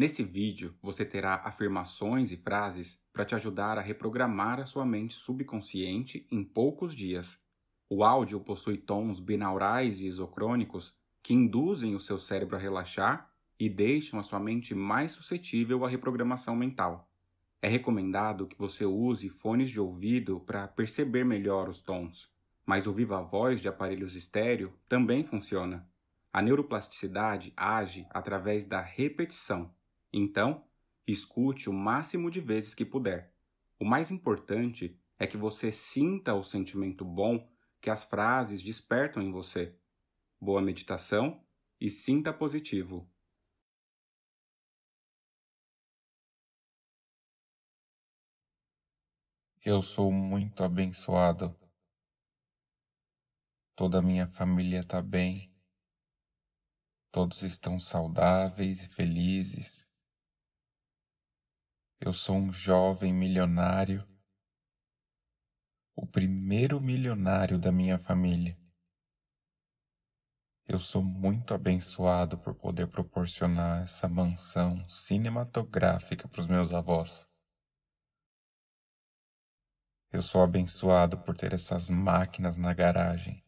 Nesse vídeo, você terá afirmações e frases para te ajudar a reprogramar a sua mente subconsciente em poucos dias. O áudio possui tons binaurais e isocrônicos que induzem o seu cérebro a relaxar e deixam a sua mente mais suscetível à reprogramação mental. É recomendado que você use fones de ouvido para perceber melhor os tons, mas o viva-voz de aparelhos estéreo também funciona. A neuroplasticidade age através da repetição. Então, escute o máximo de vezes que puder. O mais importante é que você sinta o sentimento bom que as frases despertam em você. Boa meditação e sinta positivo. Eu sou muito abençoado. Toda a minha família está bem. Todos estão saudáveis e felizes. Eu sou um jovem milionário, o primeiro milionário da minha família. Eu sou muito abençoado por poder proporcionar essa mansão cinematográfica para os meus avós. Eu sou abençoado por ter essas máquinas na garagem.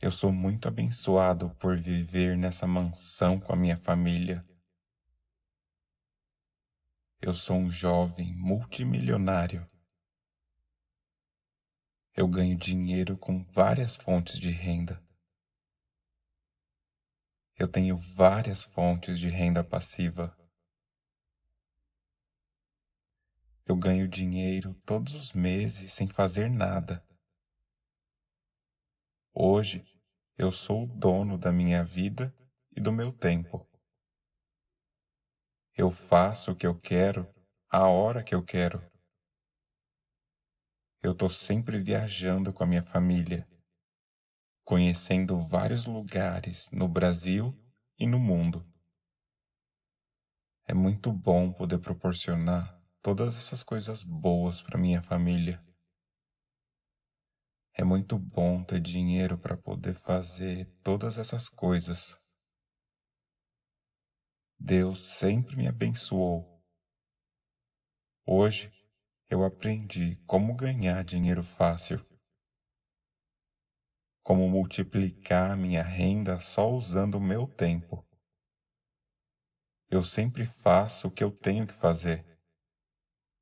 Eu sou muito abençoado por viver nessa mansão com a minha família eu sou um jovem multimilionário. Eu ganho dinheiro com várias fontes de renda. Eu tenho várias fontes de renda passiva. Eu ganho dinheiro todos os meses sem fazer nada. Hoje eu sou o dono da minha vida e do meu tempo. Eu faço o que eu quero, a hora que eu quero. Eu estou sempre viajando com a minha família, conhecendo vários lugares no Brasil e no mundo. É muito bom poder proporcionar todas essas coisas boas para minha família. É muito bom ter dinheiro para poder fazer todas essas coisas. Deus sempre me abençoou. Hoje eu aprendi como ganhar dinheiro fácil, como multiplicar minha renda só usando o meu tempo. Eu sempre faço o que eu tenho que fazer.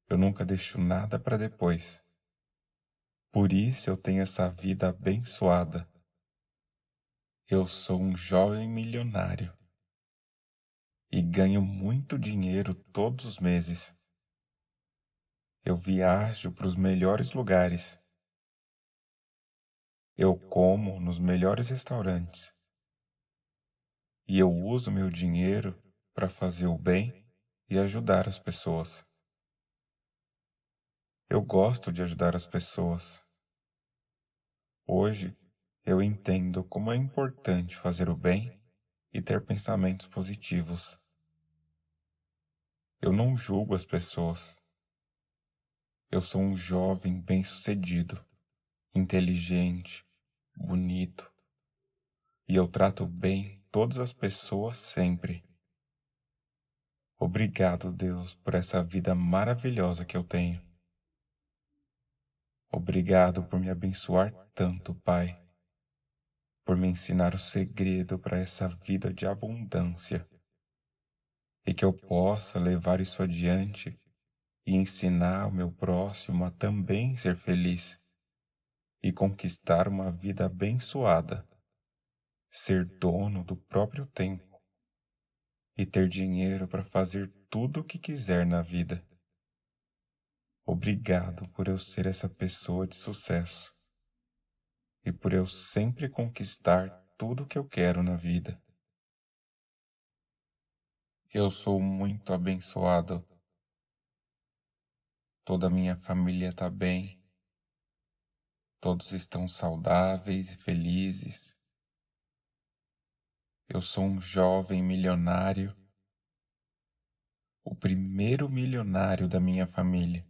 Eu nunca deixo nada para depois. Por isso eu tenho essa vida abençoada. Eu sou um jovem milionário e ganho muito dinheiro todos os meses. Eu viajo para os melhores lugares. Eu como nos melhores restaurantes. E eu uso meu dinheiro para fazer o bem e ajudar as pessoas. Eu gosto de ajudar as pessoas. Hoje eu entendo como é importante fazer o bem e ter pensamentos positivos. Eu não julgo as pessoas. Eu sou um jovem bem-sucedido, inteligente, bonito. E eu trato bem todas as pessoas sempre. Obrigado, Deus, por essa vida maravilhosa que eu tenho. Obrigado por me abençoar tanto, Pai, por me ensinar o segredo para essa vida de abundância e que eu possa levar isso adiante e ensinar o meu próximo a também ser feliz e conquistar uma vida abençoada, ser dono do próprio tempo e ter dinheiro para fazer tudo o que quiser na vida. Obrigado por eu ser essa pessoa de sucesso e por eu sempre conquistar tudo o que eu quero na vida. Eu sou muito abençoado. Toda a minha família está bem. Todos estão saudáveis e felizes. Eu sou um jovem milionário, o primeiro milionário da minha família.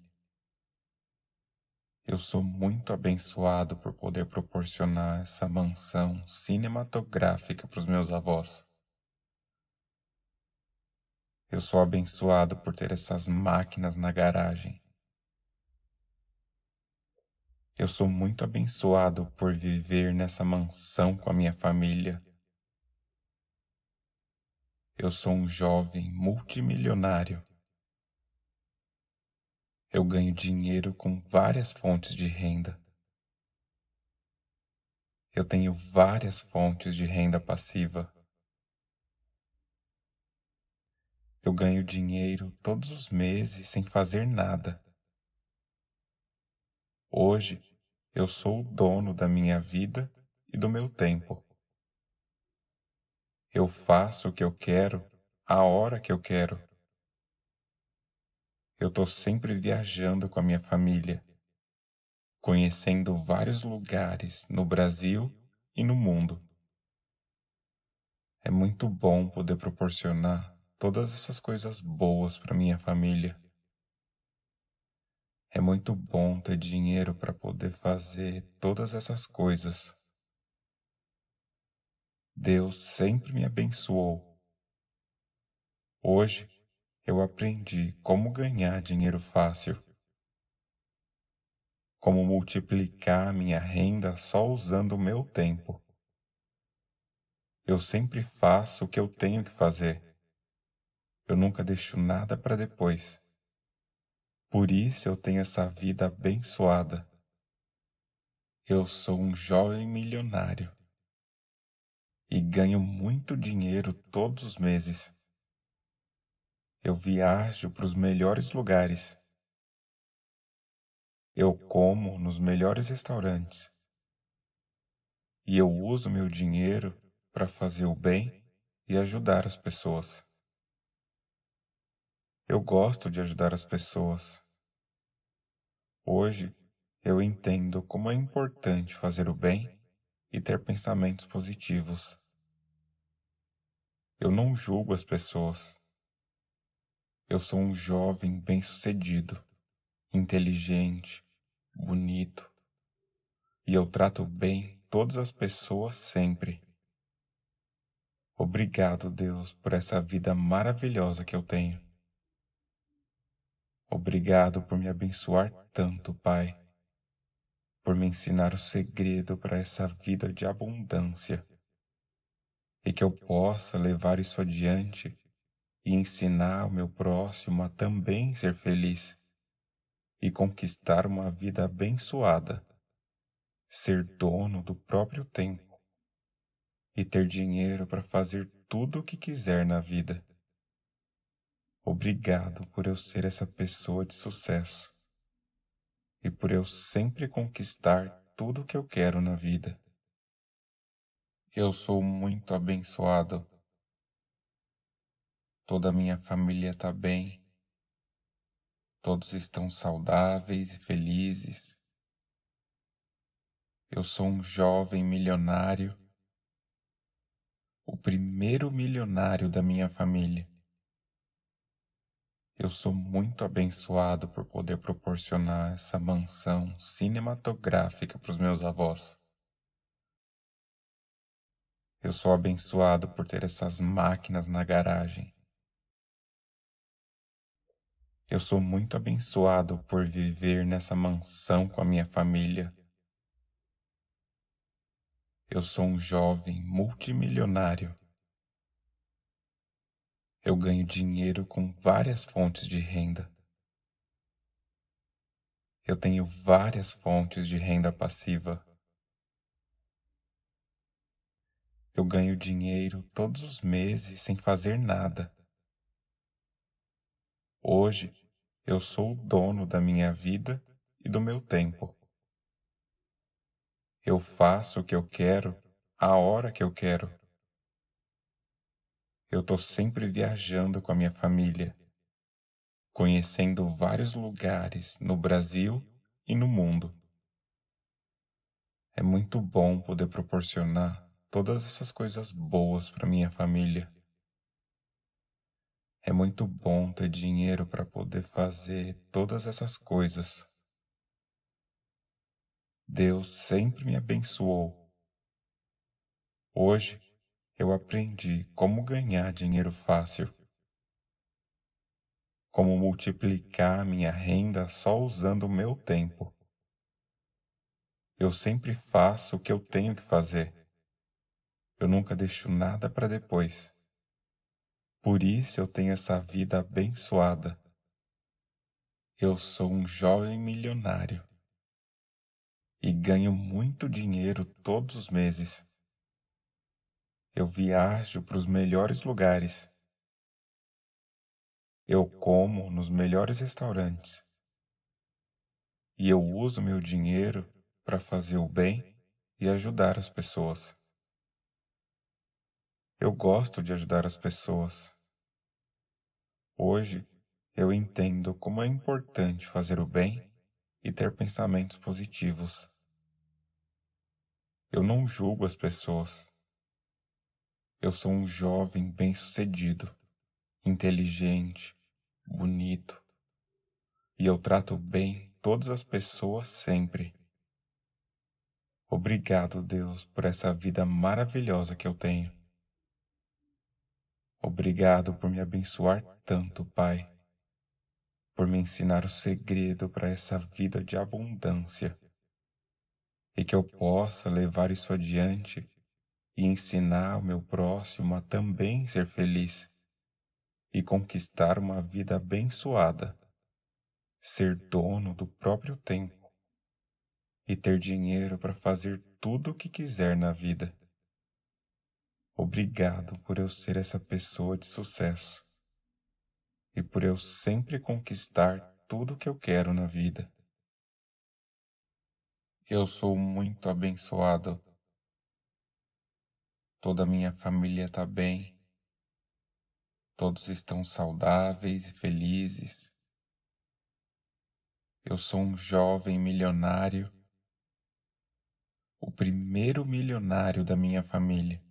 Eu sou muito abençoado por poder proporcionar essa mansão cinematográfica para os meus avós. Eu sou abençoado por ter essas máquinas na garagem. Eu sou muito abençoado por viver nessa mansão com a minha família. Eu sou um jovem multimilionário. Eu ganho dinheiro com várias fontes de renda. Eu tenho várias fontes de renda passiva. Eu ganho dinheiro todos os meses sem fazer nada. Hoje eu sou o dono da minha vida e do meu tempo. Eu faço o que eu quero, a hora que eu quero. Eu estou sempre viajando com a minha família, conhecendo vários lugares no Brasil e no mundo. É muito bom poder proporcionar todas essas coisas boas para minha família. É muito bom ter dinheiro para poder fazer todas essas coisas. Deus sempre me abençoou. Hoje eu aprendi como ganhar dinheiro fácil, como multiplicar minha renda só usando o meu tempo. Eu sempre faço o que eu tenho que fazer eu nunca deixo nada para depois. Por isso eu tenho essa vida abençoada. Eu sou um jovem milionário e ganho muito dinheiro todos os meses. Eu viajo para os melhores lugares. Eu como nos melhores restaurantes. E eu uso meu dinheiro para fazer o bem e ajudar as pessoas. Eu gosto de ajudar as pessoas. Hoje eu entendo como é importante fazer o bem e ter pensamentos positivos. Eu não julgo as pessoas. Eu sou um jovem bem-sucedido, inteligente, bonito. E eu trato bem todas as pessoas sempre. Obrigado, Deus, por essa vida maravilhosa que eu tenho. Obrigado por me abençoar tanto, Pai, por me ensinar o segredo para essa vida de abundância e que eu possa levar isso adiante e ensinar o meu próximo a também ser feliz e conquistar uma vida abençoada, ser dono do próprio tempo e ter dinheiro para fazer tudo o que quiser na vida. Obrigado por eu ser essa pessoa de sucesso e por eu sempre conquistar tudo o que eu quero na vida. Eu sou muito abençoado. Toda a minha família está bem. Todos estão saudáveis e felizes. Eu sou um jovem milionário, o primeiro milionário da minha família. Eu sou muito abençoado por poder proporcionar essa mansão cinematográfica para os meus avós. Eu sou abençoado por ter essas máquinas na garagem. Eu sou muito abençoado por viver nessa mansão com a minha família. Eu sou um jovem multimilionário. Eu ganho dinheiro com várias fontes de renda. Eu tenho várias fontes de renda passiva. Eu ganho dinheiro todos os meses sem fazer nada. Hoje, eu sou o dono da minha vida e do meu tempo. Eu faço o que eu quero, a hora que eu quero eu estou sempre viajando com a minha família, conhecendo vários lugares no Brasil e no mundo. É muito bom poder proporcionar todas essas coisas boas para minha família. É muito bom ter dinheiro para poder fazer todas essas coisas. Deus sempre me abençoou. Hoje eu aprendi como ganhar dinheiro fácil, como multiplicar minha renda só usando o meu tempo. Eu sempre faço o que eu tenho que fazer. Eu nunca deixo nada para depois. Por isso eu tenho essa vida abençoada. Eu sou um jovem milionário e ganho muito dinheiro todos os meses. Eu viajo para os melhores lugares. Eu como nos melhores restaurantes. E eu uso meu dinheiro para fazer o bem e ajudar as pessoas. Eu gosto de ajudar as pessoas. Hoje eu entendo como é importante fazer o bem e ter pensamentos positivos. Eu não julgo as pessoas. Eu sou um jovem bem-sucedido, inteligente, bonito. E eu trato bem todas as pessoas sempre. Obrigado, Deus, por essa vida maravilhosa que eu tenho. Obrigado por me abençoar tanto, Pai, por me ensinar o segredo para essa vida de abundância e que eu possa levar isso adiante e ensinar o meu próximo a também ser feliz e conquistar uma vida abençoada, ser dono do próprio tempo e ter dinheiro para fazer tudo o que quiser na vida. Obrigado por eu ser essa pessoa de sucesso e por eu sempre conquistar tudo o que eu quero na vida. Eu sou muito abençoado Toda a minha família está bem. Todos estão saudáveis e felizes. Eu sou um jovem milionário, o primeiro milionário da minha família.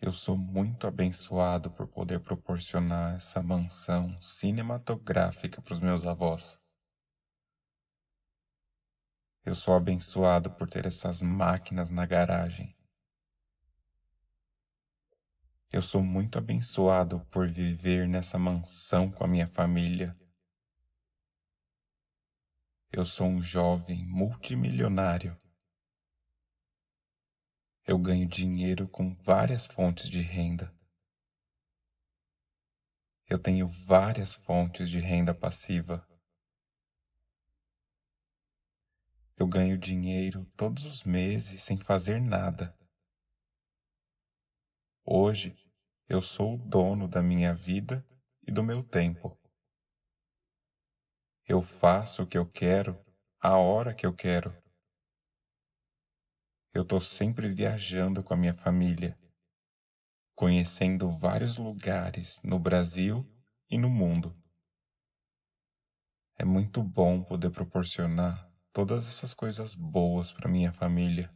Eu sou muito abençoado por poder proporcionar essa mansão cinematográfica para os meus avós. Eu sou abençoado por ter essas máquinas na garagem. Eu sou muito abençoado por viver nessa mansão com a minha família. Eu sou um jovem multimilionário. Eu ganho dinheiro com várias fontes de renda. Eu tenho várias fontes de renda passiva. Eu ganho dinheiro todos os meses sem fazer nada. Hoje eu sou o dono da minha vida e do meu tempo. Eu faço o que eu quero, a hora que eu quero. Eu estou sempre viajando com a minha família, conhecendo vários lugares no Brasil e no mundo. É muito bom poder proporcionar todas essas coisas boas para minha família.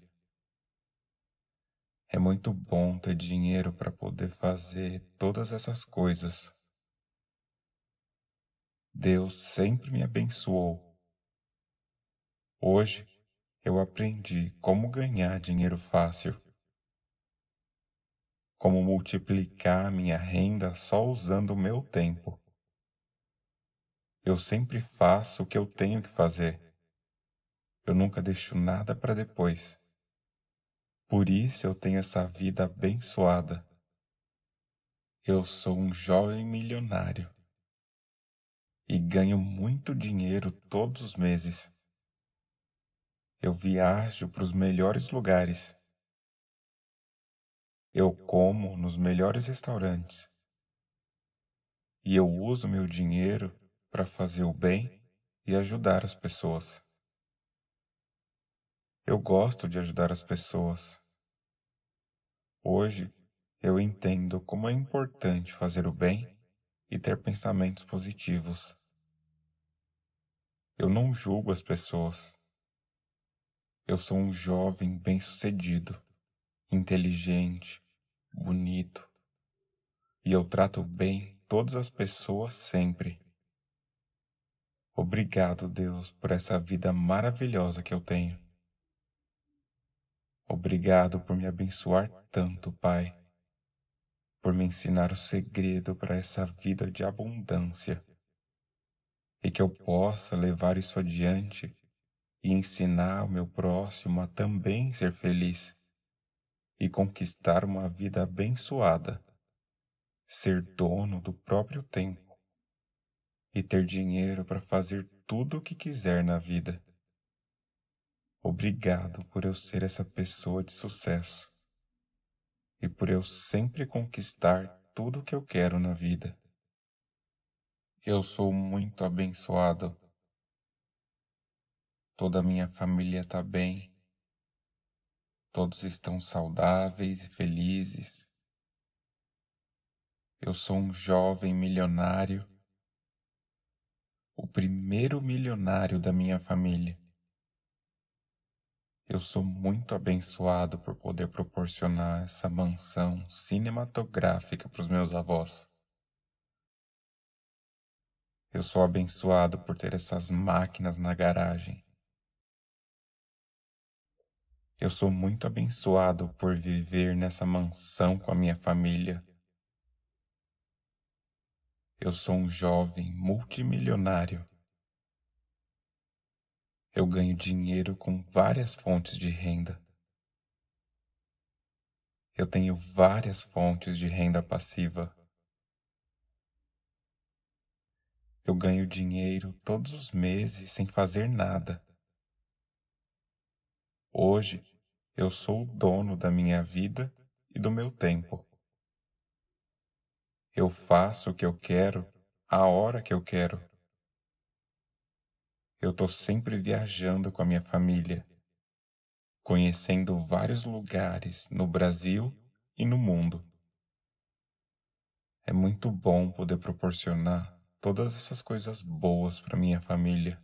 É muito bom ter dinheiro para poder fazer todas essas coisas. Deus sempre me abençoou. Hoje eu aprendi como ganhar dinheiro fácil, como multiplicar minha renda só usando o meu tempo. Eu sempre faço o que eu tenho que fazer. Eu nunca deixo nada para depois. Por isso eu tenho essa vida abençoada. Eu sou um jovem milionário e ganho muito dinheiro todos os meses. Eu viajo para os melhores lugares. Eu como nos melhores restaurantes. E eu uso meu dinheiro para fazer o bem e ajudar as pessoas. Eu gosto de ajudar as pessoas. Hoje, eu entendo como é importante fazer o bem e ter pensamentos positivos. Eu não julgo as pessoas. Eu sou um jovem bem-sucedido, inteligente, bonito. E eu trato bem todas as pessoas sempre. Obrigado, Deus, por essa vida maravilhosa que eu tenho. Obrigado por me abençoar tanto, Pai, por me ensinar o segredo para essa vida de abundância e que eu possa levar isso adiante e ensinar o meu próximo a também ser feliz e conquistar uma vida abençoada, ser dono do próprio tempo e ter dinheiro para fazer tudo o que quiser na vida. Obrigado por eu ser essa pessoa de sucesso e por eu sempre conquistar tudo o que eu quero na vida. Eu sou muito abençoado. Toda a minha família está bem. Todos estão saudáveis e felizes. Eu sou um jovem milionário, o primeiro milionário da minha família. Eu sou muito abençoado por poder proporcionar essa mansão cinematográfica para os meus avós. Eu sou abençoado por ter essas máquinas na garagem. Eu sou muito abençoado por viver nessa mansão com a minha família. Eu sou um jovem multimilionário eu ganho dinheiro com várias fontes de renda. Eu tenho várias fontes de renda passiva. Eu ganho dinheiro todos os meses sem fazer nada. Hoje eu sou o dono da minha vida e do meu tempo. Eu faço o que eu quero, a hora que eu quero eu estou sempre viajando com a minha família, conhecendo vários lugares no Brasil e no mundo. É muito bom poder proporcionar todas essas coisas boas para minha família.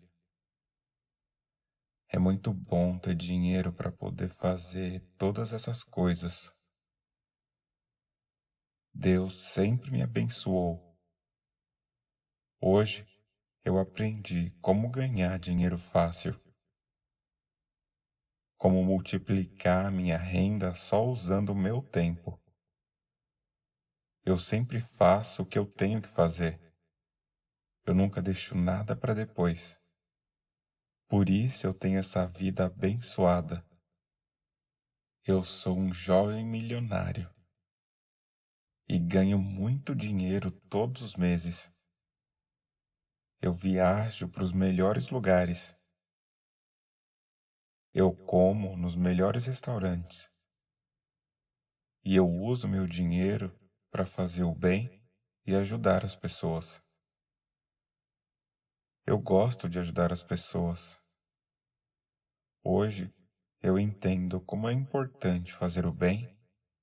É muito bom ter dinheiro para poder fazer todas essas coisas. Deus sempre me abençoou. Hoje eu aprendi como ganhar dinheiro fácil, como multiplicar minha renda só usando o meu tempo. Eu sempre faço o que eu tenho que fazer. Eu nunca deixo nada para depois. Por isso eu tenho essa vida abençoada. Eu sou um jovem milionário e ganho muito dinheiro todos os meses. Eu viajo para os melhores lugares. Eu como nos melhores restaurantes. E eu uso meu dinheiro para fazer o bem e ajudar as pessoas. Eu gosto de ajudar as pessoas. Hoje eu entendo como é importante fazer o bem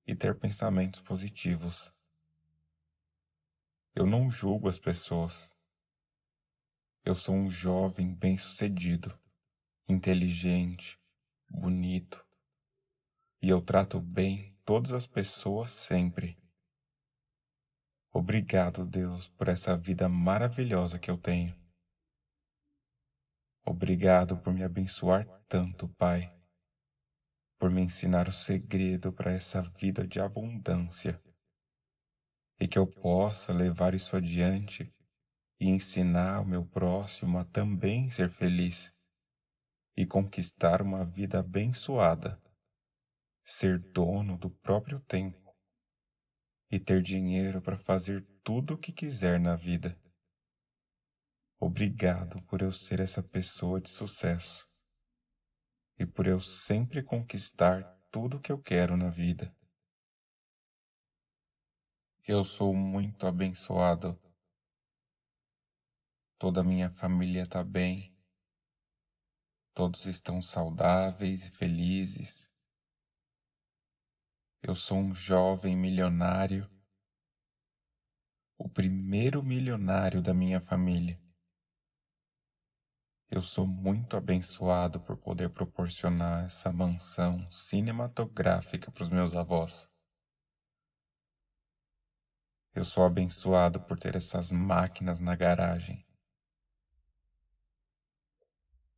e ter pensamentos positivos. Eu não julgo as pessoas. Eu sou um jovem bem-sucedido, inteligente, bonito. E eu trato bem todas as pessoas sempre. Obrigado, Deus, por essa vida maravilhosa que eu tenho. Obrigado por me abençoar tanto, Pai, por me ensinar o segredo para essa vida de abundância e que eu possa levar isso adiante e ensinar o meu próximo a também ser feliz e conquistar uma vida abençoada, ser dono do próprio tempo e ter dinheiro para fazer tudo o que quiser na vida. Obrigado por eu ser essa pessoa de sucesso e por eu sempre conquistar tudo o que eu quero na vida. Eu sou muito abençoado Toda a minha família está bem. Todos estão saudáveis e felizes. Eu sou um jovem milionário, o primeiro milionário da minha família. Eu sou muito abençoado por poder proporcionar essa mansão cinematográfica para os meus avós. Eu sou abençoado por ter essas máquinas na garagem.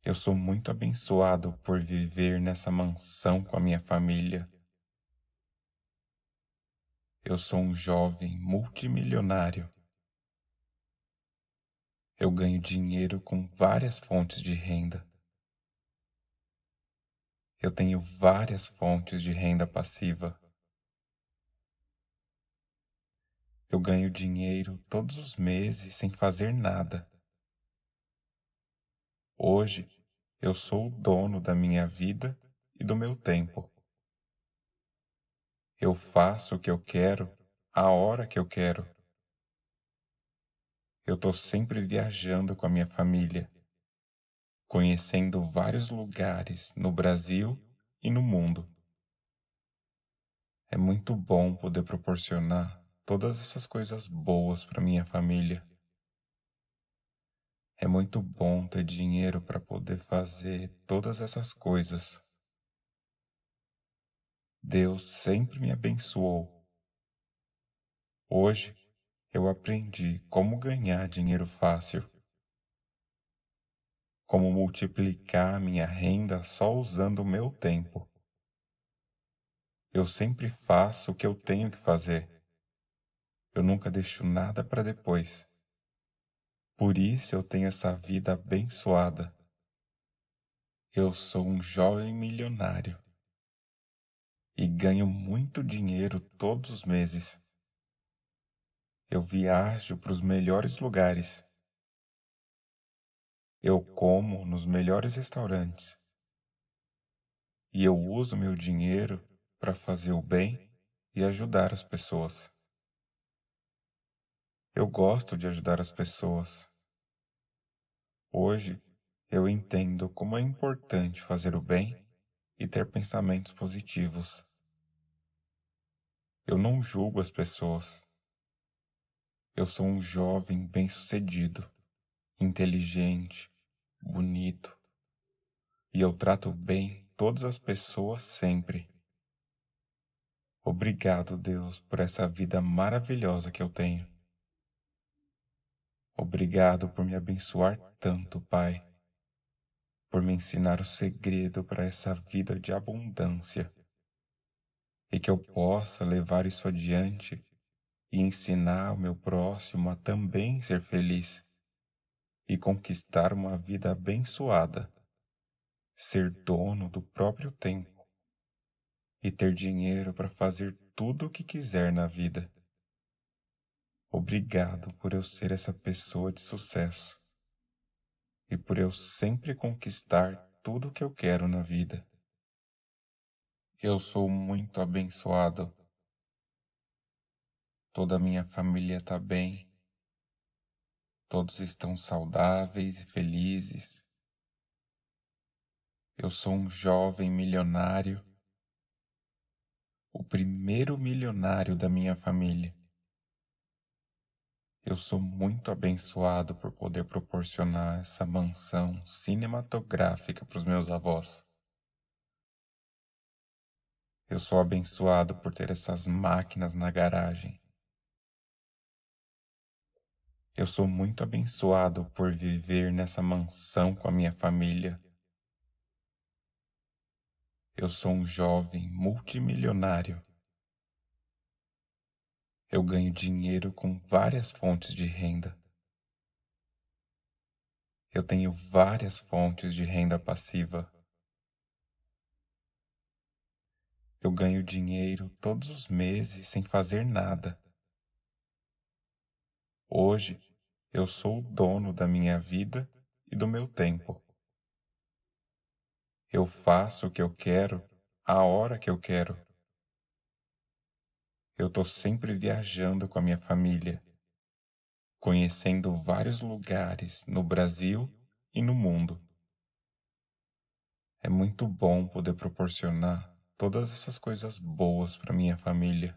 Eu sou muito abençoado por viver nessa mansão com a minha família. Eu sou um jovem multimilionário. Eu ganho dinheiro com várias fontes de renda. Eu tenho várias fontes de renda passiva. Eu ganho dinheiro todos os meses sem fazer nada. Hoje eu sou o dono da minha vida e do meu tempo. Eu faço o que eu quero, a hora que eu quero. Eu estou sempre viajando com a minha família, conhecendo vários lugares no Brasil e no mundo. É muito bom poder proporcionar todas essas coisas boas para minha família. É muito bom ter dinheiro para poder fazer todas essas coisas. Deus sempre me abençoou. Hoje eu aprendi como ganhar dinheiro fácil, como multiplicar minha renda só usando o meu tempo. Eu sempre faço o que eu tenho que fazer. Eu nunca deixo nada para depois. Por isso eu tenho essa vida abençoada. Eu sou um jovem milionário e ganho muito dinheiro todos os meses. Eu viajo para os melhores lugares. Eu como nos melhores restaurantes. E eu uso meu dinheiro para fazer o bem e ajudar as pessoas. Eu gosto de ajudar as pessoas. Hoje, eu entendo como é importante fazer o bem e ter pensamentos positivos. Eu não julgo as pessoas. Eu sou um jovem bem-sucedido, inteligente, bonito. E eu trato bem todas as pessoas sempre. Obrigado, Deus, por essa vida maravilhosa que eu tenho. Obrigado por me abençoar tanto, Pai, por me ensinar o segredo para essa vida de abundância e que eu possa levar isso adiante e ensinar o meu próximo a também ser feliz e conquistar uma vida abençoada, ser dono do próprio tempo e ter dinheiro para fazer tudo o que quiser na vida. Obrigado por eu ser essa pessoa de sucesso e por eu sempre conquistar tudo o que eu quero na vida. Eu sou muito abençoado. Toda a minha família está bem. Todos estão saudáveis e felizes. Eu sou um jovem milionário, o primeiro milionário da minha família. Eu sou muito abençoado por poder proporcionar essa mansão cinematográfica para os meus avós. Eu sou abençoado por ter essas máquinas na garagem. Eu sou muito abençoado por viver nessa mansão com a minha família. Eu sou um jovem multimilionário eu ganho dinheiro com várias fontes de renda. Eu tenho várias fontes de renda passiva. Eu ganho dinheiro todos os meses sem fazer nada. Hoje, eu sou o dono da minha vida e do meu tempo. Eu faço o que eu quero, a hora que eu quero eu estou sempre viajando com a minha família, conhecendo vários lugares no Brasil e no mundo. É muito bom poder proporcionar todas essas coisas boas para minha família.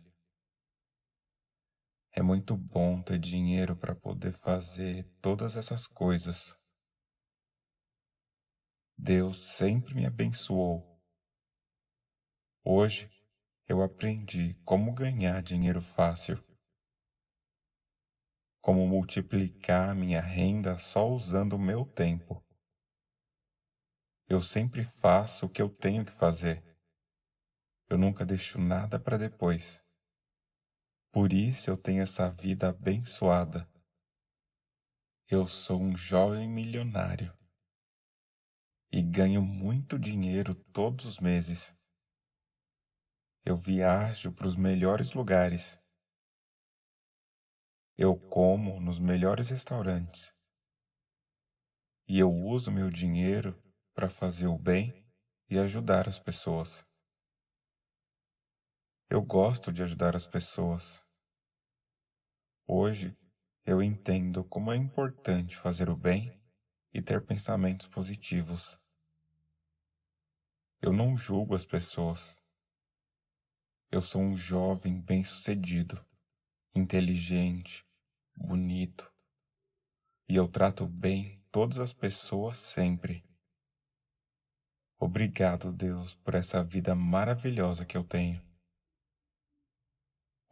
É muito bom ter dinheiro para poder fazer todas essas coisas. Deus sempre me abençoou. Hoje eu aprendi como ganhar dinheiro fácil, como multiplicar minha renda só usando o meu tempo. Eu sempre faço o que eu tenho que fazer. Eu nunca deixo nada para depois. Por isso eu tenho essa vida abençoada. Eu sou um jovem milionário e ganho muito dinheiro todos os meses. Eu viajo para os melhores lugares. Eu como nos melhores restaurantes. E eu uso meu dinheiro para fazer o bem e ajudar as pessoas. Eu gosto de ajudar as pessoas. Hoje eu entendo como é importante fazer o bem e ter pensamentos positivos. Eu não julgo as pessoas. Eu sou um jovem bem-sucedido, inteligente, bonito. E eu trato bem todas as pessoas sempre. Obrigado, Deus, por essa vida maravilhosa que eu tenho.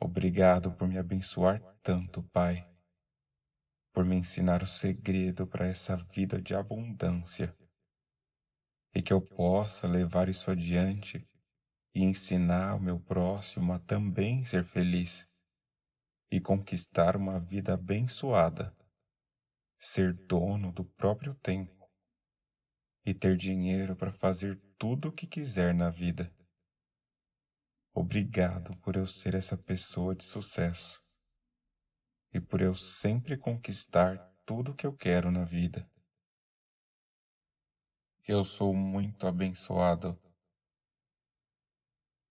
Obrigado por me abençoar tanto, Pai, por me ensinar o segredo para essa vida de abundância e que eu possa levar isso adiante e ensinar o meu próximo a também ser feliz e conquistar uma vida abençoada, ser dono do próprio tempo e ter dinheiro para fazer tudo o que quiser na vida. Obrigado por eu ser essa pessoa de sucesso e por eu sempre conquistar tudo o que eu quero na vida. Eu sou muito abençoado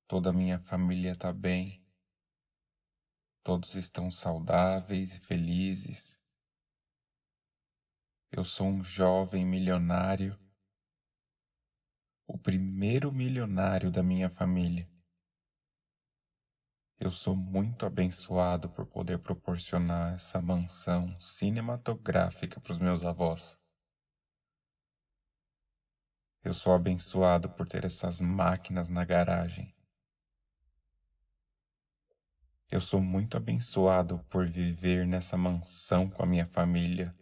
Toda a minha família está bem. Todos estão saudáveis e felizes. Eu sou um jovem milionário, o primeiro milionário da minha família. Eu sou muito abençoado por poder proporcionar essa mansão cinematográfica para os meus avós. Eu sou abençoado por ter essas máquinas na garagem. Eu sou muito abençoado por viver nessa mansão com a minha família.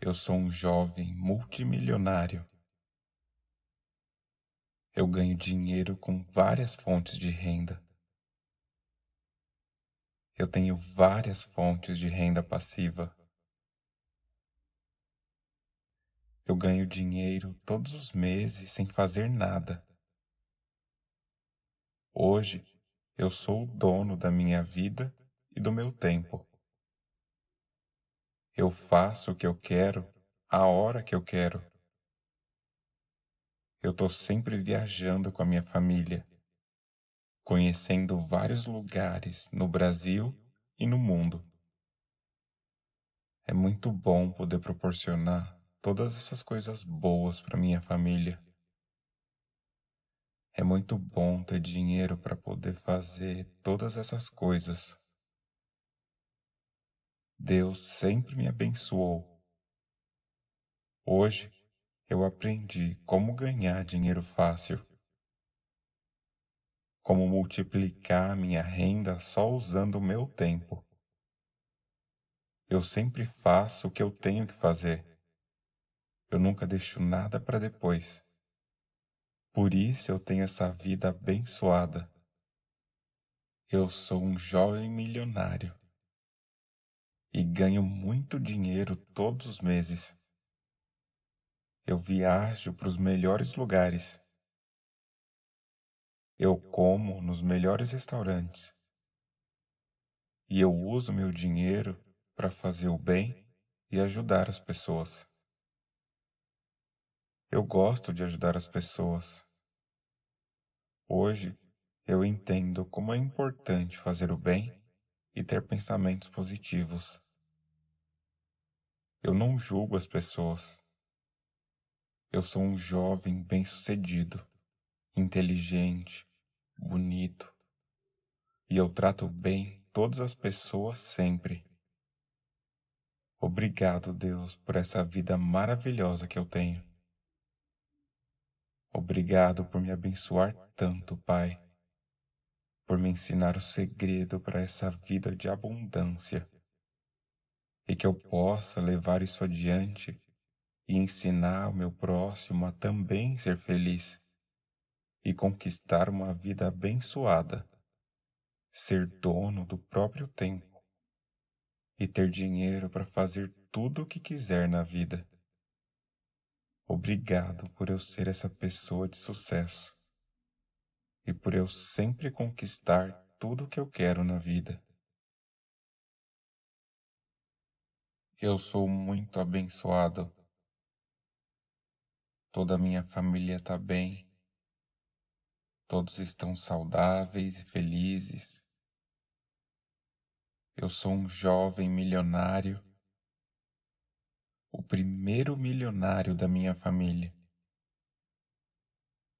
Eu sou um jovem multimilionário. Eu ganho dinheiro com várias fontes de renda. Eu tenho várias fontes de renda passiva. Eu ganho dinheiro todos os meses sem fazer nada. Hoje eu sou o dono da minha vida e do meu tempo. Eu faço o que eu quero, a hora que eu quero. Eu estou sempre viajando com a minha família, conhecendo vários lugares no Brasil e no mundo. É muito bom poder proporcionar todas essas coisas boas para minha família. É muito bom ter dinheiro para poder fazer todas essas coisas. Deus sempre me abençoou. Hoje eu aprendi como ganhar dinheiro fácil, como multiplicar minha renda só usando o meu tempo. Eu sempre faço o que eu tenho que fazer. Eu nunca deixo nada para depois. Por isso eu tenho essa vida abençoada. Eu sou um jovem milionário e ganho muito dinheiro todos os meses. Eu viajo para os melhores lugares. Eu como nos melhores restaurantes. E eu uso meu dinheiro para fazer o bem e ajudar as pessoas. Eu gosto de ajudar as pessoas. Hoje, eu entendo como é importante fazer o bem e ter pensamentos positivos. Eu não julgo as pessoas. Eu sou um jovem bem-sucedido, inteligente, bonito, e eu trato bem todas as pessoas sempre. Obrigado, Deus, por essa vida maravilhosa que eu tenho. Obrigado por me abençoar tanto, Pai, por me ensinar o segredo para essa vida de abundância e que eu possa levar isso adiante e ensinar o meu próximo a também ser feliz e conquistar uma vida abençoada, ser dono do próprio tempo e ter dinheiro para fazer tudo o que quiser na vida. Obrigado por eu ser essa pessoa de sucesso e por eu sempre conquistar tudo o que eu quero na vida. Eu sou muito abençoado. Toda a minha família está bem. Todos estão saudáveis e felizes. Eu sou um jovem milionário o primeiro milionário da minha família.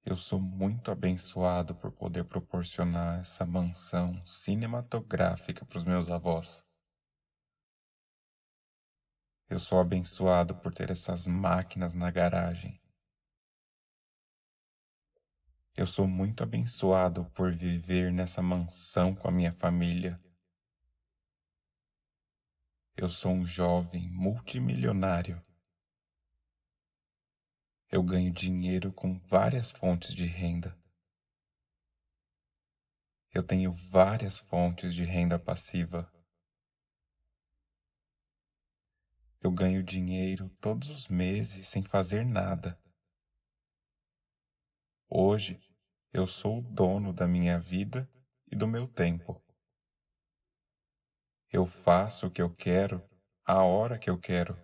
Eu sou muito abençoado por poder proporcionar essa mansão cinematográfica para os meus avós. Eu sou abençoado por ter essas máquinas na garagem. Eu sou muito abençoado por viver nessa mansão com a minha família. Eu sou um jovem multimilionário. Eu ganho dinheiro com várias fontes de renda. Eu tenho várias fontes de renda passiva. Eu ganho dinheiro todos os meses sem fazer nada. Hoje eu sou o dono da minha vida e do meu tempo. Eu faço o que eu quero, a hora que eu quero.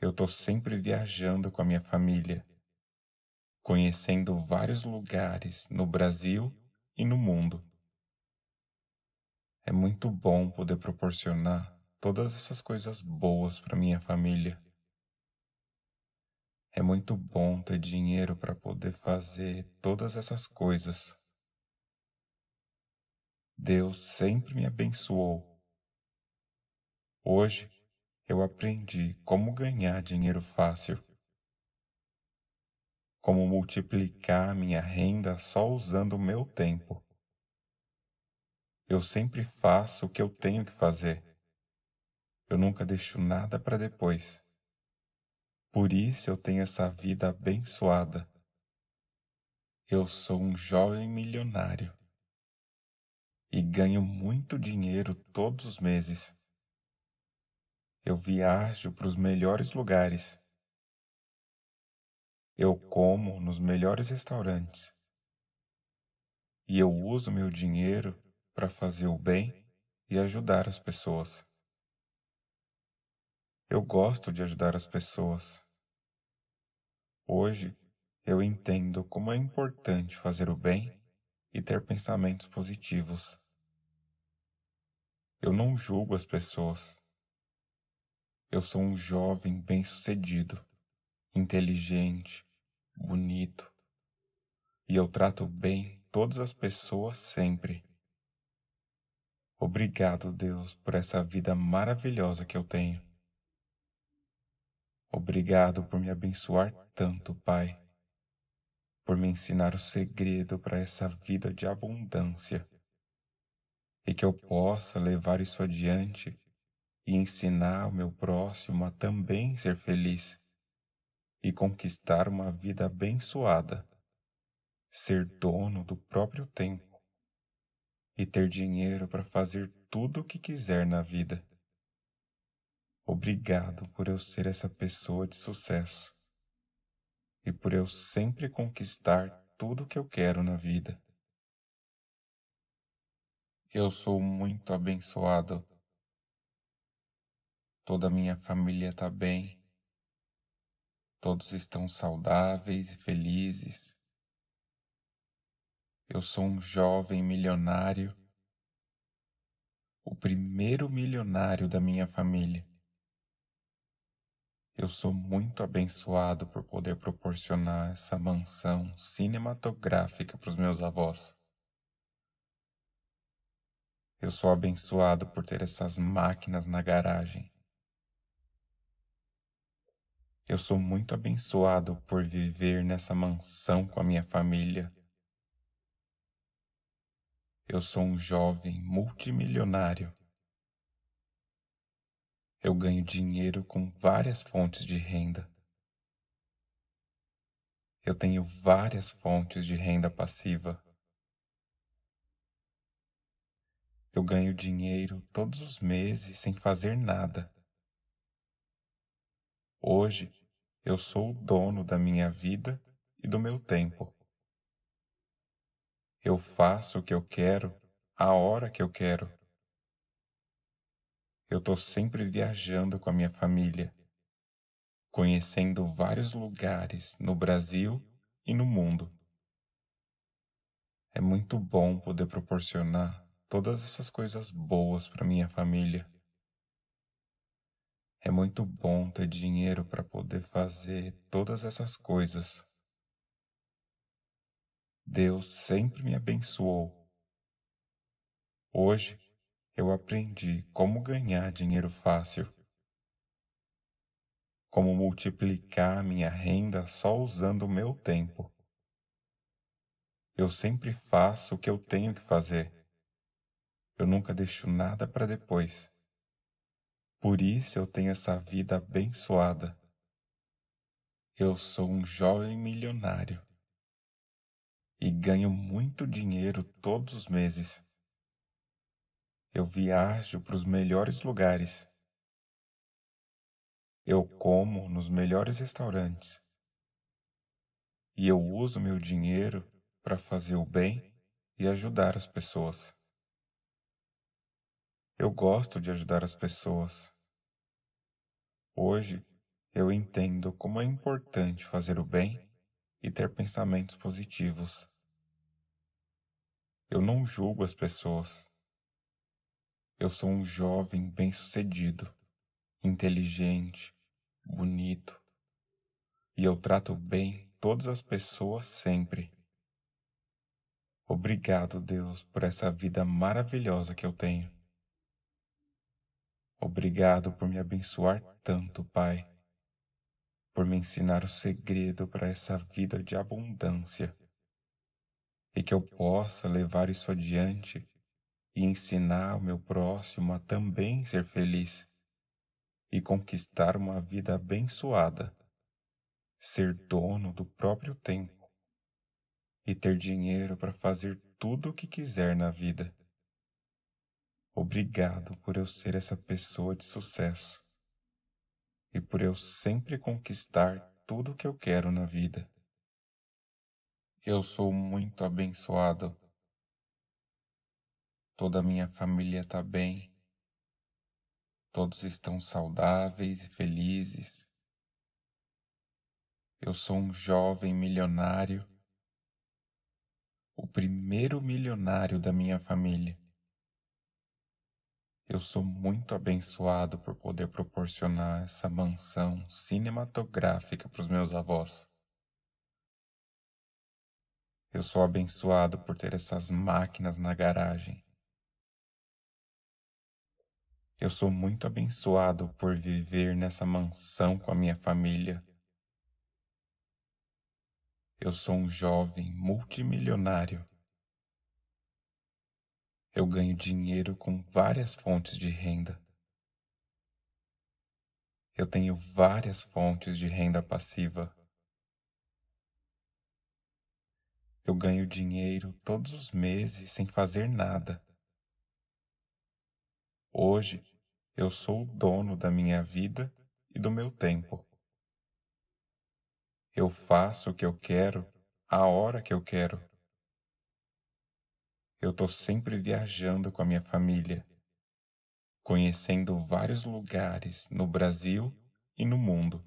Eu estou sempre viajando com a minha família, conhecendo vários lugares no Brasil e no mundo. É muito bom poder proporcionar todas essas coisas boas para minha família. É muito bom ter dinheiro para poder fazer todas essas coisas. Deus sempre me abençoou. Hoje eu aprendi como ganhar dinheiro fácil, como multiplicar minha renda só usando o meu tempo. Eu sempre faço o que eu tenho que fazer. Eu nunca deixo nada para depois. Por isso eu tenho essa vida abençoada. Eu sou um jovem milionário e ganho muito dinheiro todos os meses. Eu viajo para os melhores lugares. Eu como nos melhores restaurantes. E eu uso meu dinheiro para fazer o bem e ajudar as pessoas. Eu gosto de ajudar as pessoas. Hoje eu entendo como é importante fazer o bem e ter pensamentos positivos. Eu não julgo as pessoas. Eu sou um jovem bem-sucedido, inteligente, bonito. E eu trato bem todas as pessoas sempre. Obrigado, Deus, por essa vida maravilhosa que eu tenho. Obrigado por me abençoar tanto, Pai, por me ensinar o segredo para essa vida de abundância e que eu possa levar isso adiante e ensinar o meu próximo a também ser feliz e conquistar uma vida abençoada, ser dono do próprio tempo e ter dinheiro para fazer tudo o que quiser na vida. Obrigado por eu ser essa pessoa de sucesso e por eu sempre conquistar tudo o que eu quero na vida. Eu sou muito abençoado. Toda a minha família está bem. Todos estão saudáveis e felizes. Eu sou um jovem milionário, o primeiro milionário da minha família. Eu sou muito abençoado por poder proporcionar essa mansão cinematográfica para os meus avós. Eu sou abençoado por ter essas máquinas na garagem. Eu sou muito abençoado por viver nessa mansão com a minha família. Eu sou um jovem multimilionário. Eu ganho dinheiro com várias fontes de renda. Eu tenho várias fontes de renda passiva. Eu ganho dinheiro todos os meses sem fazer nada. Hoje eu sou o dono da minha vida e do meu tempo. Eu faço o que eu quero, a hora que eu quero. Eu estou sempre viajando com a minha família, conhecendo vários lugares no Brasil e no mundo. É muito bom poder proporcionar todas essas coisas boas para minha família. É muito bom ter dinheiro para poder fazer todas essas coisas. Deus sempre me abençoou. Hoje eu aprendi como ganhar dinheiro fácil, como multiplicar minha renda só usando o meu tempo. Eu sempre faço o que eu tenho que fazer. Eu nunca deixo nada para depois. Por isso eu tenho essa vida abençoada. Eu sou um jovem milionário e ganho muito dinheiro todos os meses. Eu viajo para os melhores lugares. Eu como nos melhores restaurantes. E eu uso meu dinheiro para fazer o bem e ajudar as pessoas. Eu gosto de ajudar as pessoas. Hoje eu entendo como é importante fazer o bem e ter pensamentos positivos. Eu não julgo as pessoas. Eu sou um jovem bem-sucedido, inteligente, bonito. E eu trato bem todas as pessoas sempre. Obrigado, Deus, por essa vida maravilhosa que eu tenho. Obrigado por me abençoar tanto, Pai, por me ensinar o segredo para essa vida de abundância e que eu possa levar isso adiante e ensinar o meu próximo a também ser feliz e conquistar uma vida abençoada, ser dono do próprio tempo e ter dinheiro para fazer tudo o que quiser na vida. Obrigado por eu ser essa pessoa de sucesso e por eu sempre conquistar tudo o que eu quero na vida. Eu sou muito abençoado. Toda a minha família está bem. Todos estão saudáveis e felizes. Eu sou um jovem milionário, o primeiro milionário da minha família. Eu sou muito abençoado por poder proporcionar essa mansão cinematográfica para os meus avós. Eu sou abençoado por ter essas máquinas na garagem. Eu sou muito abençoado por viver nessa mansão com a minha família. Eu sou um jovem multimilionário eu ganho dinheiro com várias fontes de renda. Eu tenho várias fontes de renda passiva. Eu ganho dinheiro todos os meses sem fazer nada. Hoje eu sou o dono da minha vida e do meu tempo. Eu faço o que eu quero, a hora que eu quero eu estou sempre viajando com a minha família, conhecendo vários lugares no Brasil e no mundo.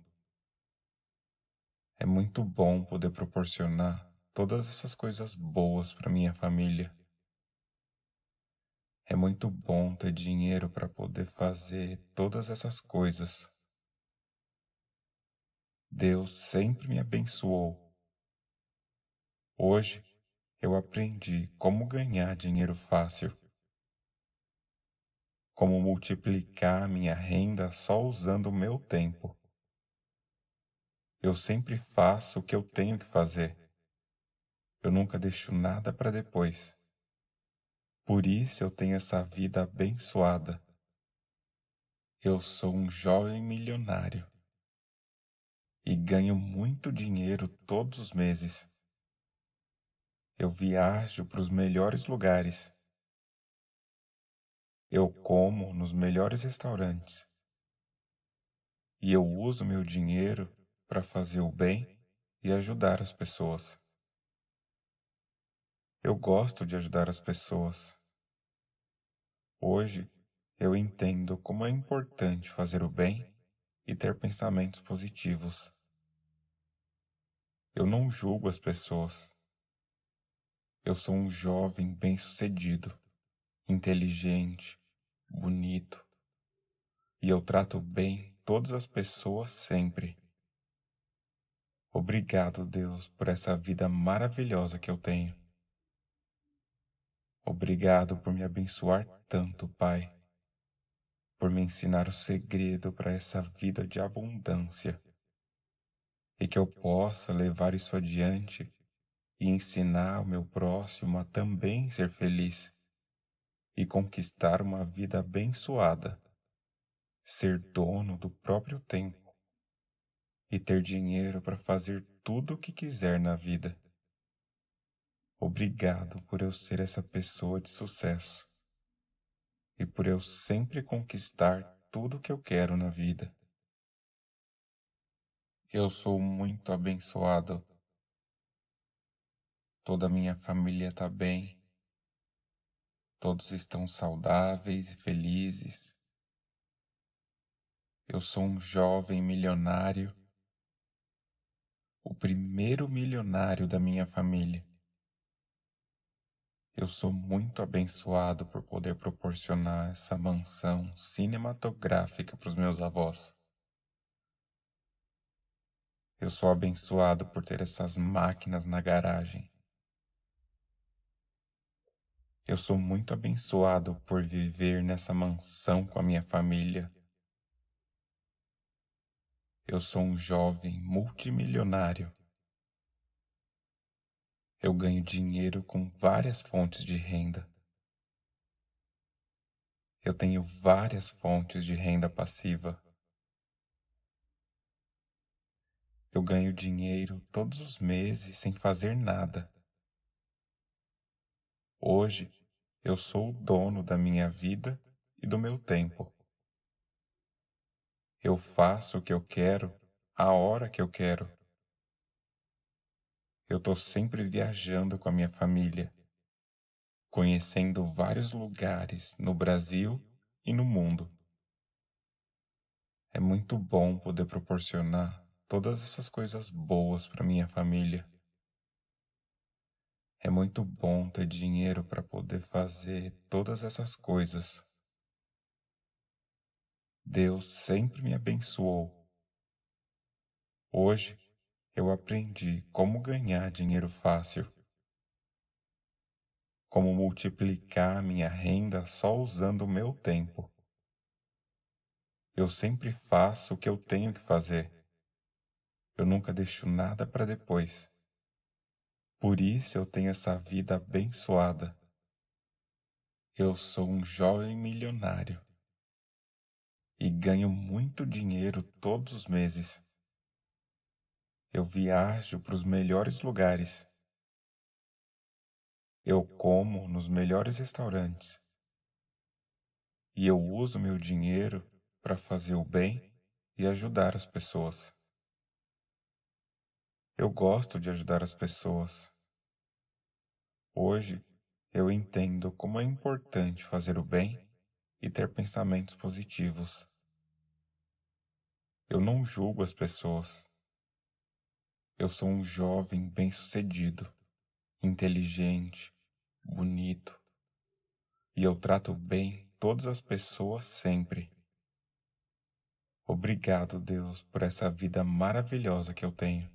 É muito bom poder proporcionar todas essas coisas boas para minha família. É muito bom ter dinheiro para poder fazer todas essas coisas. Deus sempre me abençoou. Hoje eu aprendi como ganhar dinheiro fácil, como multiplicar minha renda só usando o meu tempo. Eu sempre faço o que eu tenho que fazer. Eu nunca deixo nada para depois. Por isso eu tenho essa vida abençoada. Eu sou um jovem milionário e ganho muito dinheiro todos os meses. Eu viajo para os melhores lugares. Eu como nos melhores restaurantes. E eu uso meu dinheiro para fazer o bem e ajudar as pessoas. Eu gosto de ajudar as pessoas. Hoje eu entendo como é importante fazer o bem e ter pensamentos positivos. Eu não julgo as pessoas. Eu sou um jovem bem-sucedido, inteligente, bonito. E eu trato bem todas as pessoas sempre. Obrigado, Deus, por essa vida maravilhosa que eu tenho. Obrigado por me abençoar tanto, Pai, por me ensinar o segredo para essa vida de abundância e que eu possa levar isso adiante e ensinar o meu próximo a também ser feliz e conquistar uma vida abençoada, ser dono do próprio tempo e ter dinheiro para fazer tudo o que quiser na vida. Obrigado por eu ser essa pessoa de sucesso e por eu sempre conquistar tudo o que eu quero na vida. Eu sou muito abençoado Toda a minha família está bem. Todos estão saudáveis e felizes. Eu sou um jovem milionário, o primeiro milionário da minha família. Eu sou muito abençoado por poder proporcionar essa mansão cinematográfica para os meus avós. Eu sou abençoado por ter essas máquinas na garagem. Eu sou muito abençoado por viver nessa mansão com a minha família. Eu sou um jovem multimilionário. Eu ganho dinheiro com várias fontes de renda. Eu tenho várias fontes de renda passiva. Eu ganho dinheiro todos os meses sem fazer nada. Hoje eu sou o dono da minha vida e do meu tempo. Eu faço o que eu quero, a hora que eu quero. Eu estou sempre viajando com a minha família, conhecendo vários lugares no Brasil e no mundo. É muito bom poder proporcionar todas essas coisas boas para minha família. É muito bom ter dinheiro para poder fazer todas essas coisas. Deus sempre me abençoou. Hoje eu aprendi como ganhar dinheiro fácil, como multiplicar minha renda só usando o meu tempo. Eu sempre faço o que eu tenho que fazer. Eu nunca deixo nada para depois. Por isso eu tenho essa vida abençoada. Eu sou um jovem milionário e ganho muito dinheiro todos os meses. Eu viajo para os melhores lugares. Eu como nos melhores restaurantes. E eu uso meu dinheiro para fazer o bem e ajudar as pessoas. Eu gosto de ajudar as pessoas. Hoje eu entendo como é importante fazer o bem e ter pensamentos positivos. Eu não julgo as pessoas. Eu sou um jovem bem-sucedido, inteligente, bonito, e eu trato bem todas as pessoas sempre. Obrigado, Deus, por essa vida maravilhosa que eu tenho.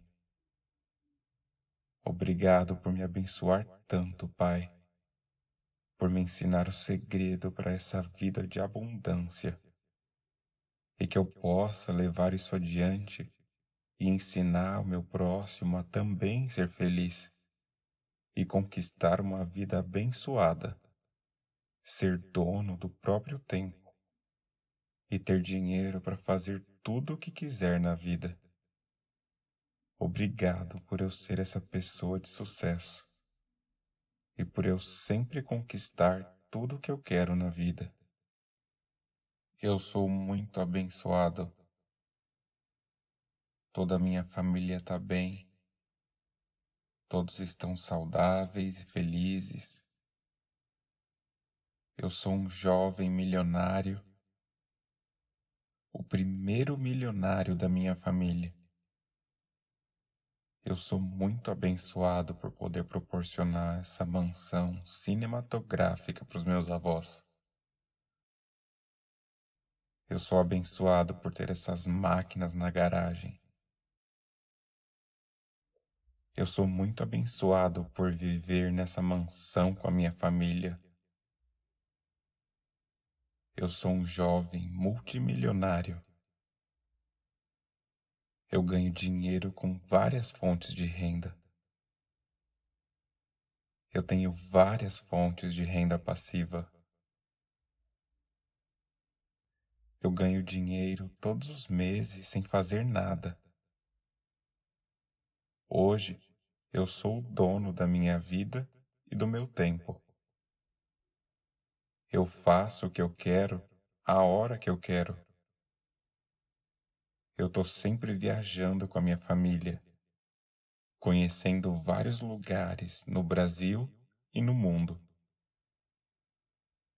Obrigado por me abençoar tanto, Pai, por me ensinar o segredo para essa vida de abundância e que eu possa levar isso adiante e ensinar o meu próximo a também ser feliz e conquistar uma vida abençoada, ser dono do próprio tempo e ter dinheiro para fazer tudo o que quiser na vida. Obrigado por eu ser essa pessoa de sucesso e por eu sempre conquistar tudo o que eu quero na vida. Eu sou muito abençoado. Toda a minha família está bem. Todos estão saudáveis e felizes. Eu sou um jovem milionário, o primeiro milionário da minha família. Eu sou muito abençoado por poder proporcionar essa mansão cinematográfica para os meus avós. Eu sou abençoado por ter essas máquinas na garagem. Eu sou muito abençoado por viver nessa mansão com a minha família. Eu sou um jovem multimilionário. Eu ganho dinheiro com várias fontes de renda. Eu tenho várias fontes de renda passiva. Eu ganho dinheiro todos os meses sem fazer nada. Hoje eu sou o dono da minha vida e do meu tempo. Eu faço o que eu quero, a hora que eu quero eu estou sempre viajando com a minha família, conhecendo vários lugares no Brasil e no mundo.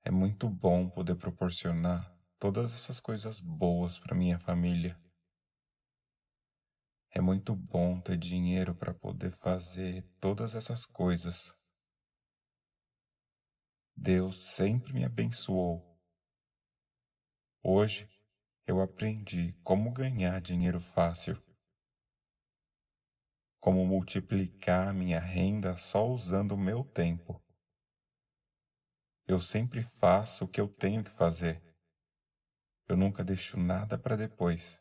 É muito bom poder proporcionar todas essas coisas boas para minha família. É muito bom ter dinheiro para poder fazer todas essas coisas. Deus sempre me abençoou. Hoje eu aprendi como ganhar dinheiro fácil, como multiplicar minha renda só usando o meu tempo. Eu sempre faço o que eu tenho que fazer. Eu nunca deixo nada para depois.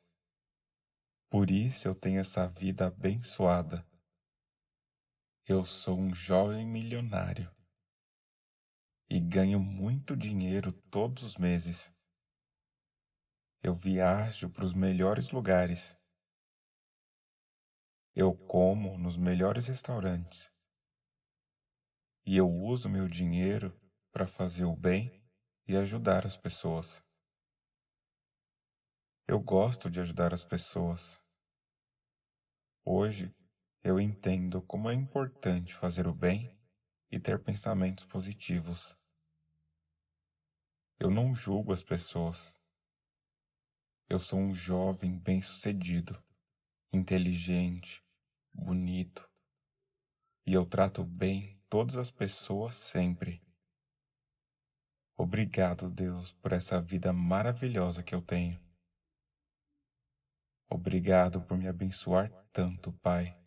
Por isso eu tenho essa vida abençoada. Eu sou um jovem milionário e ganho muito dinheiro todos os meses. Eu viajo para os melhores lugares. Eu como nos melhores restaurantes. E eu uso meu dinheiro para fazer o bem e ajudar as pessoas. Eu gosto de ajudar as pessoas. Hoje eu entendo como é importante fazer o bem e ter pensamentos positivos. Eu não julgo as pessoas. Eu sou um jovem bem-sucedido, inteligente, bonito. E eu trato bem todas as pessoas sempre. Obrigado, Deus, por essa vida maravilhosa que eu tenho. Obrigado por me abençoar tanto, Pai,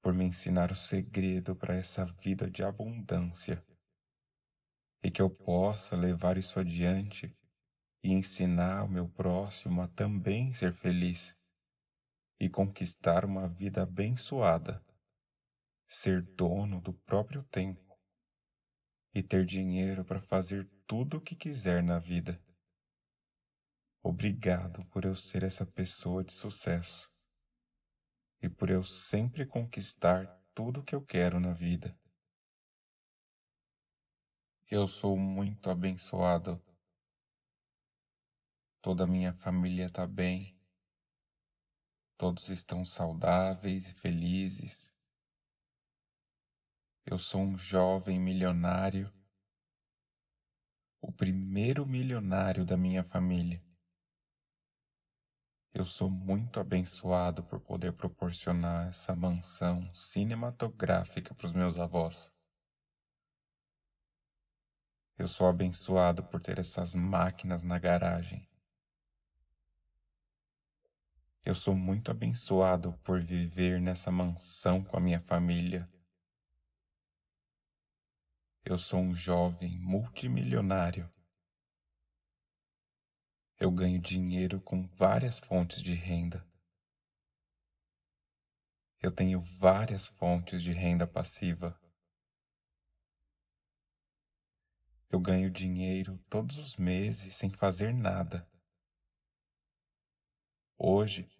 por me ensinar o segredo para essa vida de abundância e que eu possa levar isso adiante e ensinar o meu próximo a também ser feliz e conquistar uma vida abençoada, ser dono do próprio tempo e ter dinheiro para fazer tudo o que quiser na vida. Obrigado por eu ser essa pessoa de sucesso e por eu sempre conquistar tudo o que eu quero na vida. Eu sou muito abençoado Toda a minha família está bem. Todos estão saudáveis e felizes. Eu sou um jovem milionário, o primeiro milionário da minha família. Eu sou muito abençoado por poder proporcionar essa mansão cinematográfica para os meus avós. Eu sou abençoado por ter essas máquinas na garagem. Eu sou muito abençoado por viver nessa mansão com a minha família. Eu sou um jovem multimilionário. Eu ganho dinheiro com várias fontes de renda. Eu tenho várias fontes de renda passiva. Eu ganho dinheiro todos os meses sem fazer nada. Hoje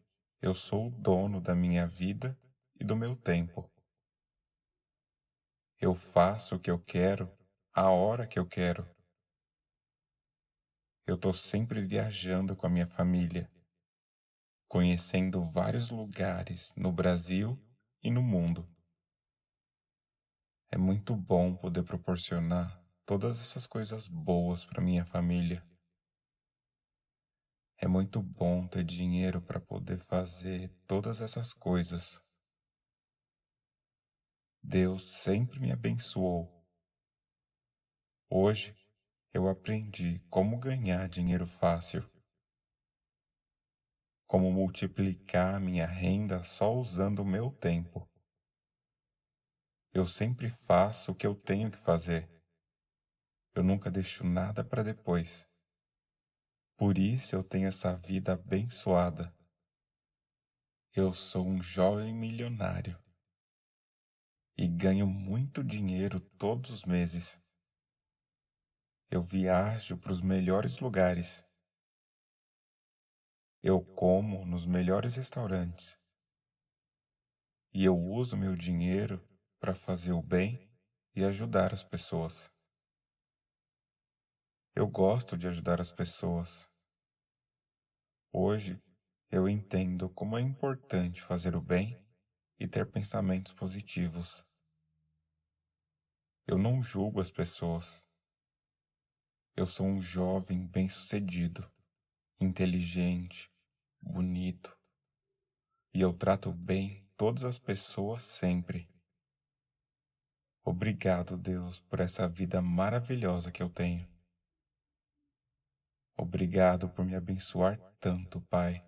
eu sou o dono da minha vida e do meu tempo. Eu faço o que eu quero, a hora que eu quero. Eu estou sempre viajando com a minha família, conhecendo vários lugares no Brasil e no mundo. É muito bom poder proporcionar todas essas coisas boas para minha família. É muito bom ter dinheiro para poder fazer todas essas coisas. Deus sempre me abençoou. Hoje eu aprendi como ganhar dinheiro fácil, como multiplicar minha renda só usando o meu tempo. Eu sempre faço o que eu tenho que fazer. Eu nunca deixo nada para depois. Por isso eu tenho essa vida abençoada. Eu sou um jovem milionário e ganho muito dinheiro todos os meses. Eu viajo para os melhores lugares. Eu como nos melhores restaurantes. E eu uso meu dinheiro para fazer o bem e ajudar as pessoas. Eu gosto de ajudar as pessoas. Hoje, eu entendo como é importante fazer o bem e ter pensamentos positivos. Eu não julgo as pessoas. Eu sou um jovem bem-sucedido, inteligente, bonito. E eu trato bem todas as pessoas sempre. Obrigado, Deus, por essa vida maravilhosa que eu tenho. Obrigado por me abençoar tanto, Pai,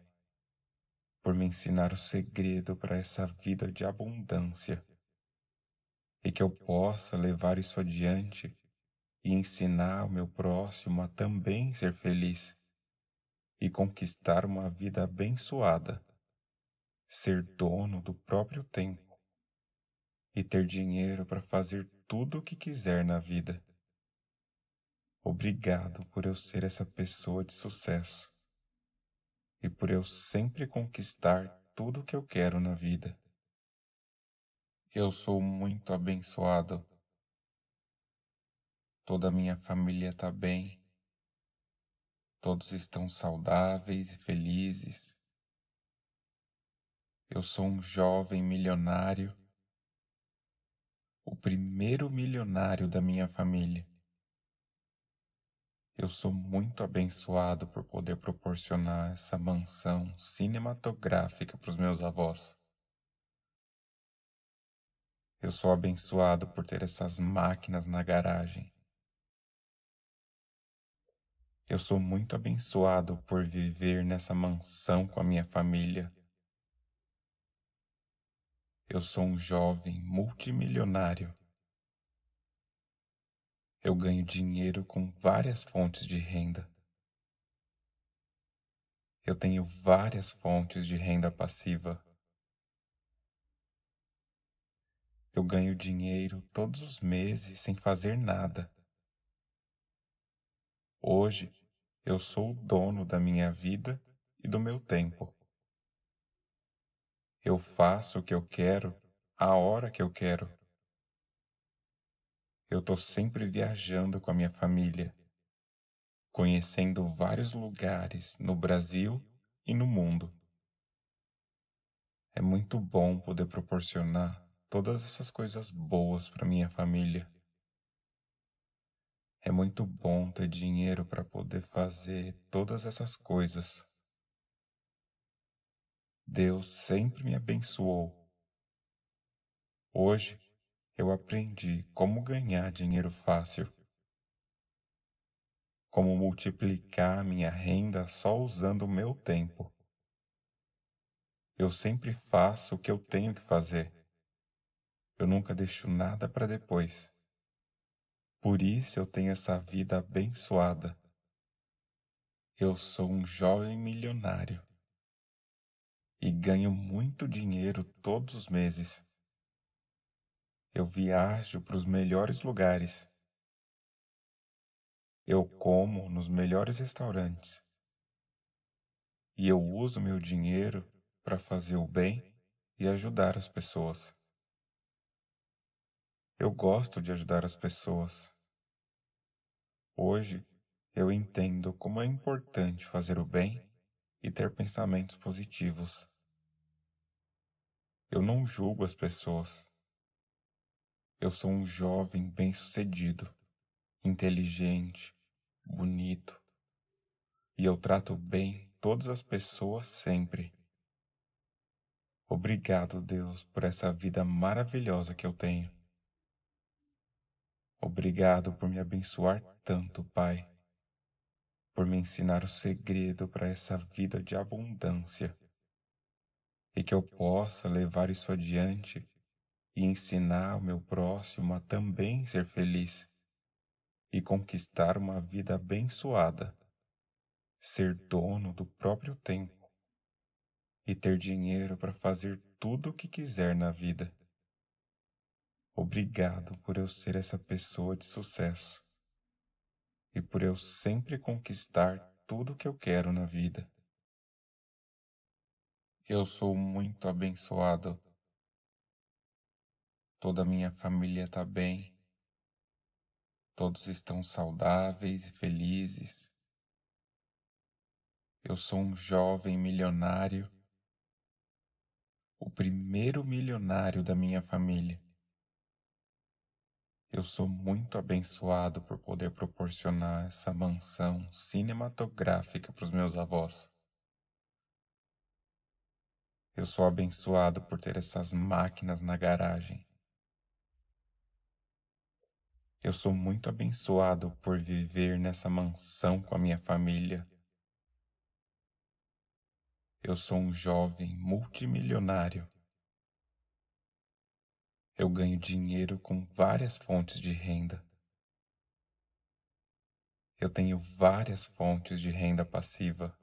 por me ensinar o segredo para essa vida de abundância e que eu possa levar isso adiante e ensinar o meu próximo a também ser feliz e conquistar uma vida abençoada, ser dono do próprio tempo e ter dinheiro para fazer tudo o que quiser na vida. Obrigado por eu ser essa pessoa de sucesso e por eu sempre conquistar tudo o que eu quero na vida. Eu sou muito abençoado. Toda a minha família está bem. Todos estão saudáveis e felizes. Eu sou um jovem milionário, o primeiro milionário da minha família. Eu sou muito abençoado por poder proporcionar essa mansão cinematográfica para os meus avós. Eu sou abençoado por ter essas máquinas na garagem. Eu sou muito abençoado por viver nessa mansão com a minha família. Eu sou um jovem multimilionário eu ganho dinheiro com várias fontes de renda. Eu tenho várias fontes de renda passiva. Eu ganho dinheiro todos os meses sem fazer nada. Hoje eu sou o dono da minha vida e do meu tempo. Eu faço o que eu quero, a hora que eu quero eu estou sempre viajando com a minha família, conhecendo vários lugares no Brasil e no mundo. É muito bom poder proporcionar todas essas coisas boas para minha família. É muito bom ter dinheiro para poder fazer todas essas coisas. Deus sempre me abençoou. Hoje eu aprendi como ganhar dinheiro fácil, como multiplicar minha renda só usando o meu tempo. Eu sempre faço o que eu tenho que fazer. Eu nunca deixo nada para depois. Por isso eu tenho essa vida abençoada. Eu sou um jovem milionário e ganho muito dinheiro todos os meses eu viajo para os melhores lugares. Eu como nos melhores restaurantes. E eu uso meu dinheiro para fazer o bem e ajudar as pessoas. Eu gosto de ajudar as pessoas. Hoje eu entendo como é importante fazer o bem e ter pensamentos positivos. Eu não julgo as pessoas. Eu sou um jovem bem-sucedido, inteligente, bonito. E eu trato bem todas as pessoas sempre. Obrigado, Deus, por essa vida maravilhosa que eu tenho. Obrigado por me abençoar tanto, Pai, por me ensinar o segredo para essa vida de abundância e que eu possa levar isso adiante e ensinar o meu próximo a também ser feliz e conquistar uma vida abençoada, ser dono do próprio tempo e ter dinheiro para fazer tudo o que quiser na vida. Obrigado por eu ser essa pessoa de sucesso e por eu sempre conquistar tudo o que eu quero na vida. Eu sou muito abençoado Toda a minha família está bem. Todos estão saudáveis e felizes. Eu sou um jovem milionário, o primeiro milionário da minha família. Eu sou muito abençoado por poder proporcionar essa mansão cinematográfica para os meus avós. Eu sou abençoado por ter essas máquinas na garagem. Eu sou muito abençoado por viver nessa mansão com a minha família. Eu sou um jovem multimilionário. Eu ganho dinheiro com várias fontes de renda. Eu tenho várias fontes de renda passiva.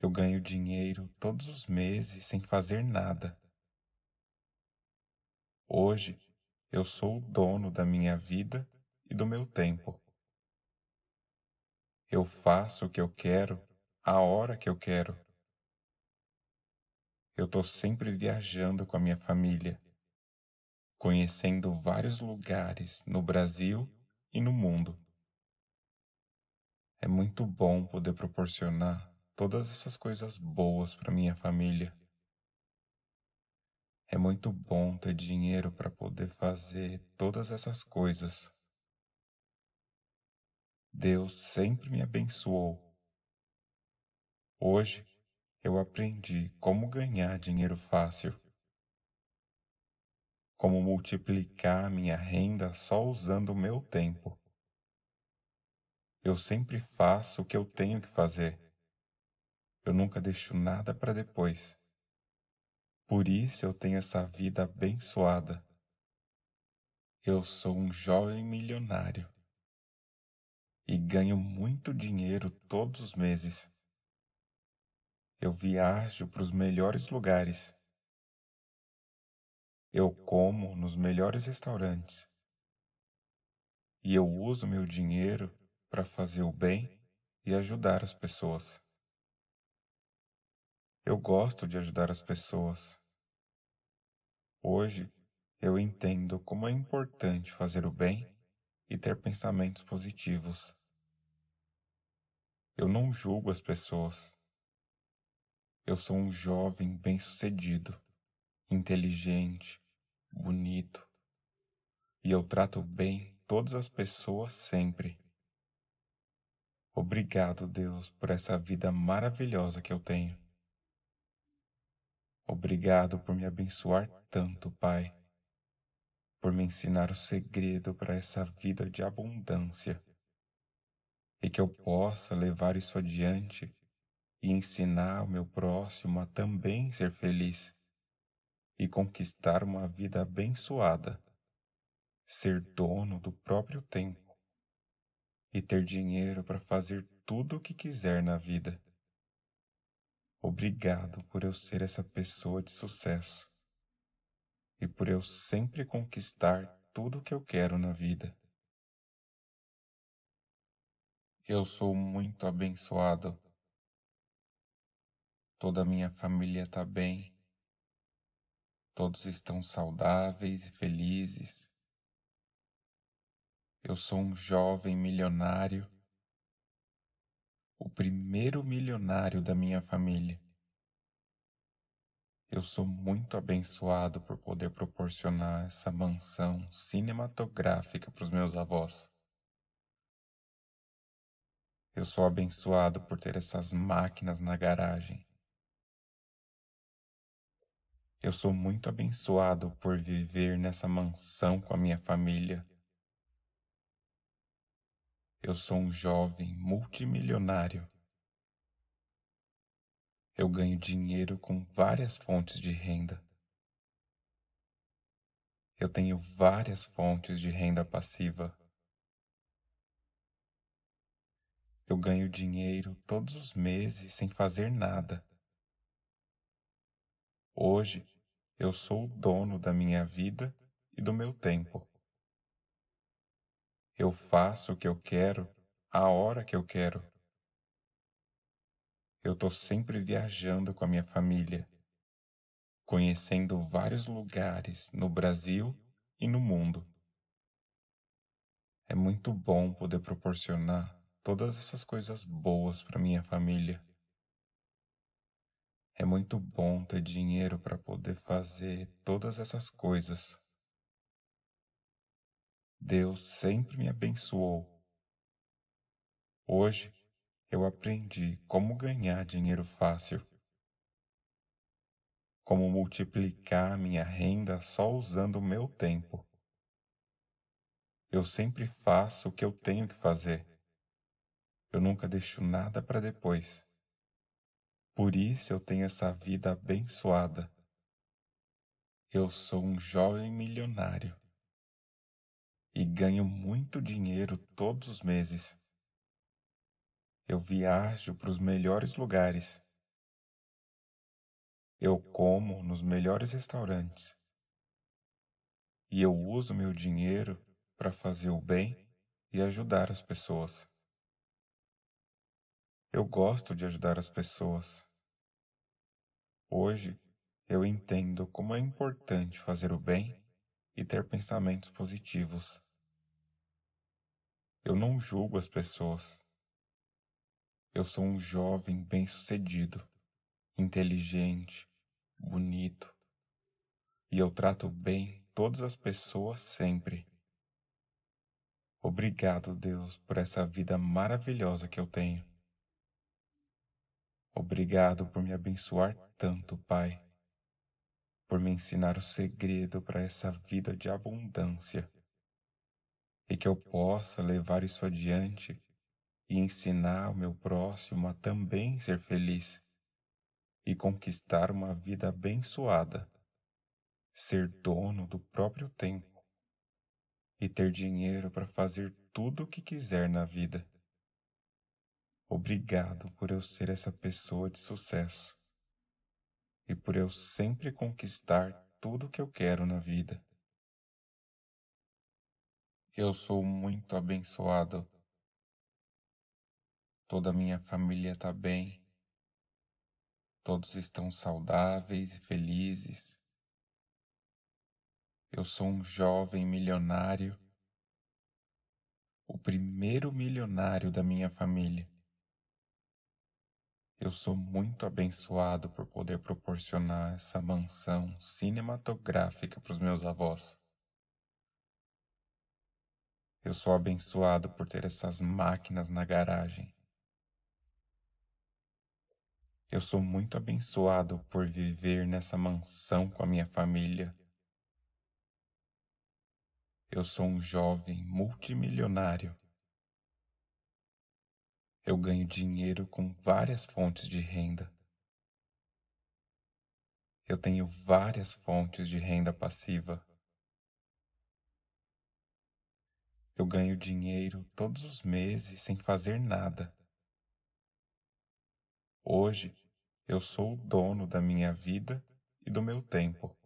Eu ganho dinheiro todos os meses sem fazer nada. Hoje eu sou o dono da minha vida e do meu tempo. Eu faço o que eu quero, a hora que eu quero. Eu estou sempre viajando com a minha família, conhecendo vários lugares no Brasil e no mundo. É muito bom poder proporcionar todas essas coisas boas para minha família. É muito bom ter dinheiro para poder fazer todas essas coisas. Deus sempre me abençoou. Hoje eu aprendi como ganhar dinheiro fácil, como multiplicar minha renda só usando o meu tempo. Eu sempre faço o que eu tenho que fazer. Eu nunca deixo nada para depois. Por isso eu tenho essa vida abençoada. Eu sou um jovem milionário e ganho muito dinheiro todos os meses. Eu viajo para os melhores lugares. Eu como nos melhores restaurantes. E eu uso meu dinheiro para fazer o bem e ajudar as pessoas. Eu gosto de ajudar as pessoas. Hoje eu entendo como é importante fazer o bem e ter pensamentos positivos. Eu não julgo as pessoas. Eu sou um jovem bem-sucedido, inteligente, bonito, e eu trato bem todas as pessoas sempre. Obrigado, Deus, por essa vida maravilhosa que eu tenho. Obrigado por me abençoar tanto, Pai, por me ensinar o segredo para essa vida de abundância e que eu possa levar isso adiante e ensinar o meu próximo a também ser feliz e conquistar uma vida abençoada, ser dono do próprio tempo e ter dinheiro para fazer tudo o que quiser na vida. Obrigado por eu ser essa pessoa de sucesso e por eu sempre conquistar tudo o que eu quero na vida. Eu sou muito abençoado. Toda a minha família está bem. Todos estão saudáveis e felizes. Eu sou um jovem milionário o primeiro milionário da minha família. Eu sou muito abençoado por poder proporcionar essa mansão cinematográfica para os meus avós. Eu sou abençoado por ter essas máquinas na garagem. Eu sou muito abençoado por viver nessa mansão com a minha família. Eu sou um jovem multimilionário. Eu ganho dinheiro com várias fontes de renda. Eu tenho várias fontes de renda passiva. Eu ganho dinheiro todos os meses sem fazer nada. Hoje eu sou o dono da minha vida e do meu tempo. Eu faço o que eu quero, a hora que eu quero. Eu estou sempre viajando com a minha família, conhecendo vários lugares no Brasil e no mundo. É muito bom poder proporcionar todas essas coisas boas para minha família. É muito bom ter dinheiro para poder fazer todas essas coisas. Deus sempre me abençoou. Hoje eu aprendi como ganhar dinheiro fácil, como multiplicar minha renda só usando o meu tempo. Eu sempre faço o que eu tenho que fazer. Eu nunca deixo nada para depois. Por isso eu tenho essa vida abençoada. Eu sou um jovem milionário e ganho muito dinheiro todos os meses. Eu viajo para os melhores lugares. Eu como nos melhores restaurantes. E eu uso meu dinheiro para fazer o bem e ajudar as pessoas. Eu gosto de ajudar as pessoas. Hoje eu entendo como é importante fazer o bem e ter pensamentos positivos. Eu não julgo as pessoas. Eu sou um jovem bem-sucedido, inteligente, bonito. E eu trato bem todas as pessoas sempre. Obrigado, Deus, por essa vida maravilhosa que eu tenho. Obrigado por me abençoar tanto, Pai, por me ensinar o segredo para essa vida de abundância e que eu possa levar isso adiante e ensinar o meu próximo a também ser feliz e conquistar uma vida abençoada, ser dono do próprio tempo e ter dinheiro para fazer tudo o que quiser na vida. Obrigado por eu ser essa pessoa de sucesso e por eu sempre conquistar tudo o que eu quero na vida. Eu sou muito abençoado. Toda a minha família está bem. Todos estão saudáveis e felizes. Eu sou um jovem milionário, o primeiro milionário da minha família. Eu sou muito abençoado por poder proporcionar essa mansão cinematográfica para os meus avós. Eu sou abençoado por ter essas máquinas na garagem. Eu sou muito abençoado por viver nessa mansão com a minha família. Eu sou um jovem multimilionário. Eu ganho dinheiro com várias fontes de renda. Eu tenho várias fontes de renda passiva. Eu ganho dinheiro todos os meses sem fazer nada. Hoje eu sou o dono da minha vida e do meu tempo.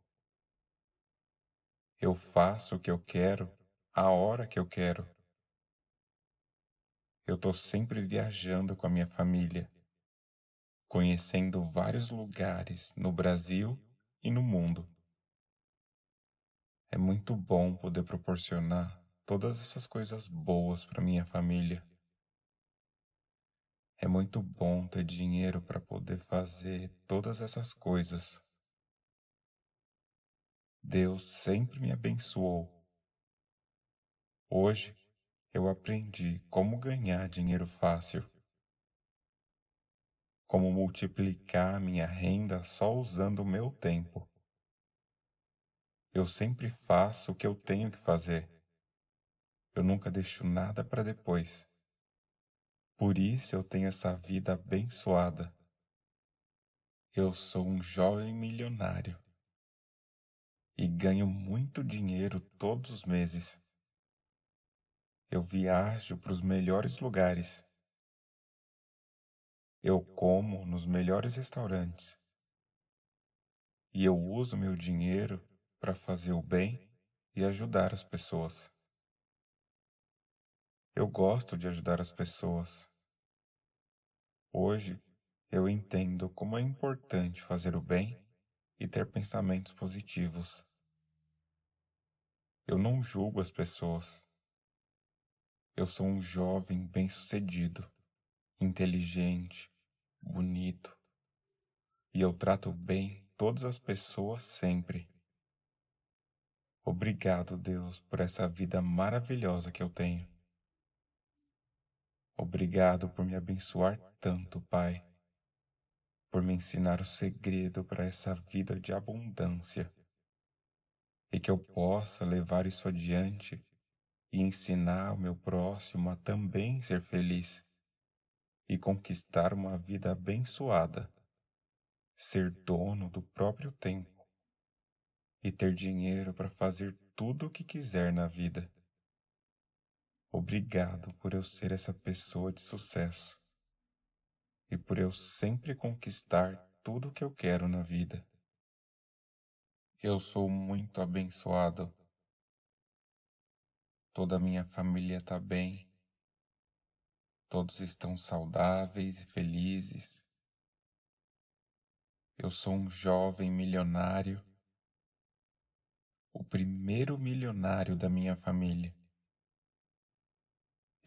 Eu faço o que eu quero, a hora que eu quero. Eu estou sempre viajando com a minha família, conhecendo vários lugares no Brasil e no mundo. É muito bom poder proporcionar todas essas coisas boas para minha família. É muito bom ter dinheiro para poder fazer todas essas coisas. Deus sempre me abençoou. Hoje eu aprendi como ganhar dinheiro fácil, como multiplicar minha renda só usando o meu tempo. Eu sempre faço o que eu tenho que fazer. Eu nunca deixo nada para depois. Por isso eu tenho essa vida abençoada. Eu sou um jovem milionário e ganho muito dinheiro todos os meses. Eu viajo para os melhores lugares. Eu como nos melhores restaurantes. E eu uso meu dinheiro para fazer o bem e ajudar as pessoas. Eu gosto de ajudar as pessoas. Hoje eu entendo como é importante fazer o bem e ter pensamentos positivos. Eu não julgo as pessoas. Eu sou um jovem bem-sucedido, inteligente, bonito. E eu trato bem todas as pessoas sempre. Obrigado, Deus, por essa vida maravilhosa que eu tenho. Obrigado por me abençoar tanto, Pai, por me ensinar o segredo para essa vida de abundância e que eu possa levar isso adiante e ensinar o meu próximo a também ser feliz e conquistar uma vida abençoada, ser dono do próprio tempo e ter dinheiro para fazer tudo o que quiser na vida. Obrigado por eu ser essa pessoa de sucesso e por eu sempre conquistar tudo o que eu quero na vida. Eu sou muito abençoado. Toda a minha família está bem. Todos estão saudáveis e felizes. Eu sou um jovem milionário, o primeiro milionário da minha família.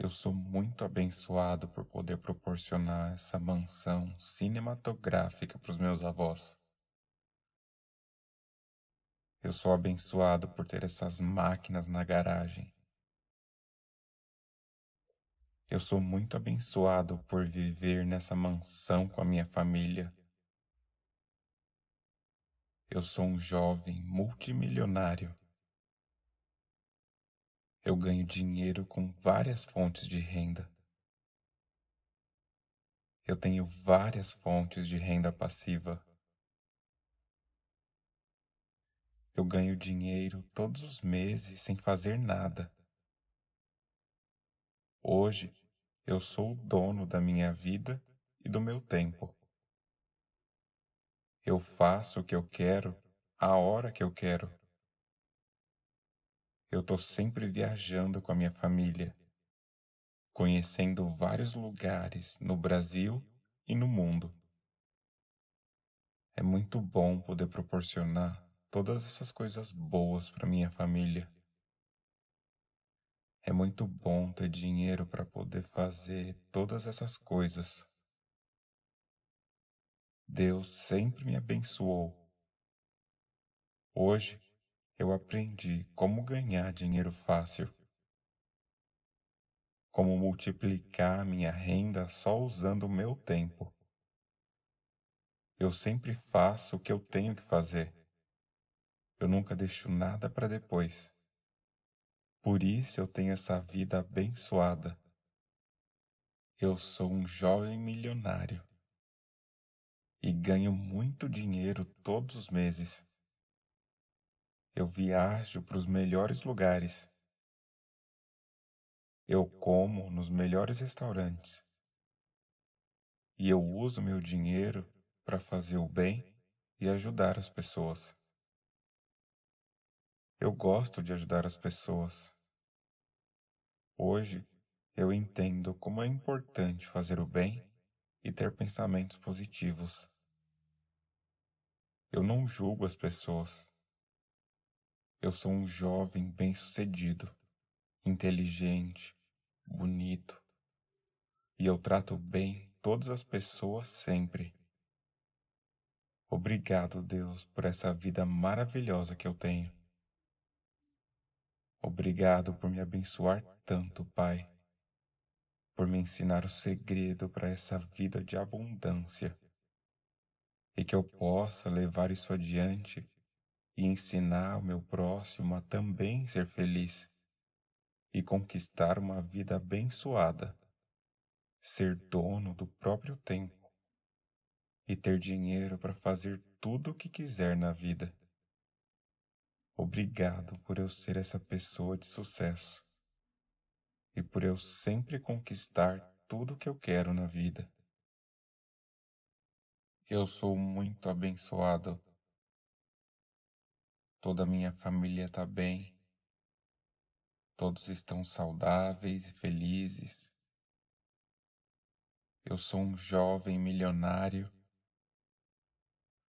Eu sou muito abençoado por poder proporcionar essa mansão cinematográfica para os meus avós. Eu sou abençoado por ter essas máquinas na garagem. Eu sou muito abençoado por viver nessa mansão com a minha família. Eu sou um jovem multimilionário eu ganho dinheiro com várias fontes de renda. Eu tenho várias fontes de renda passiva. Eu ganho dinheiro todos os meses sem fazer nada. Hoje eu sou o dono da minha vida e do meu tempo. Eu faço o que eu quero, a hora que eu quero eu estou sempre viajando com a minha família, conhecendo vários lugares no Brasil e no mundo. É muito bom poder proporcionar todas essas coisas boas para minha família. É muito bom ter dinheiro para poder fazer todas essas coisas. Deus sempre me abençoou. Hoje eu aprendi como ganhar dinheiro fácil, como multiplicar minha renda só usando o meu tempo. Eu sempre faço o que eu tenho que fazer. Eu nunca deixo nada para depois. Por isso eu tenho essa vida abençoada. Eu sou um jovem milionário e ganho muito dinheiro todos os meses. Eu viajo para os melhores lugares. Eu como nos melhores restaurantes. E eu uso meu dinheiro para fazer o bem e ajudar as pessoas. Eu gosto de ajudar as pessoas. Hoje eu entendo como é importante fazer o bem e ter pensamentos positivos. Eu não julgo as pessoas. Eu sou um jovem bem-sucedido, inteligente, bonito. E eu trato bem todas as pessoas sempre. Obrigado, Deus, por essa vida maravilhosa que eu tenho. Obrigado por me abençoar tanto, Pai, por me ensinar o segredo para essa vida de abundância e que eu possa levar isso adiante e ensinar o meu próximo a também ser feliz e conquistar uma vida abençoada, ser dono do próprio tempo e ter dinheiro para fazer tudo o que quiser na vida. Obrigado por eu ser essa pessoa de sucesso e por eu sempre conquistar tudo o que eu quero na vida. Eu sou muito abençoado Toda a minha família está bem. Todos estão saudáveis e felizes. Eu sou um jovem milionário,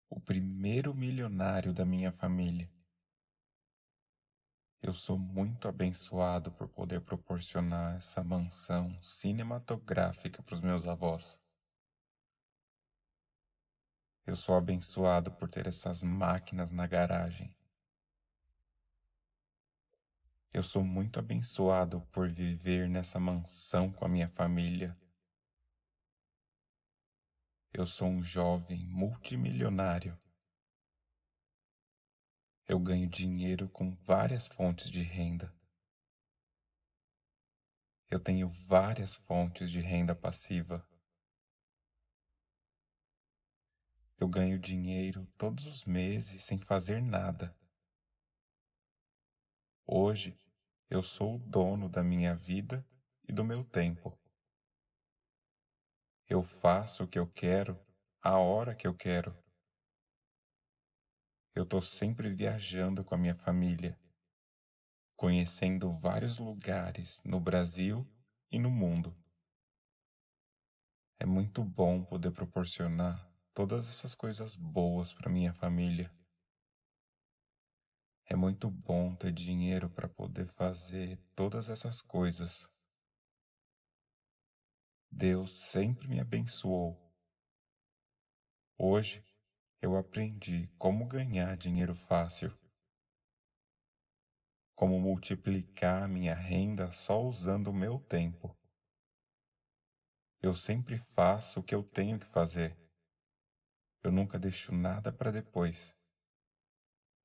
o primeiro milionário da minha família. Eu sou muito abençoado por poder proporcionar essa mansão cinematográfica para os meus avós. Eu sou abençoado por ter essas máquinas na garagem. Eu sou muito abençoado por viver nessa mansão com a minha família. Eu sou um jovem multimilionário. Eu ganho dinheiro com várias fontes de renda. Eu tenho várias fontes de renda passiva. Eu ganho dinheiro todos os meses sem fazer nada. Hoje eu sou o dono da minha vida e do meu tempo. Eu faço o que eu quero, a hora que eu quero. Eu estou sempre viajando com a minha família, conhecendo vários lugares no Brasil e no mundo. É muito bom poder proporcionar todas essas coisas boas para minha família. É muito bom ter dinheiro para poder fazer todas essas coisas. Deus sempre me abençoou. Hoje eu aprendi como ganhar dinheiro fácil, como multiplicar minha renda só usando o meu tempo. Eu sempre faço o que eu tenho que fazer. Eu nunca deixo nada para depois.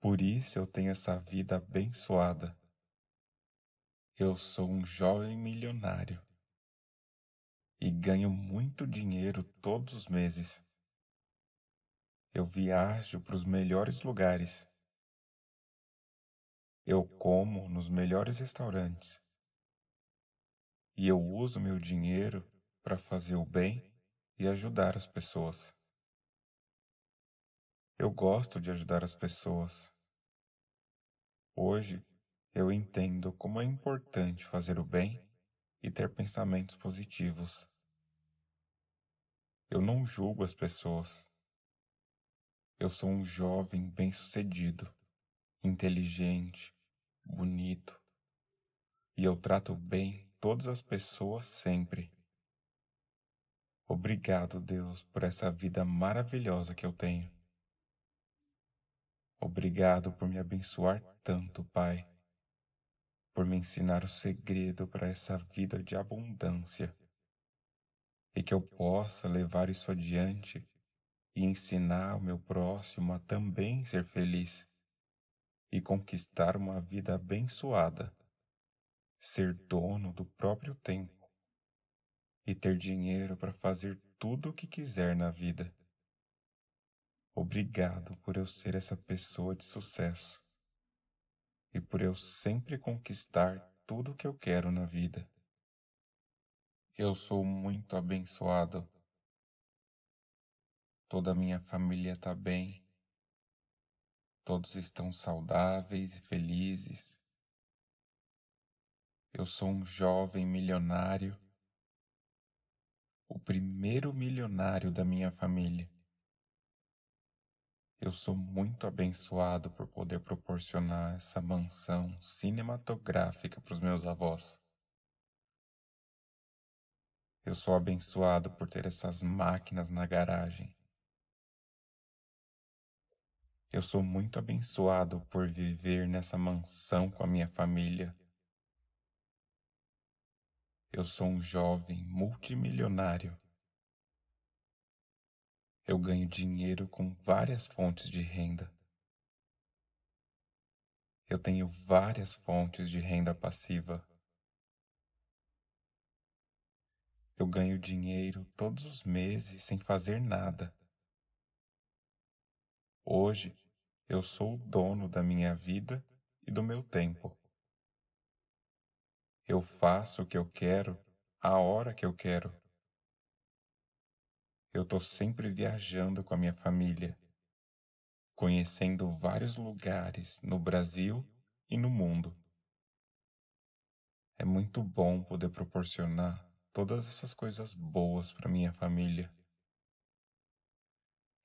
Por isso eu tenho essa vida abençoada. Eu sou um jovem milionário e ganho muito dinheiro todos os meses. Eu viajo para os melhores lugares. Eu como nos melhores restaurantes. E eu uso meu dinheiro para fazer o bem e ajudar as pessoas. Eu gosto de ajudar as pessoas. Hoje eu entendo como é importante fazer o bem e ter pensamentos positivos. Eu não julgo as pessoas. Eu sou um jovem bem-sucedido, inteligente, bonito, e eu trato bem todas as pessoas sempre. Obrigado, Deus, por essa vida maravilhosa que eu tenho. Obrigado por me abençoar tanto, Pai, por me ensinar o segredo para essa vida de abundância e que eu possa levar isso adiante e ensinar o meu próximo a também ser feliz e conquistar uma vida abençoada, ser dono do próprio tempo e ter dinheiro para fazer tudo o que quiser na vida. Obrigado por eu ser essa pessoa de sucesso e por eu sempre conquistar tudo o que eu quero na vida. Eu sou muito abençoado. Toda a minha família está bem. Todos estão saudáveis e felizes. Eu sou um jovem milionário, o primeiro milionário da minha família. Eu sou muito abençoado por poder proporcionar essa mansão cinematográfica para os meus avós. Eu sou abençoado por ter essas máquinas na garagem. Eu sou muito abençoado por viver nessa mansão com a minha família. Eu sou um jovem multimilionário eu ganho dinheiro com várias fontes de renda. Eu tenho várias fontes de renda passiva. Eu ganho dinheiro todos os meses sem fazer nada. Hoje eu sou o dono da minha vida e do meu tempo. Eu faço o que eu quero, a hora que eu quero eu estou sempre viajando com a minha família, conhecendo vários lugares no Brasil e no mundo. É muito bom poder proporcionar todas essas coisas boas para minha família.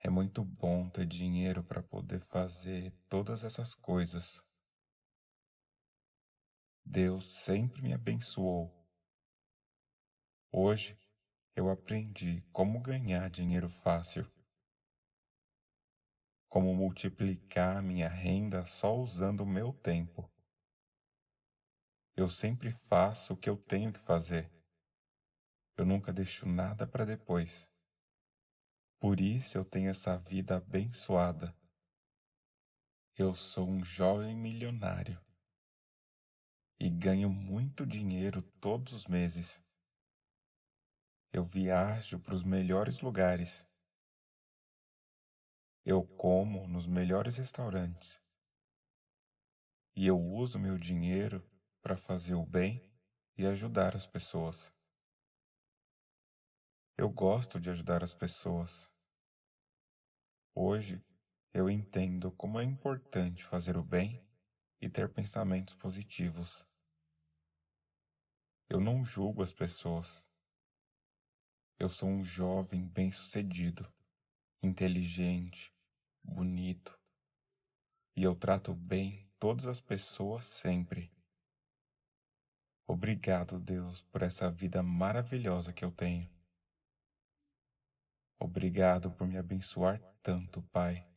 É muito bom ter dinheiro para poder fazer todas essas coisas. Deus sempre me abençoou. Hoje eu aprendi como ganhar dinheiro fácil, como multiplicar minha renda só usando o meu tempo. Eu sempre faço o que eu tenho que fazer. Eu nunca deixo nada para depois. Por isso eu tenho essa vida abençoada. Eu sou um jovem milionário e ganho muito dinheiro todos os meses. Eu viajo para os melhores lugares. Eu como nos melhores restaurantes. E eu uso meu dinheiro para fazer o bem e ajudar as pessoas. Eu gosto de ajudar as pessoas. Hoje eu entendo como é importante fazer o bem e ter pensamentos positivos. Eu não julgo as pessoas. Eu sou um jovem bem-sucedido, inteligente, bonito. E eu trato bem todas as pessoas sempre. Obrigado, Deus, por essa vida maravilhosa que eu tenho. Obrigado por me abençoar tanto, Pai,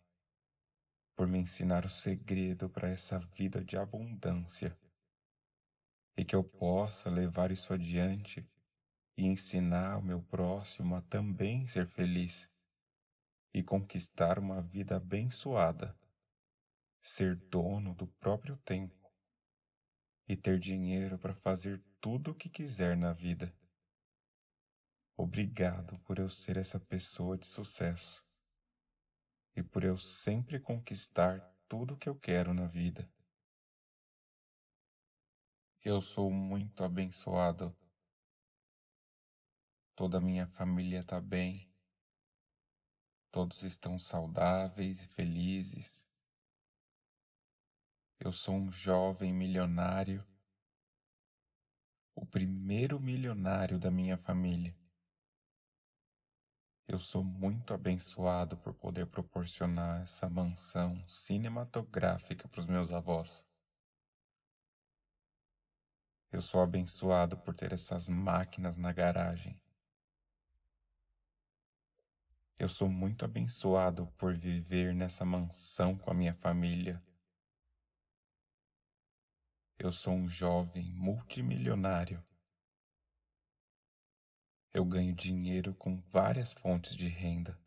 por me ensinar o segredo para essa vida de abundância e que eu possa levar isso adiante e ensinar o meu próximo a também ser feliz e conquistar uma vida abençoada, ser dono do próprio tempo e ter dinheiro para fazer tudo o que quiser na vida. Obrigado por eu ser essa pessoa de sucesso e por eu sempre conquistar tudo o que eu quero na vida. Eu sou muito abençoado Toda a minha família está bem. Todos estão saudáveis e felizes. Eu sou um jovem milionário, o primeiro milionário da minha família. Eu sou muito abençoado por poder proporcionar essa mansão cinematográfica para os meus avós. Eu sou abençoado por ter essas máquinas na garagem. Eu sou muito abençoado por viver nessa mansão com a minha família. Eu sou um jovem multimilionário. Eu ganho dinheiro com várias fontes de renda.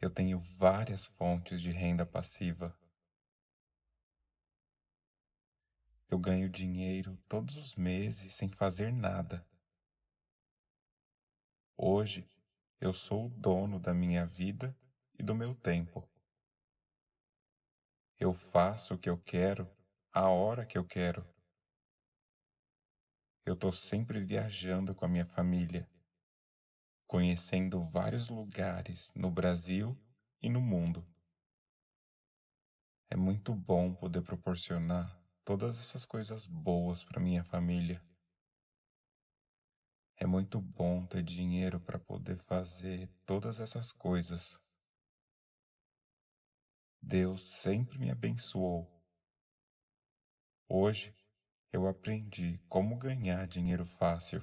Eu tenho várias fontes de renda passiva. Eu ganho dinheiro todos os meses sem fazer nada. Hoje eu sou o dono da minha vida e do meu tempo. Eu faço o que eu quero, a hora que eu quero. Eu estou sempre viajando com a minha família, conhecendo vários lugares no Brasil e no mundo. É muito bom poder proporcionar todas essas coisas boas para minha família. É muito bom ter dinheiro para poder fazer todas essas coisas. Deus sempre me abençoou. Hoje eu aprendi como ganhar dinheiro fácil,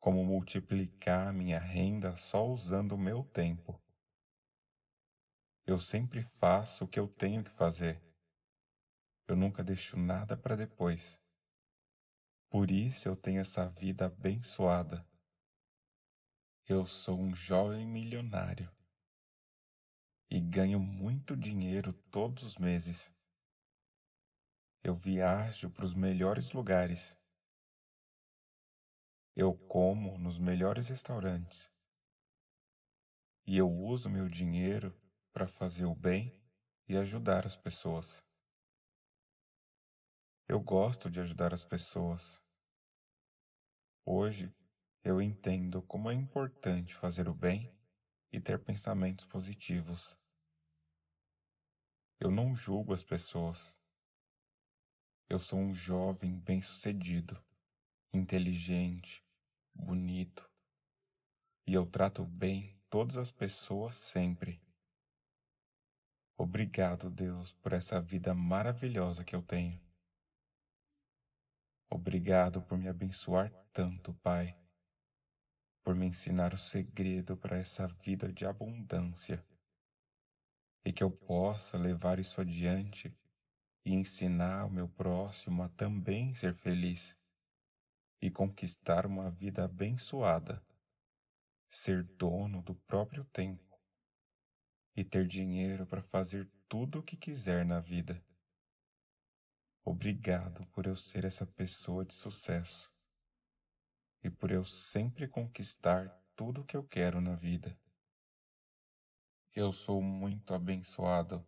como multiplicar minha renda só usando o meu tempo. Eu sempre faço o que eu tenho que fazer. Eu nunca deixo nada para depois. Por isso eu tenho essa vida abençoada. Eu sou um jovem milionário e ganho muito dinheiro todos os meses. Eu viajo para os melhores lugares. Eu como nos melhores restaurantes. E eu uso meu dinheiro para fazer o bem e ajudar as pessoas. Eu gosto de ajudar as pessoas. Hoje eu entendo como é importante fazer o bem e ter pensamentos positivos. Eu não julgo as pessoas. Eu sou um jovem bem-sucedido, inteligente, bonito, e eu trato bem todas as pessoas sempre. Obrigado, Deus, por essa vida maravilhosa que eu tenho. Obrigado por me abençoar tanto, Pai, por me ensinar o segredo para essa vida de abundância e que eu possa levar isso adiante e ensinar o meu próximo a também ser feliz e conquistar uma vida abençoada, ser dono do próprio tempo e ter dinheiro para fazer tudo o que quiser na vida. Obrigado por eu ser essa pessoa de sucesso e por eu sempre conquistar tudo o que eu quero na vida. Eu sou muito abençoado.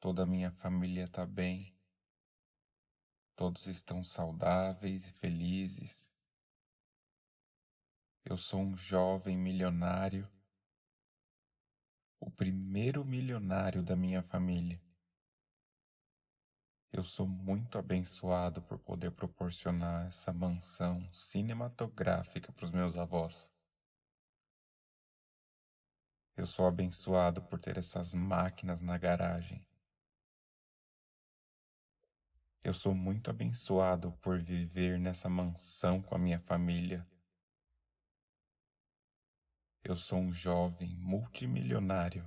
Toda a minha família está bem. Todos estão saudáveis e felizes. Eu sou um jovem milionário, o primeiro milionário da minha família. Eu sou muito abençoado por poder proporcionar essa mansão cinematográfica para os meus avós. Eu sou abençoado por ter essas máquinas na garagem. Eu sou muito abençoado por viver nessa mansão com a minha família. Eu sou um jovem multimilionário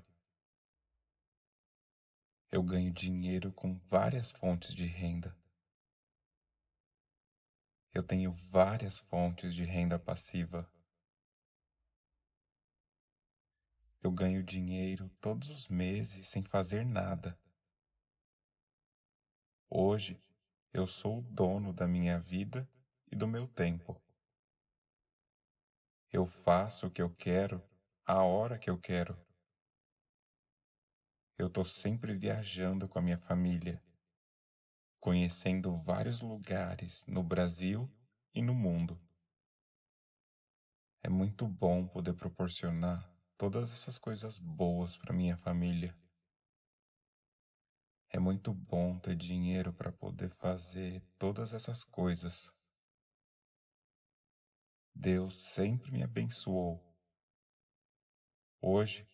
eu ganho dinheiro com várias fontes de renda. Eu tenho várias fontes de renda passiva. Eu ganho dinheiro todos os meses sem fazer nada. Hoje eu sou o dono da minha vida e do meu tempo. Eu faço o que eu quero, a hora que eu quero eu estou sempre viajando com a minha família, conhecendo vários lugares no Brasil e no mundo. É muito bom poder proporcionar todas essas coisas boas para minha família. É muito bom ter dinheiro para poder fazer todas essas coisas. Deus sempre me abençoou. Hoje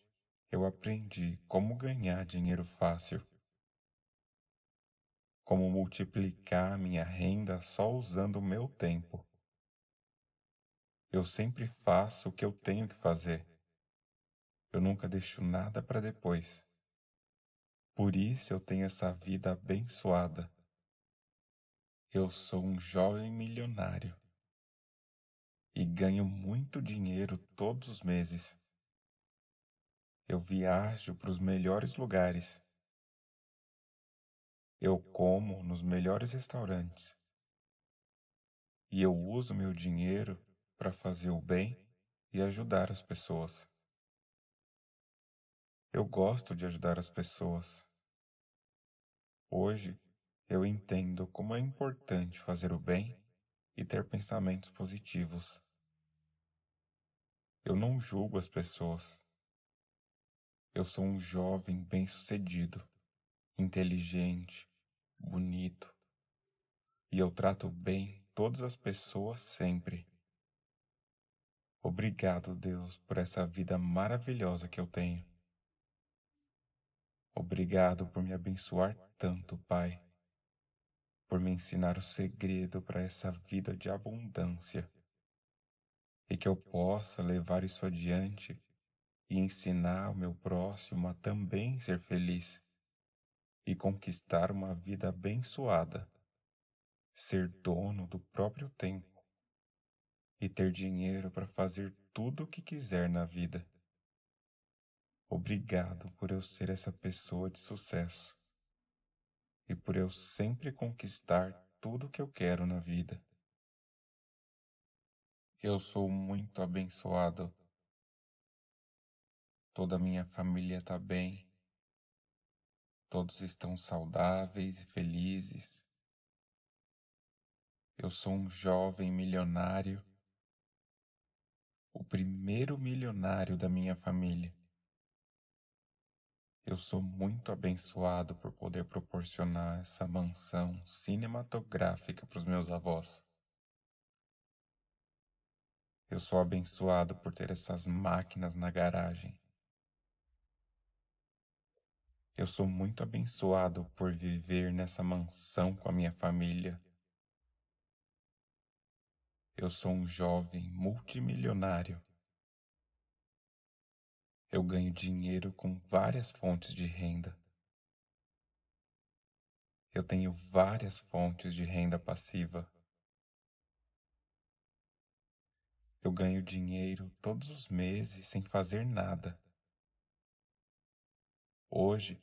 eu aprendi como ganhar dinheiro fácil, como multiplicar minha renda só usando o meu tempo. Eu sempre faço o que eu tenho que fazer. Eu nunca deixo nada para depois. Por isso eu tenho essa vida abençoada. Eu sou um jovem milionário e ganho muito dinheiro todos os meses. Eu viajo para os melhores lugares. Eu como nos melhores restaurantes. E eu uso meu dinheiro para fazer o bem e ajudar as pessoas. Eu gosto de ajudar as pessoas. Hoje eu entendo como é importante fazer o bem e ter pensamentos positivos. Eu não julgo as pessoas. Eu sou um jovem bem-sucedido, inteligente, bonito. E eu trato bem todas as pessoas sempre. Obrigado, Deus, por essa vida maravilhosa que eu tenho. Obrigado por me abençoar tanto, Pai, por me ensinar o segredo para essa vida de abundância e que eu possa levar isso adiante e ensinar o meu próximo a também ser feliz e conquistar uma vida abençoada, ser dono do próprio tempo e ter dinheiro para fazer tudo o que quiser na vida. Obrigado por eu ser essa pessoa de sucesso e por eu sempre conquistar tudo o que eu quero na vida. Eu sou muito abençoado Toda a minha família está bem. Todos estão saudáveis e felizes. Eu sou um jovem milionário, o primeiro milionário da minha família. Eu sou muito abençoado por poder proporcionar essa mansão cinematográfica para os meus avós. Eu sou abençoado por ter essas máquinas na garagem. Eu sou muito abençoado por viver nessa mansão com a minha família. Eu sou um jovem multimilionário. Eu ganho dinheiro com várias fontes de renda. Eu tenho várias fontes de renda passiva. Eu ganho dinheiro todos os meses sem fazer nada. Hoje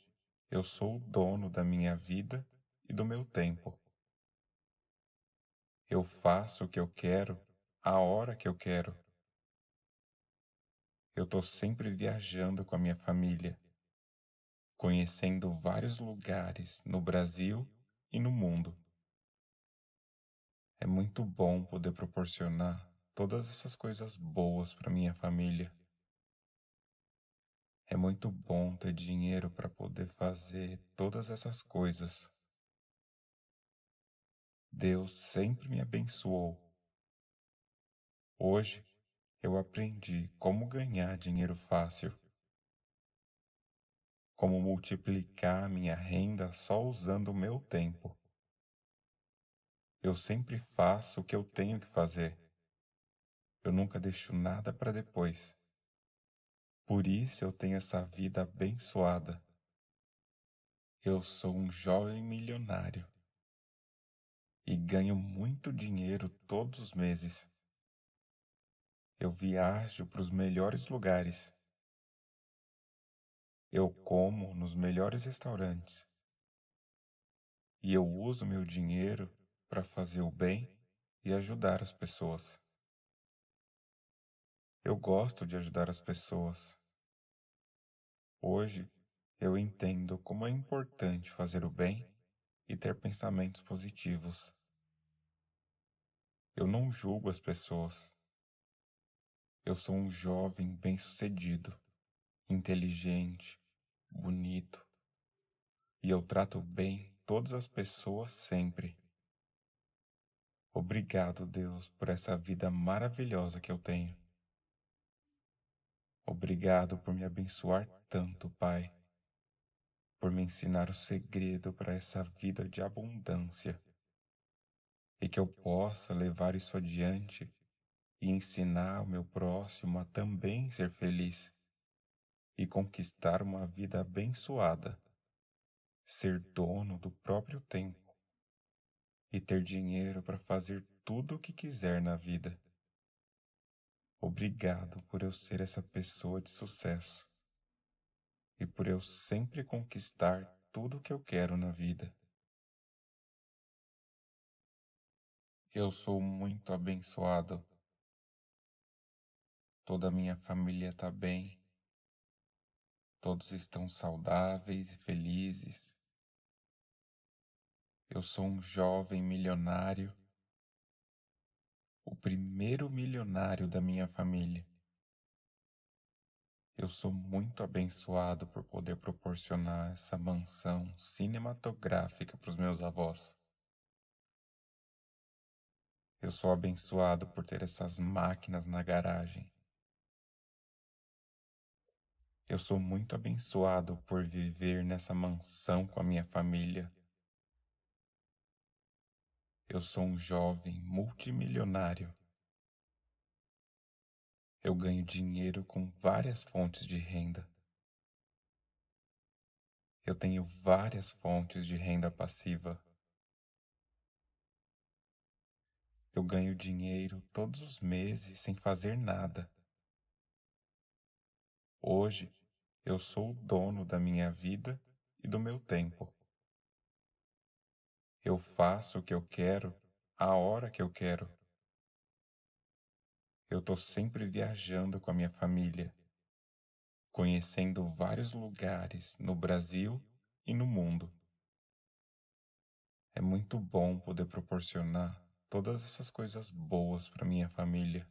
eu sou o dono da minha vida e do meu tempo. Eu faço o que eu quero, a hora que eu quero. Eu estou sempre viajando com a minha família, conhecendo vários lugares no Brasil e no mundo. É muito bom poder proporcionar todas essas coisas boas para minha família. É muito bom ter dinheiro para poder fazer todas essas coisas. Deus sempre me abençoou. Hoje eu aprendi como ganhar dinheiro fácil, como multiplicar minha renda só usando o meu tempo. Eu sempre faço o que eu tenho que fazer. Eu nunca deixo nada para depois. Por isso eu tenho essa vida abençoada. Eu sou um jovem milionário e ganho muito dinheiro todos os meses. Eu viajo para os melhores lugares. Eu como nos melhores restaurantes. E eu uso meu dinheiro para fazer o bem e ajudar as pessoas. Eu gosto de ajudar as pessoas. Hoje eu entendo como é importante fazer o bem e ter pensamentos positivos. Eu não julgo as pessoas. Eu sou um jovem bem-sucedido, inteligente, bonito, e eu trato bem todas as pessoas sempre. Obrigado, Deus, por essa vida maravilhosa que eu tenho. Obrigado por me abençoar tanto, Pai, por me ensinar o segredo para essa vida de abundância e que eu possa levar isso adiante e ensinar o meu próximo a também ser feliz e conquistar uma vida abençoada, ser dono do próprio tempo e ter dinheiro para fazer tudo o que quiser na vida. Obrigado por eu ser essa pessoa de sucesso e por eu sempre conquistar tudo o que eu quero na vida. Eu sou muito abençoado. Toda a minha família está bem. Todos estão saudáveis e felizes. Eu sou um jovem milionário o primeiro milionário da minha família. Eu sou muito abençoado por poder proporcionar essa mansão cinematográfica para os meus avós. Eu sou abençoado por ter essas máquinas na garagem. Eu sou muito abençoado por viver nessa mansão com a minha família eu sou um jovem multimilionário. Eu ganho dinheiro com várias fontes de renda. Eu tenho várias fontes de renda passiva. Eu ganho dinheiro todos os meses sem fazer nada. Hoje eu sou o dono da minha vida e do meu tempo. Eu faço o que eu quero, a hora que eu quero. Eu estou sempre viajando com a minha família, conhecendo vários lugares no Brasil e no mundo. É muito bom poder proporcionar todas essas coisas boas para minha família.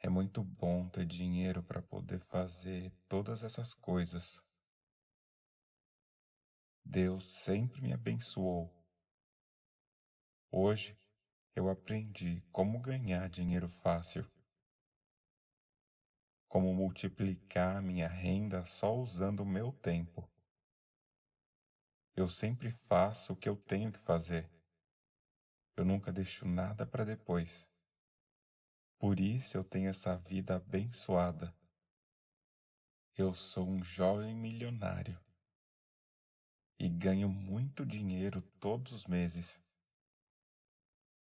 É muito bom ter dinheiro para poder fazer todas essas coisas. Deus sempre me abençoou. Hoje eu aprendi como ganhar dinheiro fácil, como multiplicar minha renda só usando o meu tempo. Eu sempre faço o que eu tenho que fazer. Eu nunca deixo nada para depois. Por isso eu tenho essa vida abençoada. Eu sou um jovem milionário e ganho muito dinheiro todos os meses.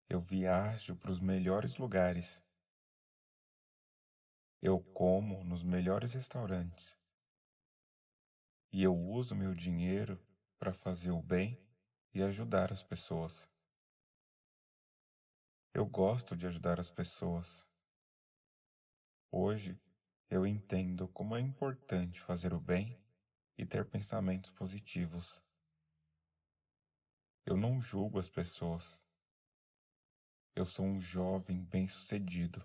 Eu viajo para os melhores lugares. Eu como nos melhores restaurantes. E eu uso meu dinheiro para fazer o bem e ajudar as pessoas. Eu gosto de ajudar as pessoas. Hoje eu entendo como é importante fazer o bem e ter pensamentos positivos. Eu não julgo as pessoas. Eu sou um jovem bem-sucedido,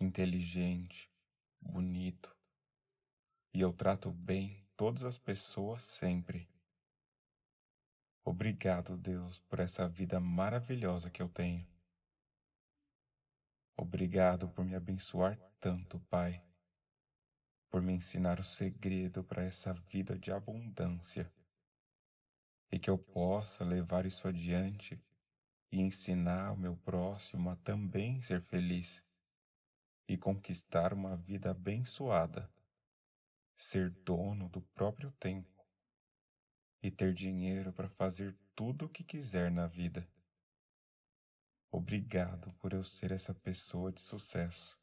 inteligente, bonito. E eu trato bem todas as pessoas sempre. Obrigado, Deus, por essa vida maravilhosa que eu tenho. Obrigado por me abençoar tanto, Pai, por me ensinar o segredo para essa vida de abundância e que eu possa levar isso adiante e ensinar o meu próximo a também ser feliz e conquistar uma vida abençoada, ser dono do próprio tempo e ter dinheiro para fazer tudo o que quiser na vida. Obrigado por eu ser essa pessoa de sucesso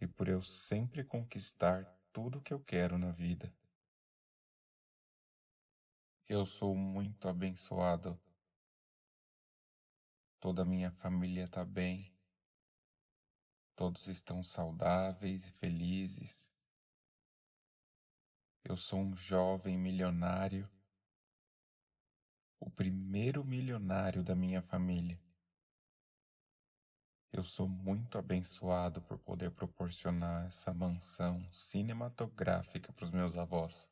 e por eu sempre conquistar tudo o que eu quero na vida. Eu sou muito abençoado. Toda a minha família está bem. Todos estão saudáveis e felizes. Eu sou um jovem milionário, o primeiro milionário da minha família. Eu sou muito abençoado por poder proporcionar essa mansão cinematográfica para os meus avós.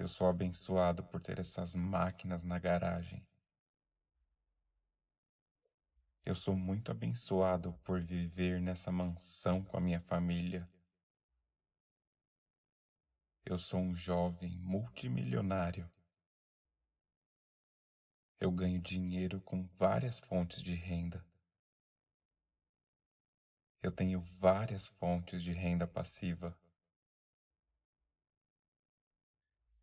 Eu sou abençoado por ter essas máquinas na garagem. Eu sou muito abençoado por viver nessa mansão com a minha família. Eu sou um jovem multimilionário. Eu ganho dinheiro com várias fontes de renda. Eu tenho várias fontes de renda passiva.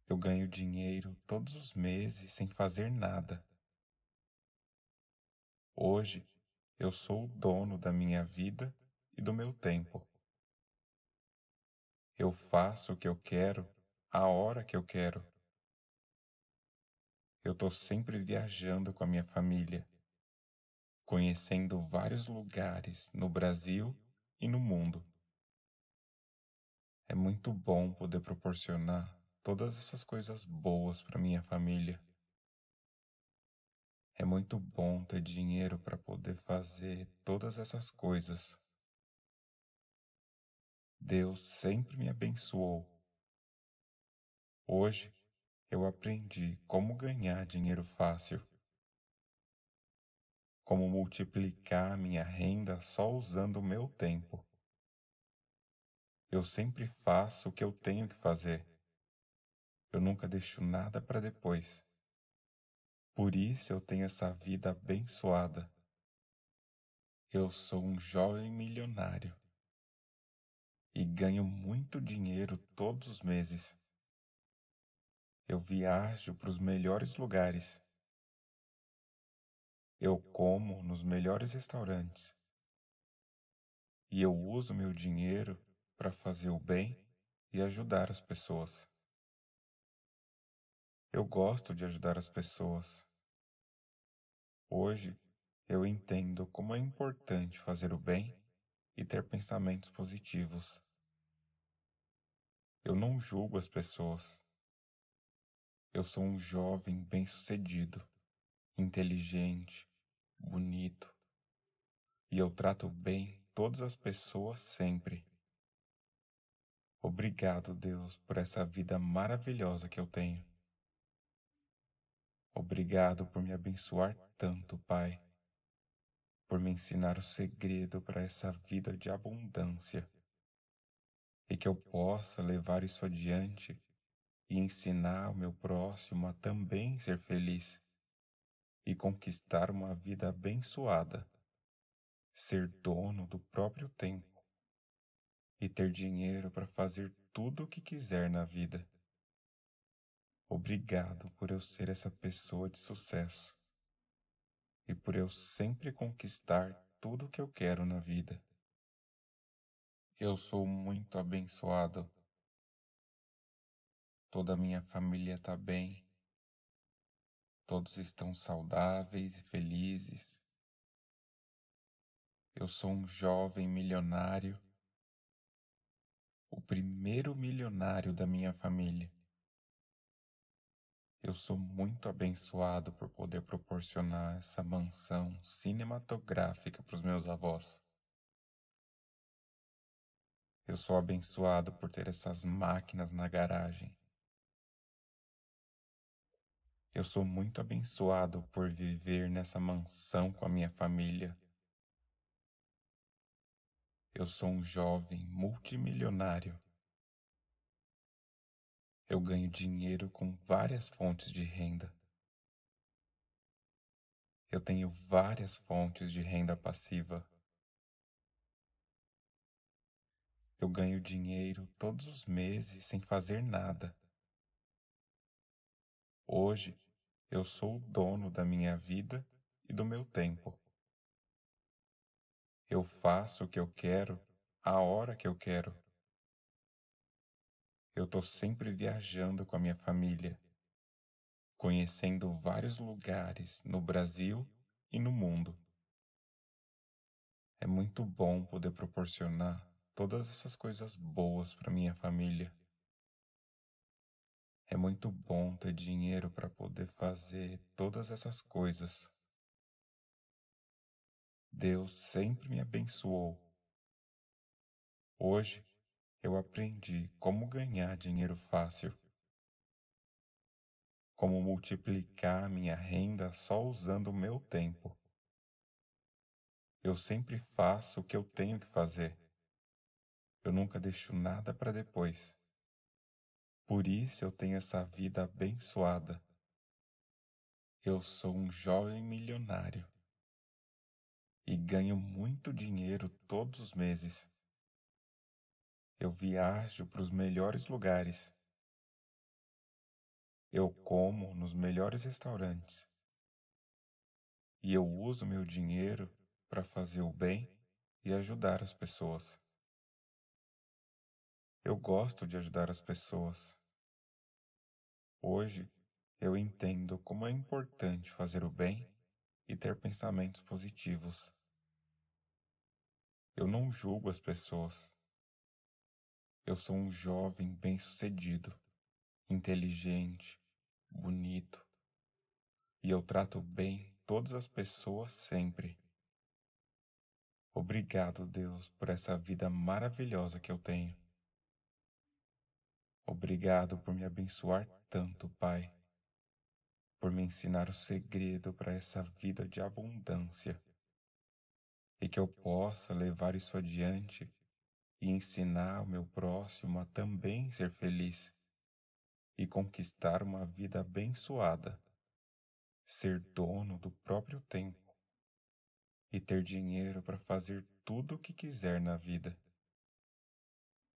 Eu ganho dinheiro todos os meses sem fazer nada. Hoje eu sou o dono da minha vida e do meu tempo. Eu faço o que eu quero, a hora que eu quero. Eu estou sempre viajando com a minha família, conhecendo vários lugares no Brasil e no mundo. É muito bom poder proporcionar todas essas coisas boas para minha família. É muito bom ter dinheiro para poder fazer todas essas coisas. Deus sempre me abençoou. Hoje eu aprendi como ganhar dinheiro fácil, como multiplicar minha renda só usando o meu tempo. Eu sempre faço o que eu tenho que fazer. Eu nunca deixo nada para depois. Por isso eu tenho essa vida abençoada. Eu sou um jovem milionário e ganho muito dinheiro todos os meses. Eu viajo para os melhores lugares. Eu como nos melhores restaurantes. E eu uso meu dinheiro para fazer o bem e ajudar as pessoas. Eu gosto de ajudar as pessoas. Hoje eu entendo como é importante fazer o bem e ter pensamentos positivos. Eu não julgo as pessoas. Eu sou um jovem bem-sucedido, inteligente, bonito. E eu trato bem todas as pessoas sempre. Obrigado, Deus, por essa vida maravilhosa que eu tenho. Obrigado por me abençoar tanto, Pai, por me ensinar o segredo para essa vida de abundância e que eu possa levar isso adiante e ensinar o meu próximo a também ser feliz e conquistar uma vida abençoada, ser dono do próprio tempo e ter dinheiro para fazer tudo o que quiser na vida. Obrigado por eu ser essa pessoa de sucesso e por eu sempre conquistar tudo o que eu quero na vida. Eu sou muito abençoado. Toda a minha família está bem. Todos estão saudáveis e felizes. Eu sou um jovem milionário, o primeiro milionário da minha família. Eu sou muito abençoado por poder proporcionar essa mansão cinematográfica para os meus avós. Eu sou abençoado por ter essas máquinas na garagem. Eu sou muito abençoado por viver nessa mansão com a minha família. Eu sou um jovem multimilionário eu ganho dinheiro com várias fontes de renda. Eu tenho várias fontes de renda passiva. Eu ganho dinheiro todos os meses sem fazer nada. Hoje eu sou o dono da minha vida e do meu tempo. Eu faço o que eu quero, a hora que eu quero eu estou sempre viajando com a minha família, conhecendo vários lugares no Brasil e no mundo. É muito bom poder proporcionar todas essas coisas boas para minha família. É muito bom ter dinheiro para poder fazer todas essas coisas. Deus sempre me abençoou. Hoje eu aprendi como ganhar dinheiro fácil, como multiplicar minha renda só usando o meu tempo. Eu sempre faço o que eu tenho que fazer. Eu nunca deixo nada para depois. Por isso eu tenho essa vida abençoada. Eu sou um jovem milionário e ganho muito dinheiro todos os meses. Eu viajo para os melhores lugares. Eu como nos melhores restaurantes. E eu uso meu dinheiro para fazer o bem e ajudar as pessoas. Eu gosto de ajudar as pessoas. Hoje eu entendo como é importante fazer o bem e ter pensamentos positivos. Eu não julgo as pessoas. Eu sou um jovem bem-sucedido, inteligente, bonito. E eu trato bem todas as pessoas sempre. Obrigado, Deus, por essa vida maravilhosa que eu tenho. Obrigado por me abençoar tanto, Pai, por me ensinar o segredo para essa vida de abundância e que eu possa levar isso adiante e ensinar o meu próximo a também ser feliz e conquistar uma vida abençoada, ser dono do próprio tempo e ter dinheiro para fazer tudo o que quiser na vida.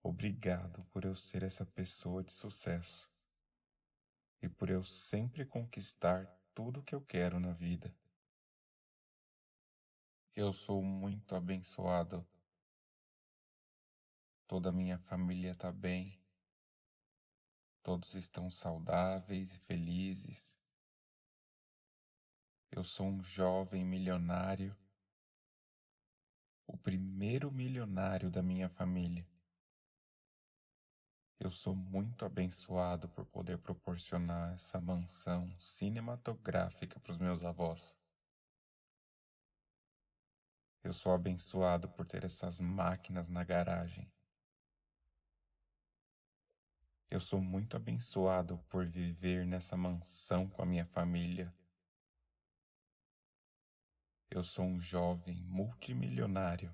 Obrigado por eu ser essa pessoa de sucesso e por eu sempre conquistar tudo o que eu quero na vida. Eu sou muito abençoado Toda a minha família está bem. Todos estão saudáveis e felizes. Eu sou um jovem milionário, o primeiro milionário da minha família. Eu sou muito abençoado por poder proporcionar essa mansão cinematográfica para os meus avós. Eu sou abençoado por ter essas máquinas na garagem. Eu sou muito abençoado por viver nessa mansão com a minha família. Eu sou um jovem multimilionário.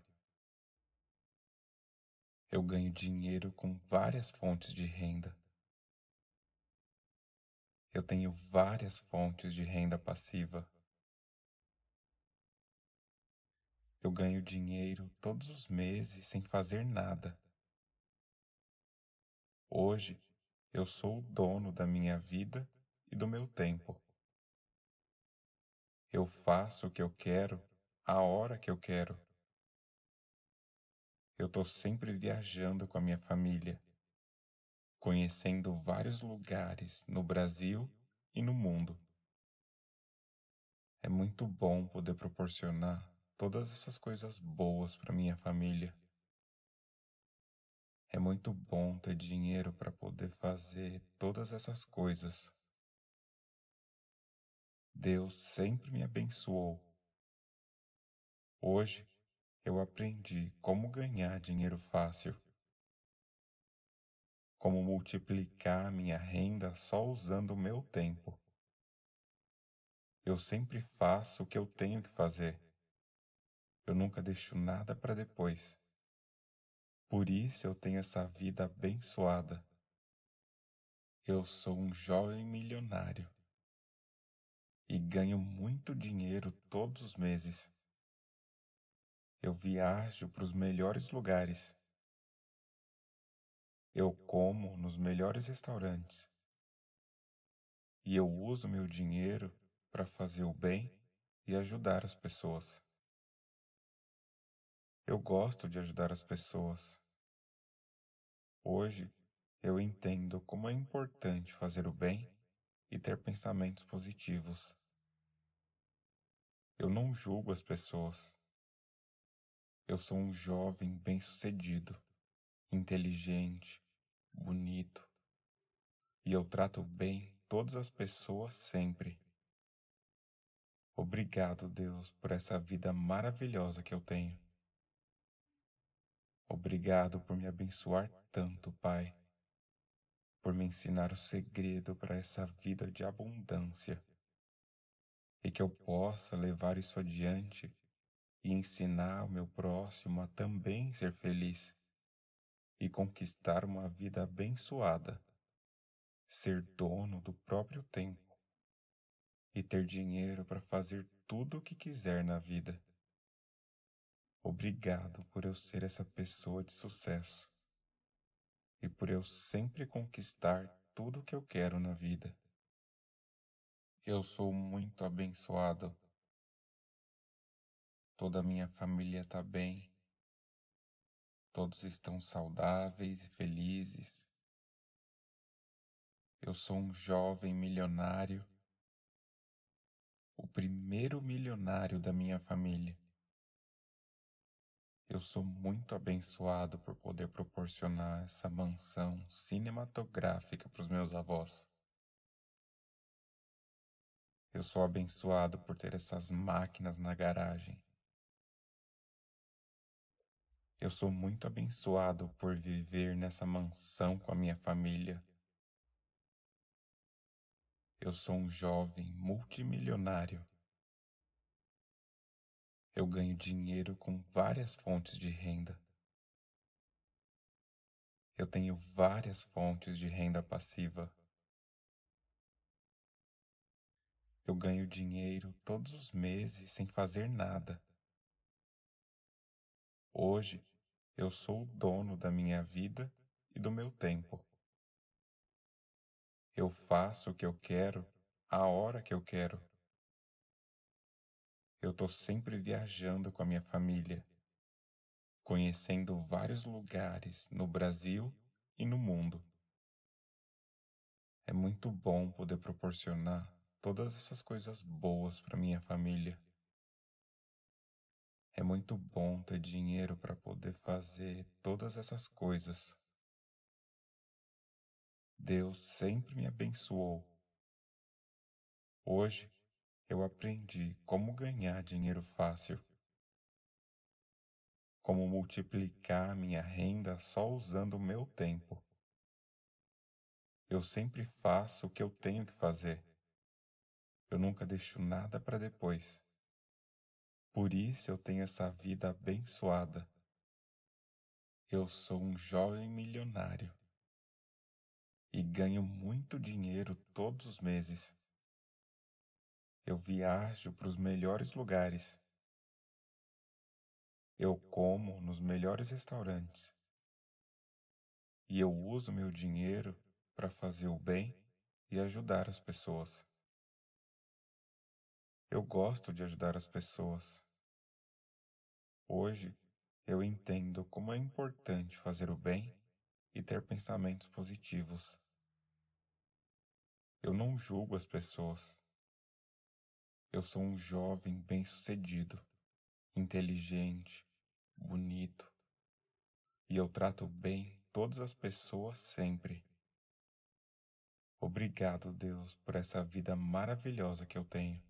Eu ganho dinheiro com várias fontes de renda. Eu tenho várias fontes de renda passiva. Eu ganho dinheiro todos os meses sem fazer nada. Hoje eu sou o dono da minha vida e do meu tempo. Eu faço o que eu quero, a hora que eu quero. Eu estou sempre viajando com a minha família, conhecendo vários lugares no Brasil e no mundo. É muito bom poder proporcionar todas essas coisas boas para minha família. É muito bom ter dinheiro para poder fazer todas essas coisas. Deus sempre me abençoou. Hoje eu aprendi como ganhar dinheiro fácil, como multiplicar minha renda só usando o meu tempo. Eu sempre faço o que eu tenho que fazer. Eu nunca deixo nada para depois. Por isso eu tenho essa vida abençoada. Eu sou um jovem milionário e ganho muito dinheiro todos os meses. Eu viajo para os melhores lugares. Eu como nos melhores restaurantes. E eu uso meu dinheiro para fazer o bem e ajudar as pessoas. Eu gosto de ajudar as pessoas. Hoje eu entendo como é importante fazer o bem e ter pensamentos positivos. Eu não julgo as pessoas. Eu sou um jovem bem-sucedido, inteligente, bonito, e eu trato bem todas as pessoas sempre. Obrigado, Deus, por essa vida maravilhosa que eu tenho. Obrigado por me abençoar tanto, Pai, por me ensinar o segredo para essa vida de abundância e que eu possa levar isso adiante e ensinar o meu próximo a também ser feliz e conquistar uma vida abençoada, ser dono do próprio tempo e ter dinheiro para fazer tudo o que quiser na vida. Obrigado por eu ser essa pessoa de sucesso e por eu sempre conquistar tudo o que eu quero na vida. Eu sou muito abençoado. Toda a minha família está bem. Todos estão saudáveis e felizes. Eu sou um jovem milionário, o primeiro milionário da minha família. Eu sou muito abençoado por poder proporcionar essa mansão cinematográfica para os meus avós. Eu sou abençoado por ter essas máquinas na garagem. Eu sou muito abençoado por viver nessa mansão com a minha família. Eu sou um jovem multimilionário eu ganho dinheiro com várias fontes de renda. Eu tenho várias fontes de renda passiva. Eu ganho dinheiro todos os meses sem fazer nada. Hoje eu sou o dono da minha vida e do meu tempo. Eu faço o que eu quero, a hora que eu quero eu estou sempre viajando com a minha família, conhecendo vários lugares no Brasil e no mundo. É muito bom poder proporcionar todas essas coisas boas para minha família. É muito bom ter dinheiro para poder fazer todas essas coisas. Deus sempre me abençoou. Hoje eu aprendi como ganhar dinheiro fácil, como multiplicar minha renda só usando o meu tempo. Eu sempre faço o que eu tenho que fazer. Eu nunca deixo nada para depois. Por isso eu tenho essa vida abençoada. Eu sou um jovem milionário e ganho muito dinheiro todos os meses. Eu viajo para os melhores lugares. Eu como nos melhores restaurantes. E eu uso meu dinheiro para fazer o bem e ajudar as pessoas. Eu gosto de ajudar as pessoas. Hoje eu entendo como é importante fazer o bem e ter pensamentos positivos. Eu não julgo as pessoas. Eu sou um jovem bem-sucedido, inteligente, bonito. E eu trato bem todas as pessoas sempre. Obrigado, Deus, por essa vida maravilhosa que eu tenho.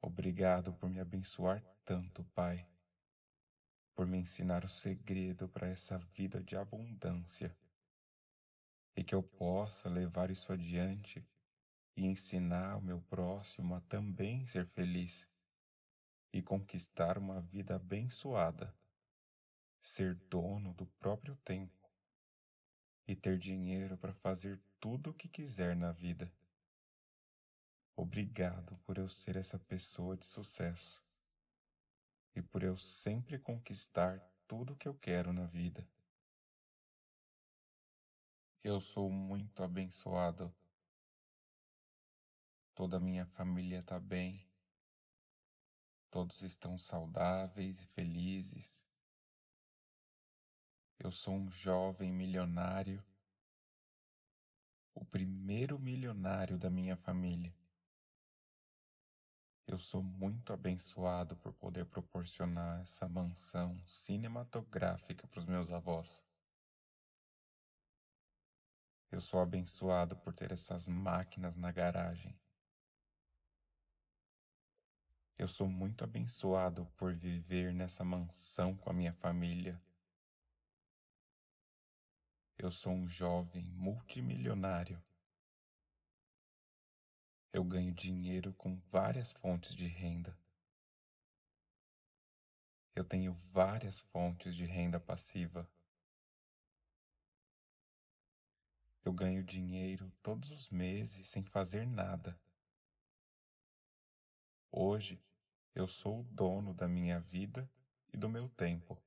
Obrigado por me abençoar tanto, Pai, por me ensinar o segredo para essa vida de abundância e que eu possa levar isso adiante e ensinar o meu próximo a também ser feliz e conquistar uma vida abençoada, ser dono do próprio tempo e ter dinheiro para fazer tudo o que quiser na vida. Obrigado por eu ser essa pessoa de sucesso e por eu sempre conquistar tudo o que eu quero na vida. Eu sou muito abençoado Toda a minha família está bem. Todos estão saudáveis e felizes. Eu sou um jovem milionário, o primeiro milionário da minha família. Eu sou muito abençoado por poder proporcionar essa mansão cinematográfica para os meus avós. Eu sou abençoado por ter essas máquinas na garagem. Eu sou muito abençoado por viver nessa mansão com a minha família. Eu sou um jovem multimilionário. Eu ganho dinheiro com várias fontes de renda. Eu tenho várias fontes de renda passiva. Eu ganho dinheiro todos os meses sem fazer nada. Hoje eu sou o dono da minha vida e do meu tempo.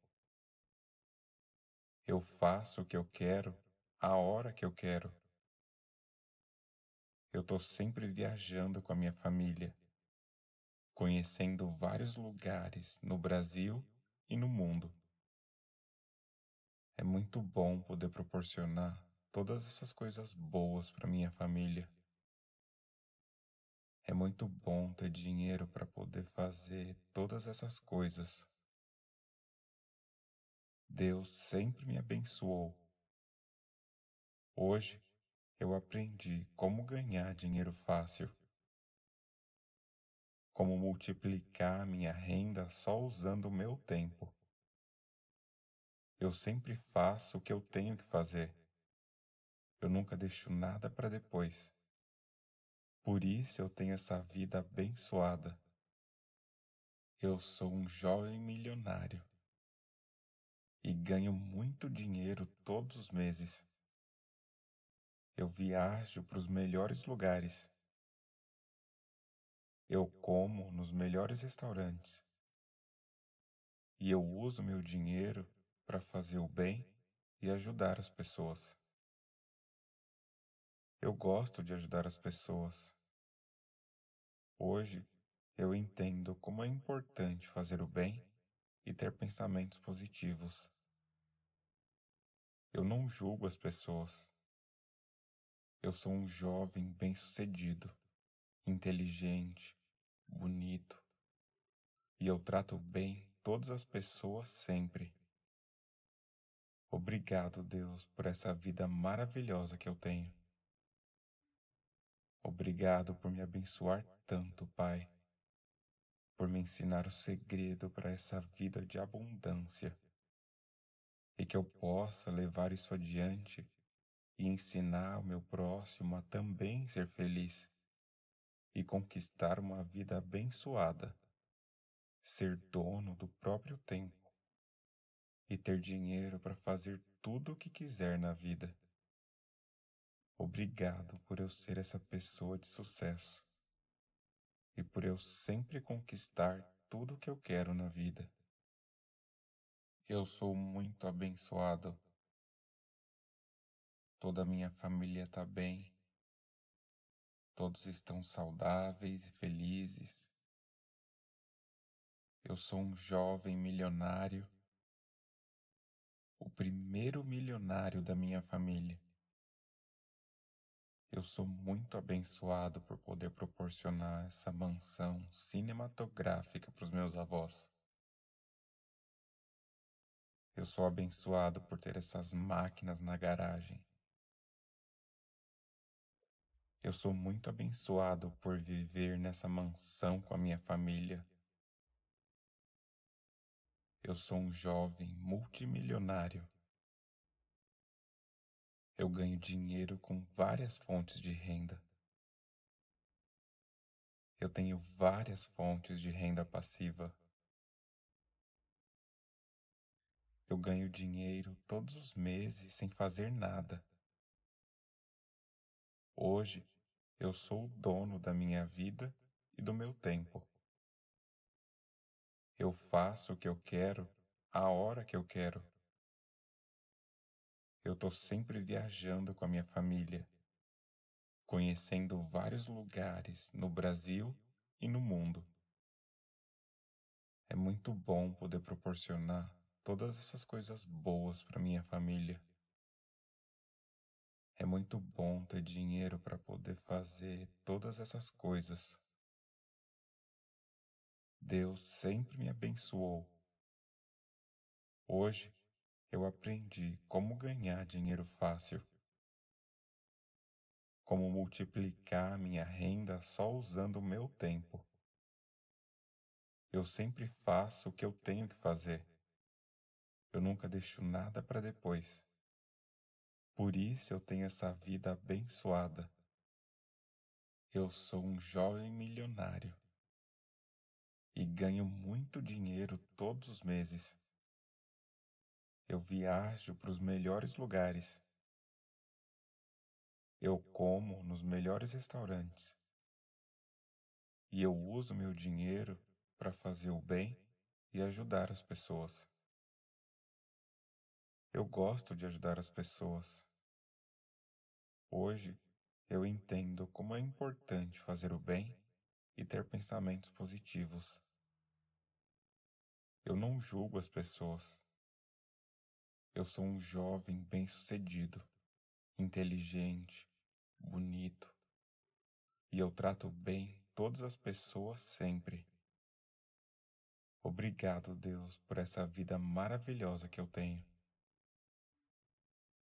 Eu faço o que eu quero, a hora que eu quero. Eu estou sempre viajando com a minha família, conhecendo vários lugares no Brasil e no mundo. É muito bom poder proporcionar todas essas coisas boas para minha família. É muito bom ter dinheiro para poder fazer todas essas coisas. Deus sempre me abençoou. Hoje eu aprendi como ganhar dinheiro fácil, como multiplicar minha renda só usando o meu tempo. Eu sempre faço o que eu tenho que fazer. Eu nunca deixo nada para depois. Por isso eu tenho essa vida abençoada. Eu sou um jovem milionário e ganho muito dinheiro todos os meses. Eu viajo para os melhores lugares. Eu como nos melhores restaurantes. E eu uso meu dinheiro para fazer o bem e ajudar as pessoas. Eu gosto de ajudar as pessoas. Hoje eu entendo como é importante fazer o bem e ter pensamentos positivos. Eu não julgo as pessoas. Eu sou um jovem bem-sucedido, inteligente, bonito, e eu trato bem todas as pessoas sempre. Obrigado, Deus, por essa vida maravilhosa que eu tenho. Obrigado por me abençoar tanto, Pai, por me ensinar o segredo para essa vida de abundância e que eu possa levar isso adiante e ensinar o meu próximo a também ser feliz e conquistar uma vida abençoada, ser dono do próprio tempo e ter dinheiro para fazer tudo o que quiser na vida. Obrigado por eu ser essa pessoa de sucesso e por eu sempre conquistar tudo o que eu quero na vida. Eu sou muito abençoado. Toda a minha família está bem. Todos estão saudáveis e felizes. Eu sou um jovem milionário, o primeiro milionário da minha família. Eu sou muito abençoado por poder proporcionar essa mansão cinematográfica para os meus avós. Eu sou abençoado por ter essas máquinas na garagem. Eu sou muito abençoado por viver nessa mansão com a minha família. Eu sou um jovem multimilionário eu ganho dinheiro com várias fontes de renda. Eu tenho várias fontes de renda passiva. Eu ganho dinheiro todos os meses sem fazer nada. Hoje eu sou o dono da minha vida e do meu tempo. Eu faço o que eu quero, a hora que eu quero eu estou sempre viajando com a minha família, conhecendo vários lugares no Brasil e no mundo. É muito bom poder proporcionar todas essas coisas boas para minha família. É muito bom ter dinheiro para poder fazer todas essas coisas. Deus sempre me abençoou. Hoje eu aprendi como ganhar dinheiro fácil, como multiplicar minha renda só usando o meu tempo. Eu sempre faço o que eu tenho que fazer. Eu nunca deixo nada para depois. Por isso eu tenho essa vida abençoada. Eu sou um jovem milionário e ganho muito dinheiro todos os meses. Eu viajo para os melhores lugares. Eu como nos melhores restaurantes. E eu uso meu dinheiro para fazer o bem e ajudar as pessoas. Eu gosto de ajudar as pessoas. Hoje eu entendo como é importante fazer o bem e ter pensamentos positivos. Eu não julgo as pessoas. Eu sou um jovem bem-sucedido, inteligente, bonito. E eu trato bem todas as pessoas sempre. Obrigado, Deus, por essa vida maravilhosa que eu tenho.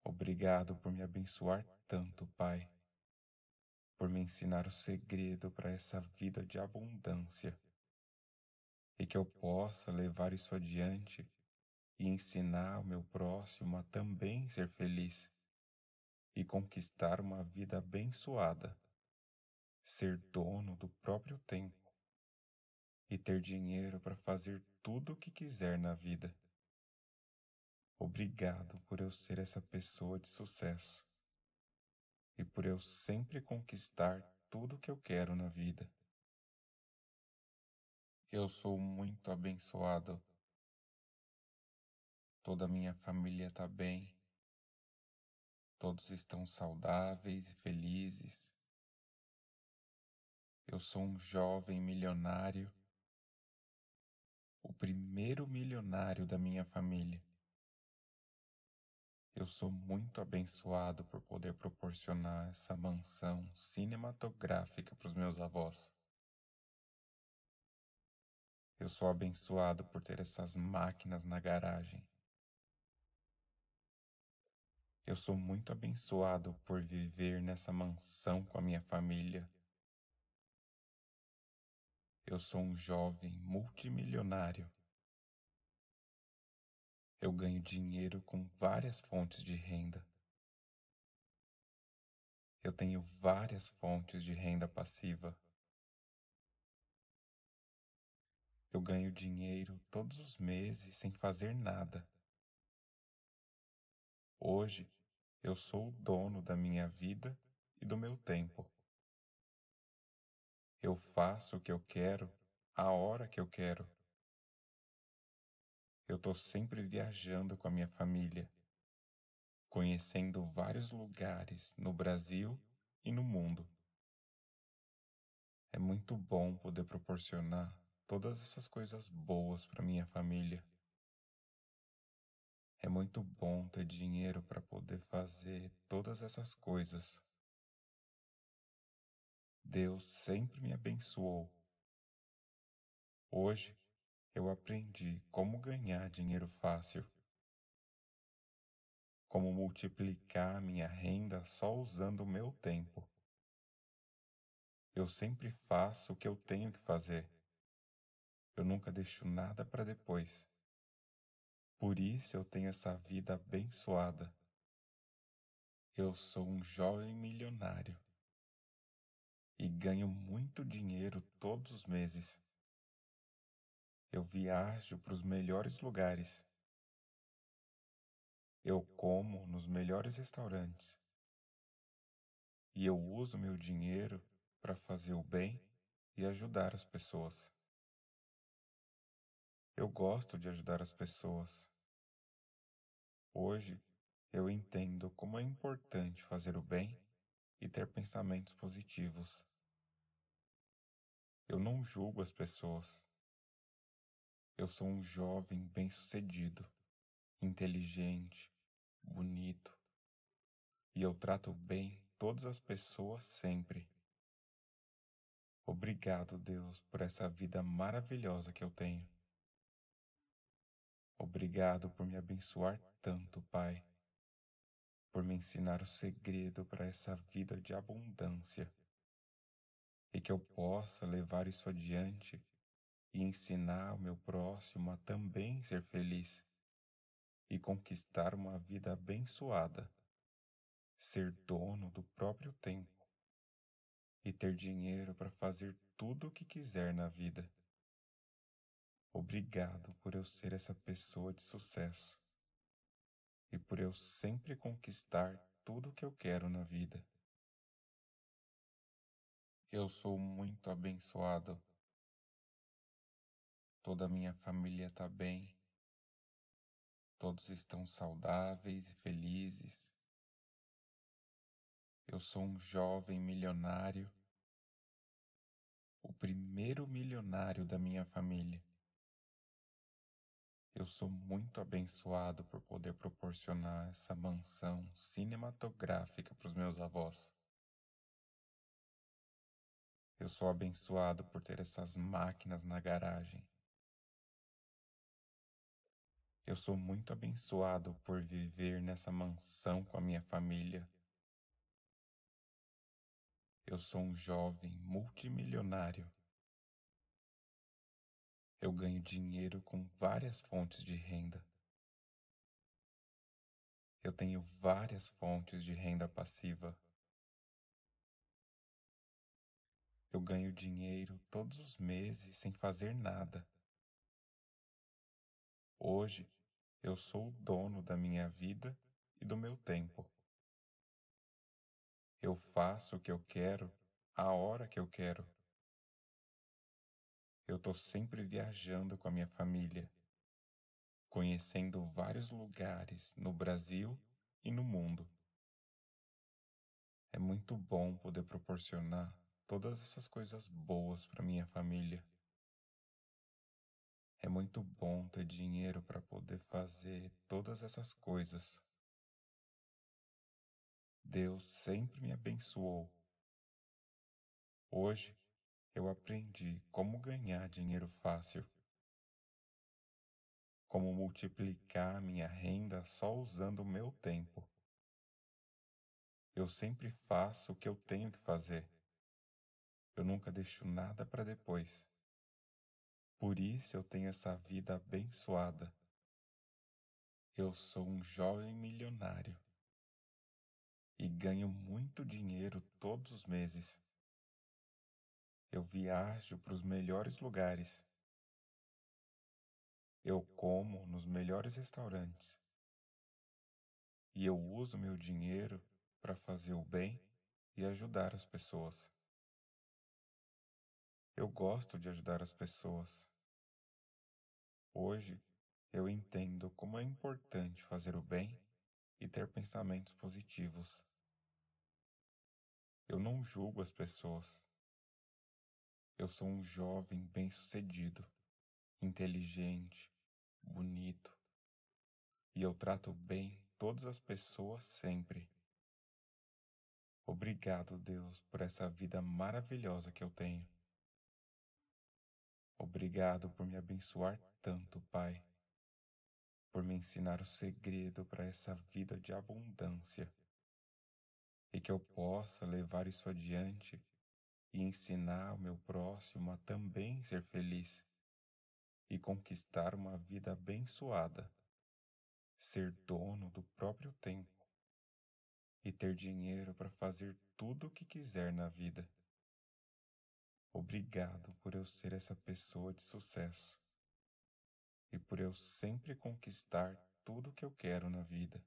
Obrigado por me abençoar tanto, Pai, por me ensinar o segredo para essa vida de abundância e que eu possa levar isso adiante e ensinar o meu próximo a também ser feliz e conquistar uma vida abençoada, ser dono do próprio tempo e ter dinheiro para fazer tudo o que quiser na vida. Obrigado por eu ser essa pessoa de sucesso e por eu sempre conquistar tudo o que eu quero na vida. Eu sou muito abençoado Toda a minha família está bem. Todos estão saudáveis e felizes. Eu sou um jovem milionário, o primeiro milionário da minha família. Eu sou muito abençoado por poder proporcionar essa mansão cinematográfica para os meus avós. Eu sou abençoado por ter essas máquinas na garagem. Eu sou muito abençoado por viver nessa mansão com a minha família. Eu sou um jovem multimilionário. Eu ganho dinheiro com várias fontes de renda. Eu tenho várias fontes de renda passiva. Eu ganho dinheiro todos os meses sem fazer nada. Hoje eu sou o dono da minha vida e do meu tempo. Eu faço o que eu quero, a hora que eu quero. Eu estou sempre viajando com a minha família, conhecendo vários lugares no Brasil e no mundo. É muito bom poder proporcionar todas essas coisas boas para minha família. É muito bom ter dinheiro para poder fazer todas essas coisas. Deus sempre me abençoou. Hoje eu aprendi como ganhar dinheiro fácil, como multiplicar minha renda só usando o meu tempo. Eu sempre faço o que eu tenho que fazer. Eu nunca deixo nada para depois. Por isso eu tenho essa vida abençoada. Eu sou um jovem milionário e ganho muito dinheiro todos os meses. Eu viajo para os melhores lugares. Eu como nos melhores restaurantes. E eu uso meu dinheiro para fazer o bem e ajudar as pessoas. Eu gosto de ajudar as pessoas. Hoje eu entendo como é importante fazer o bem e ter pensamentos positivos. Eu não julgo as pessoas. Eu sou um jovem bem-sucedido, inteligente, bonito, e eu trato bem todas as pessoas sempre. Obrigado, Deus, por essa vida maravilhosa que eu tenho. Obrigado por me abençoar tanto, Pai, por me ensinar o segredo para essa vida de abundância e que eu possa levar isso adiante e ensinar o meu próximo a também ser feliz e conquistar uma vida abençoada, ser dono do próprio tempo e ter dinheiro para fazer tudo o que quiser na vida. Obrigado por eu ser essa pessoa de sucesso e por eu sempre conquistar tudo o que eu quero na vida. Eu sou muito abençoado. Toda a minha família está bem. Todos estão saudáveis e felizes. Eu sou um jovem milionário, o primeiro milionário da minha família. Eu sou muito abençoado por poder proporcionar essa mansão cinematográfica para os meus avós. Eu sou abençoado por ter essas máquinas na garagem. Eu sou muito abençoado por viver nessa mansão com a minha família. Eu sou um jovem multimilionário. Eu ganho dinheiro com várias fontes de renda. Eu tenho várias fontes de renda passiva. Eu ganho dinheiro todos os meses sem fazer nada. Hoje, eu sou o dono da minha vida e do meu tempo. Eu faço o que eu quero, a hora que eu quero eu estou sempre viajando com a minha família, conhecendo vários lugares no Brasil e no mundo. É muito bom poder proporcionar todas essas coisas boas para minha família. É muito bom ter dinheiro para poder fazer todas essas coisas. Deus sempre me abençoou. Hoje eu aprendi como ganhar dinheiro fácil, como multiplicar minha renda só usando o meu tempo. Eu sempre faço o que eu tenho que fazer. Eu nunca deixo nada para depois. Por isso eu tenho essa vida abençoada. Eu sou um jovem milionário e ganho muito dinheiro todos os meses eu viajo para os melhores lugares. Eu como nos melhores restaurantes. E eu uso meu dinheiro para fazer o bem e ajudar as pessoas. Eu gosto de ajudar as pessoas. Hoje eu entendo como é importante fazer o bem e ter pensamentos positivos. Eu não julgo as pessoas. Eu sou um jovem bem-sucedido, inteligente, bonito. E eu trato bem todas as pessoas sempre. Obrigado, Deus, por essa vida maravilhosa que eu tenho. Obrigado por me abençoar tanto, Pai, por me ensinar o segredo para essa vida de abundância e que eu possa levar isso adiante e ensinar o meu próximo a também ser feliz e conquistar uma vida abençoada, ser dono do próprio tempo e ter dinheiro para fazer tudo o que quiser na vida. Obrigado por eu ser essa pessoa de sucesso e por eu sempre conquistar tudo o que eu quero na vida.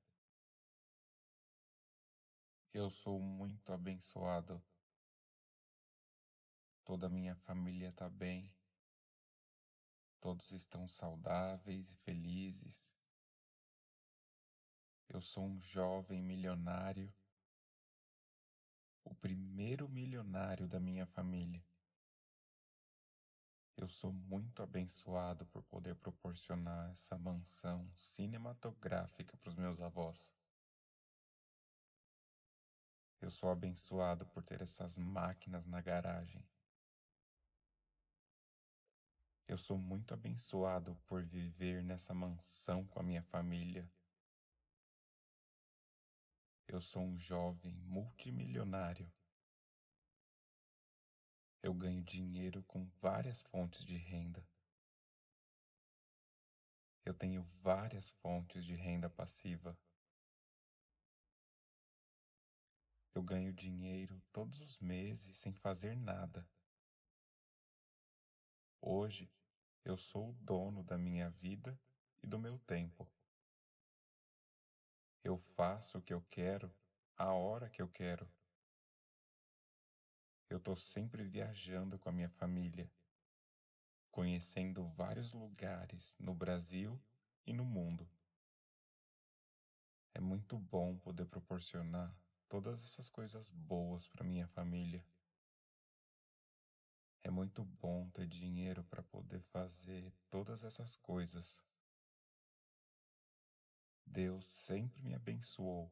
Eu sou muito abençoado Toda a minha família está bem. Todos estão saudáveis e felizes. Eu sou um jovem milionário, o primeiro milionário da minha família. Eu sou muito abençoado por poder proporcionar essa mansão cinematográfica para os meus avós. Eu sou abençoado por ter essas máquinas na garagem. Eu sou muito abençoado por viver nessa mansão com a minha família. Eu sou um jovem multimilionário. Eu ganho dinheiro com várias fontes de renda. Eu tenho várias fontes de renda passiva. Eu ganho dinheiro todos os meses sem fazer nada. Hoje eu sou o dono da minha vida e do meu tempo. Eu faço o que eu quero, a hora que eu quero. Eu estou sempre viajando com a minha família, conhecendo vários lugares no Brasil e no mundo. É muito bom poder proporcionar todas essas coisas boas para minha família. É muito bom ter dinheiro para poder fazer todas essas coisas. Deus sempre me abençoou.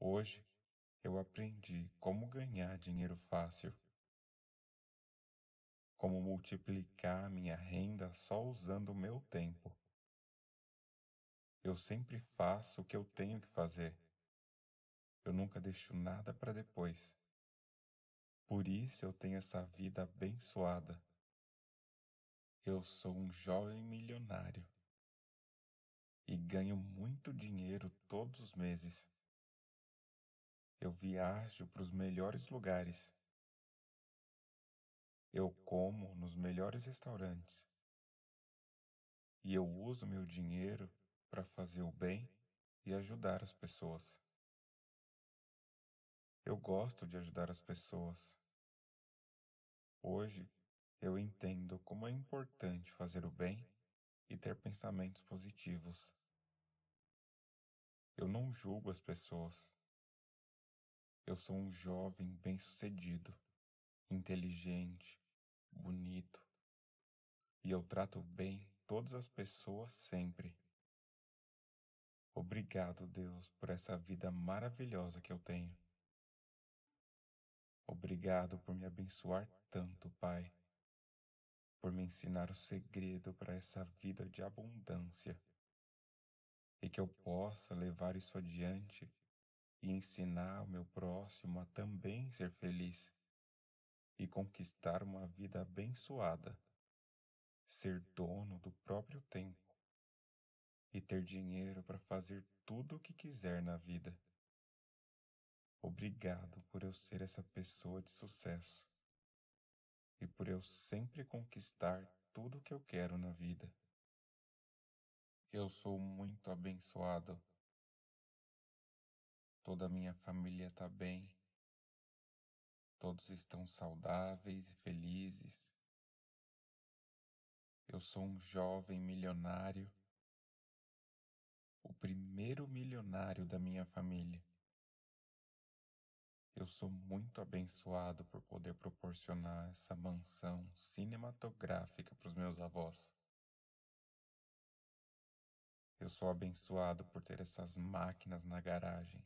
Hoje eu aprendi como ganhar dinheiro fácil, como multiplicar minha renda só usando o meu tempo. Eu sempre faço o que eu tenho que fazer. Eu nunca deixo nada para depois. Por isso eu tenho essa vida abençoada. Eu sou um jovem milionário e ganho muito dinheiro todos os meses. Eu viajo para os melhores lugares. Eu como nos melhores restaurantes. E eu uso meu dinheiro para fazer o bem e ajudar as pessoas. Eu gosto de ajudar as pessoas. Hoje eu entendo como é importante fazer o bem e ter pensamentos positivos. Eu não julgo as pessoas. Eu sou um jovem bem-sucedido, inteligente, bonito, e eu trato bem todas as pessoas sempre. Obrigado, Deus, por essa vida maravilhosa que eu tenho. Obrigado por me abençoar tanto, Pai, por me ensinar o segredo para essa vida de abundância e que eu possa levar isso adiante e ensinar o meu próximo a também ser feliz e conquistar uma vida abençoada, ser dono do próprio tempo e ter dinheiro para fazer tudo o que quiser na vida. Obrigado por eu ser essa pessoa de sucesso e por eu sempre conquistar tudo o que eu quero na vida. Eu sou muito abençoado. Toda a minha família está bem. Todos estão saudáveis e felizes. Eu sou um jovem milionário, o primeiro milionário da minha família. Eu sou muito abençoado por poder proporcionar essa mansão cinematográfica para os meus avós. Eu sou abençoado por ter essas máquinas na garagem.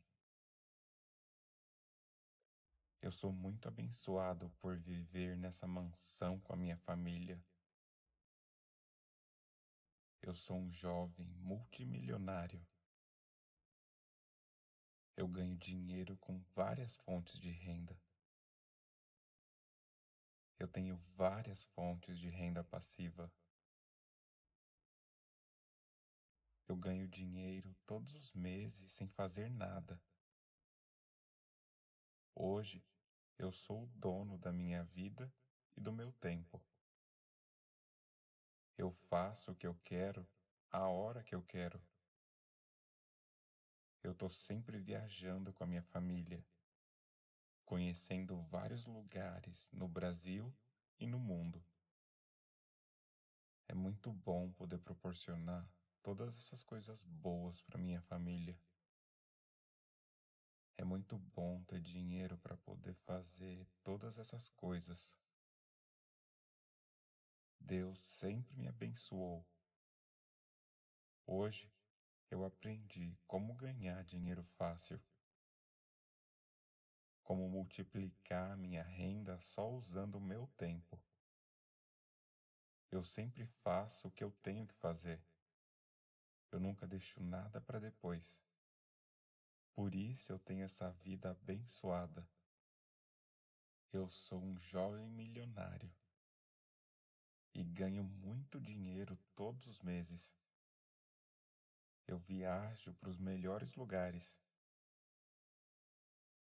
Eu sou muito abençoado por viver nessa mansão com a minha família. Eu sou um jovem multimilionário. Eu ganho dinheiro com várias fontes de renda. Eu tenho várias fontes de renda passiva. Eu ganho dinheiro todos os meses sem fazer nada. Hoje, eu sou o dono da minha vida e do meu tempo. Eu faço o que eu quero, a hora que eu quero eu estou sempre viajando com a minha família, conhecendo vários lugares no Brasil e no mundo. É muito bom poder proporcionar todas essas coisas boas para minha família. É muito bom ter dinheiro para poder fazer todas essas coisas. Deus sempre me abençoou. Hoje eu aprendi como ganhar dinheiro fácil, como multiplicar minha renda só usando o meu tempo. Eu sempre faço o que eu tenho que fazer. Eu nunca deixo nada para depois. Por isso eu tenho essa vida abençoada. Eu sou um jovem milionário e ganho muito dinheiro todos os meses. Eu viajo para os melhores lugares.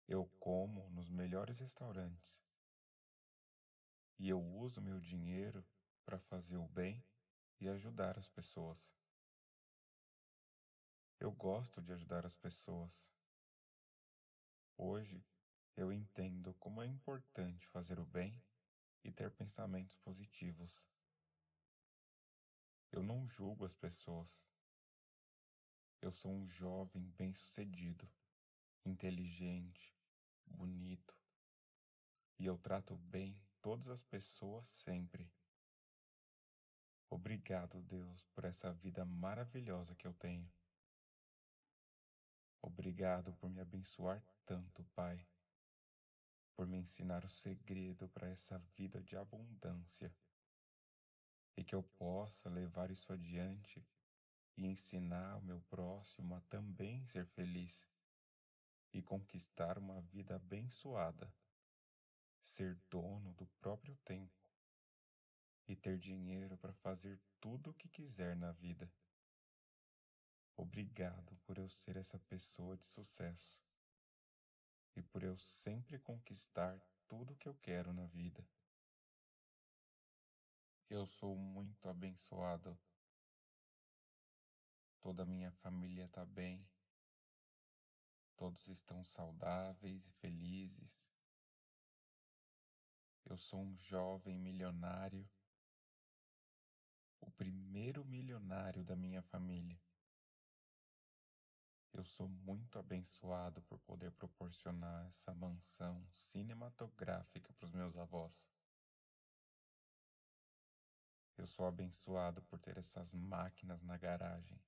Eu como nos melhores restaurantes. E eu uso meu dinheiro para fazer o bem e ajudar as pessoas. Eu gosto de ajudar as pessoas. Hoje eu entendo como é importante fazer o bem e ter pensamentos positivos. Eu não julgo as pessoas. Eu sou um jovem bem-sucedido, inteligente, bonito. E eu trato bem todas as pessoas sempre. Obrigado, Deus, por essa vida maravilhosa que eu tenho. Obrigado por me abençoar tanto, Pai, por me ensinar o segredo para essa vida de abundância e que eu possa levar isso adiante e ensinar o meu próximo a também ser feliz e conquistar uma vida abençoada, ser dono do próprio tempo e ter dinheiro para fazer tudo o que quiser na vida. Obrigado por eu ser essa pessoa de sucesso e por eu sempre conquistar tudo o que eu quero na vida. Eu sou muito abençoado Toda a minha família está bem. Todos estão saudáveis e felizes. Eu sou um jovem milionário, o primeiro milionário da minha família. Eu sou muito abençoado por poder proporcionar essa mansão cinematográfica para os meus avós. Eu sou abençoado por ter essas máquinas na garagem.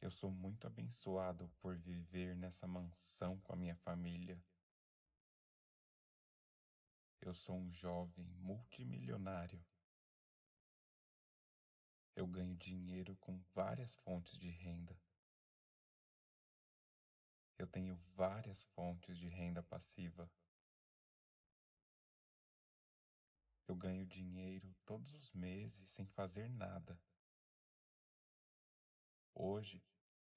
Eu sou muito abençoado por viver nessa mansão com a minha família. Eu sou um jovem multimilionário. Eu ganho dinheiro com várias fontes de renda. Eu tenho várias fontes de renda passiva. Eu ganho dinheiro todos os meses sem fazer nada. Hoje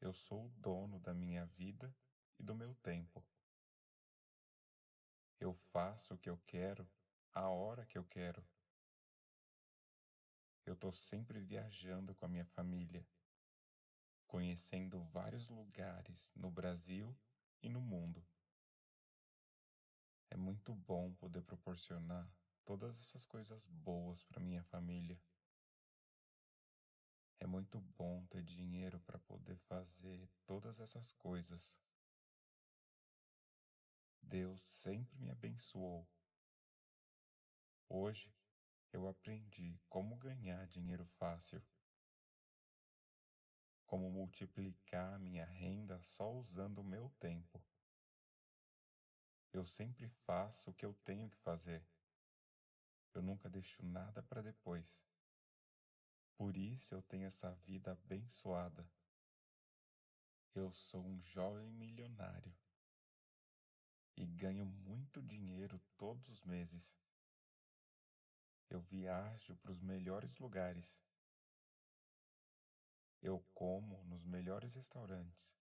eu sou o dono da minha vida e do meu tempo. Eu faço o que eu quero, a hora que eu quero. Eu estou sempre viajando com a minha família, conhecendo vários lugares no Brasil e no mundo. É muito bom poder proporcionar todas essas coisas boas para minha família. É muito bom ter dinheiro para poder fazer todas essas coisas. Deus sempre me abençoou. Hoje eu aprendi como ganhar dinheiro fácil, como multiplicar minha renda só usando o meu tempo. Eu sempre faço o que eu tenho que fazer. Eu nunca deixo nada para depois. Por isso eu tenho essa vida abençoada. Eu sou um jovem milionário e ganho muito dinheiro todos os meses. Eu viajo para os melhores lugares. Eu como nos melhores restaurantes.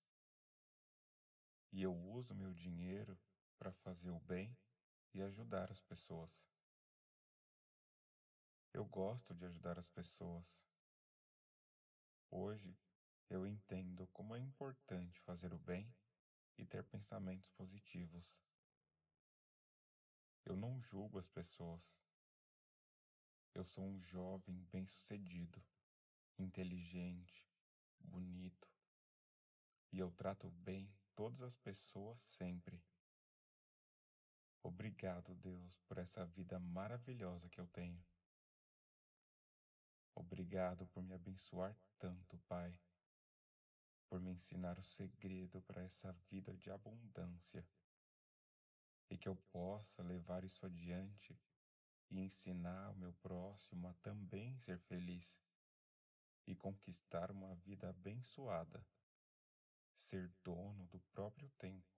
E eu uso meu dinheiro para fazer o bem e ajudar as pessoas. Eu gosto de ajudar as pessoas. Hoje, eu entendo como é importante fazer o bem e ter pensamentos positivos. Eu não julgo as pessoas. Eu sou um jovem bem-sucedido, inteligente, bonito, e eu trato bem todas as pessoas sempre. Obrigado, Deus, por essa vida maravilhosa que eu tenho. Obrigado por me abençoar tanto, Pai, por me ensinar o segredo para essa vida de abundância e que eu possa levar isso adiante e ensinar o meu próximo a também ser feliz e conquistar uma vida abençoada, ser dono do próprio tempo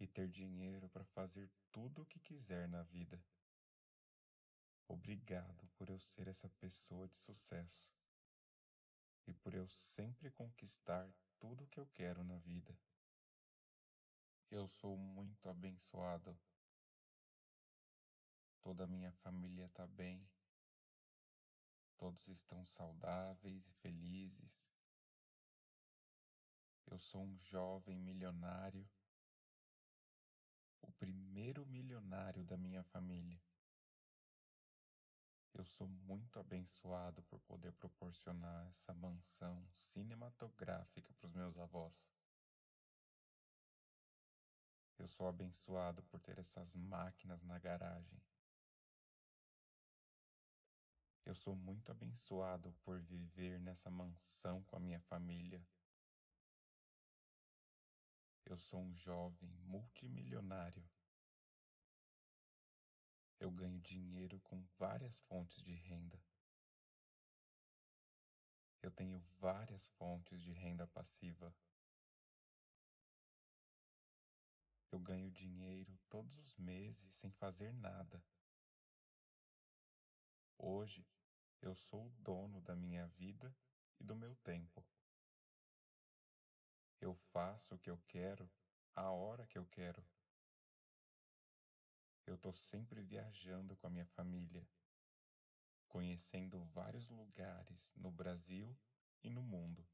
e ter dinheiro para fazer tudo o que quiser na vida. Obrigado por eu ser essa pessoa de sucesso e por eu sempre conquistar tudo o que eu quero na vida. Eu sou muito abençoado. Toda a minha família está bem. Todos estão saudáveis e felizes. Eu sou um jovem milionário, o primeiro milionário da minha família. Eu sou muito abençoado por poder proporcionar essa mansão cinematográfica para os meus avós. Eu sou abençoado por ter essas máquinas na garagem. Eu sou muito abençoado por viver nessa mansão com a minha família. Eu sou um jovem multimilionário eu ganho dinheiro com várias fontes de renda. Eu tenho várias fontes de renda passiva. Eu ganho dinheiro todos os meses sem fazer nada. Hoje, eu sou o dono da minha vida e do meu tempo. Eu faço o que eu quero, a hora que eu quero eu estou sempre viajando com a minha família, conhecendo vários lugares no Brasil e no mundo.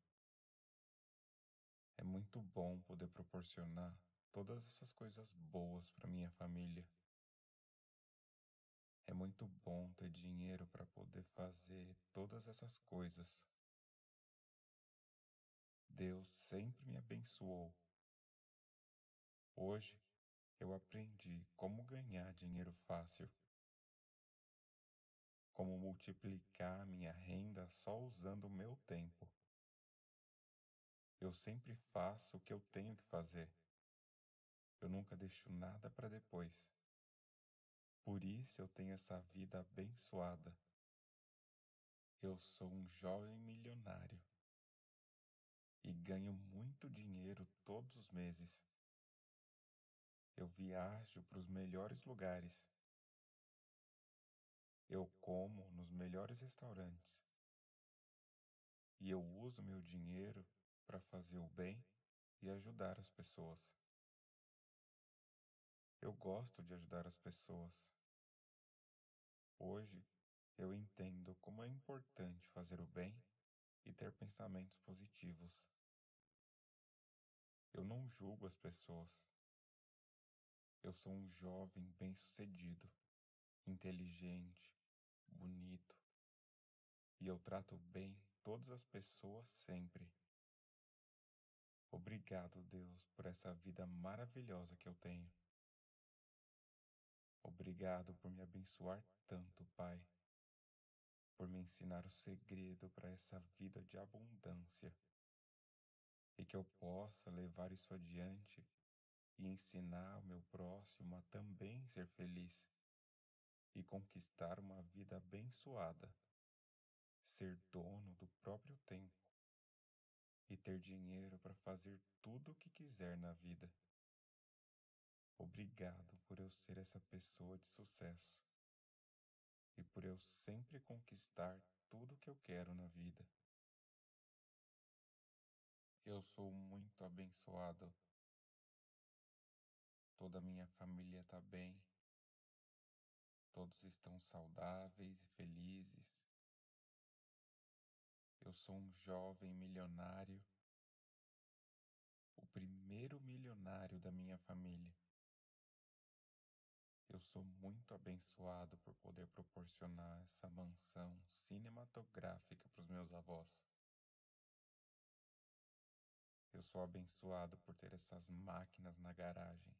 É muito bom poder proporcionar todas essas coisas boas para minha família. É muito bom ter dinheiro para poder fazer todas essas coisas. Deus sempre me abençoou. Hoje eu aprendi como ganhar dinheiro fácil, como multiplicar minha renda só usando o meu tempo. Eu sempre faço o que eu tenho que fazer. Eu nunca deixo nada para depois. Por isso eu tenho essa vida abençoada. Eu sou um jovem milionário e ganho muito dinheiro todos os meses. Eu viajo para os melhores lugares. Eu como nos melhores restaurantes. E eu uso meu dinheiro para fazer o bem e ajudar as pessoas. Eu gosto de ajudar as pessoas. Hoje eu entendo como é importante fazer o bem e ter pensamentos positivos. Eu não julgo as pessoas. Eu sou um jovem bem-sucedido, inteligente, bonito. E eu trato bem todas as pessoas sempre. Obrigado, Deus, por essa vida maravilhosa que eu tenho. Obrigado por me abençoar tanto, Pai, por me ensinar o segredo para essa vida de abundância e que eu possa levar isso adiante e ensinar o meu próximo a também ser feliz e conquistar uma vida abençoada, ser dono do próprio tempo e ter dinheiro para fazer tudo o que quiser na vida. Obrigado por eu ser essa pessoa de sucesso e por eu sempre conquistar tudo o que eu quero na vida. Eu sou muito abençoado Toda a minha família está bem. Todos estão saudáveis e felizes. Eu sou um jovem milionário, o primeiro milionário da minha família. Eu sou muito abençoado por poder proporcionar essa mansão cinematográfica para os meus avós. Eu sou abençoado por ter essas máquinas na garagem.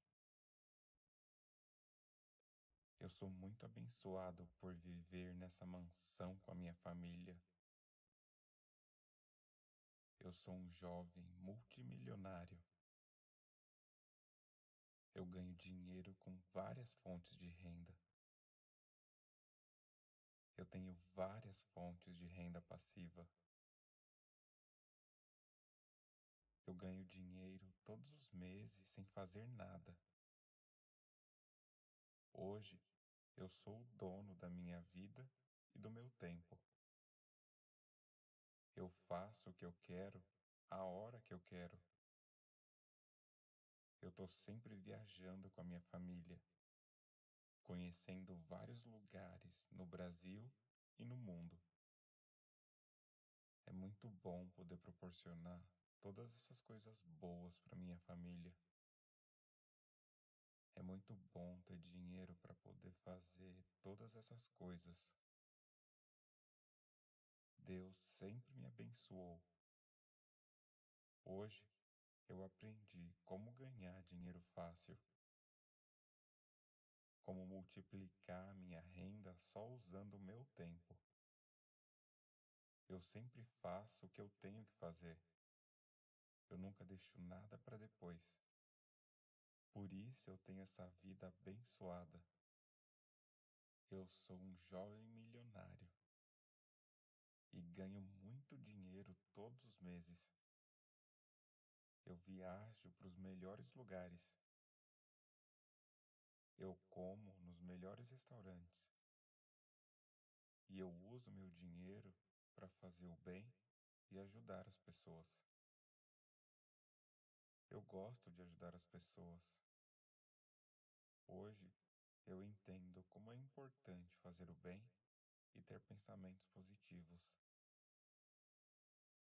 Eu sou muito abençoado por viver nessa mansão com a minha família. Eu sou um jovem multimilionário. Eu ganho dinheiro com várias fontes de renda. Eu tenho várias fontes de renda passiva. Eu ganho dinheiro todos os meses sem fazer nada. Hoje eu sou o dono da minha vida e do meu tempo. Eu faço o que eu quero, a hora que eu quero. Eu estou sempre viajando com a minha família, conhecendo vários lugares no Brasil e no mundo. É muito bom poder proporcionar todas essas coisas boas para minha família. É muito bom ter dinheiro para poder fazer todas essas coisas. Deus sempre me abençoou. Hoje eu aprendi como ganhar dinheiro fácil, como multiplicar minha renda só usando o meu tempo. Eu sempre faço o que eu tenho que fazer. Eu nunca deixo nada para depois. Por isso eu tenho essa vida abençoada. Eu sou um jovem milionário e ganho muito dinheiro todos os meses. Eu viajo para os melhores lugares. Eu como nos melhores restaurantes. E eu uso meu dinheiro para fazer o bem e ajudar as pessoas. Eu gosto de ajudar as pessoas. Hoje eu entendo como é importante fazer o bem e ter pensamentos positivos.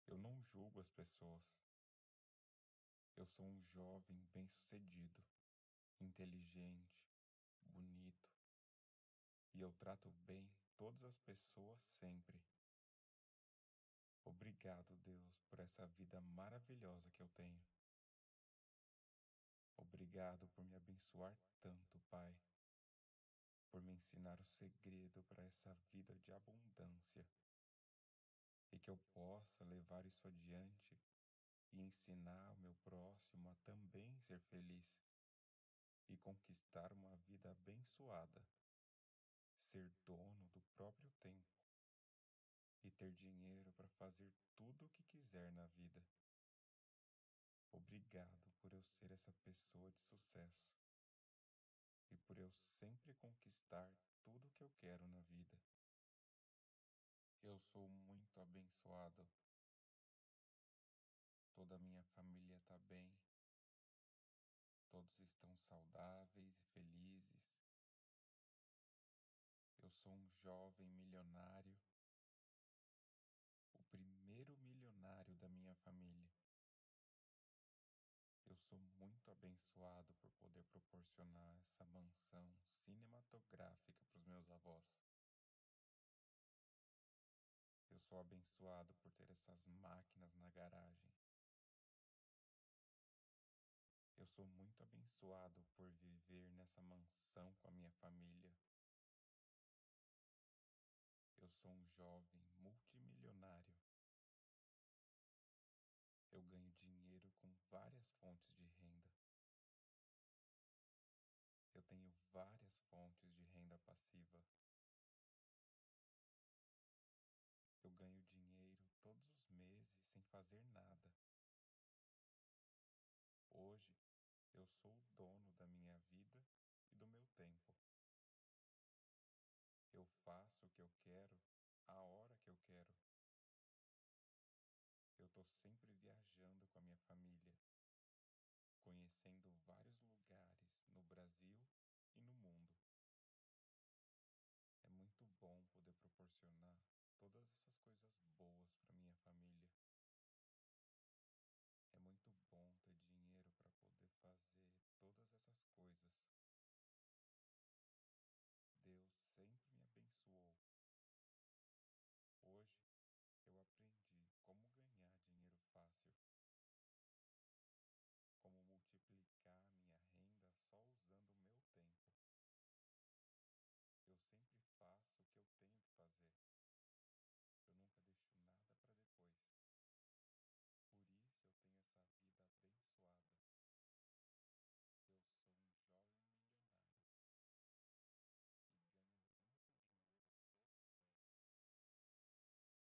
Eu não julgo as pessoas. Eu sou um jovem bem-sucedido, inteligente, bonito, e eu trato bem todas as pessoas sempre. Obrigado, Deus, por essa vida maravilhosa que eu tenho. Obrigado por me abençoar tanto, Pai, por me ensinar o segredo para essa vida de abundância e que eu possa levar isso adiante e ensinar o meu próximo a também ser feliz e conquistar uma vida abençoada, ser dono do próprio tempo e ter dinheiro para fazer tudo o que quiser na vida. Obrigado por eu ser essa pessoa de sucesso e por eu sempre conquistar tudo o que eu quero na vida. Eu sou muito abençoado. Toda a minha família está bem. Todos estão saudáveis e felizes. Eu sou um jovem milionário abençoado por poder proporcionar essa mansão cinematográfica para os meus avós. Eu sou abençoado por ter essas máquinas na garagem. Eu sou muito abençoado por viver nessa mansão com a minha família. Eu sou um jovem multimilionário. tempo. Eu faço o que eu quero, a hora que eu quero. Eu estou sempre viajando com a minha família, conhecendo vários lugares no Brasil e no mundo. É muito bom poder proporcionar todas essas coisas boas para minha família.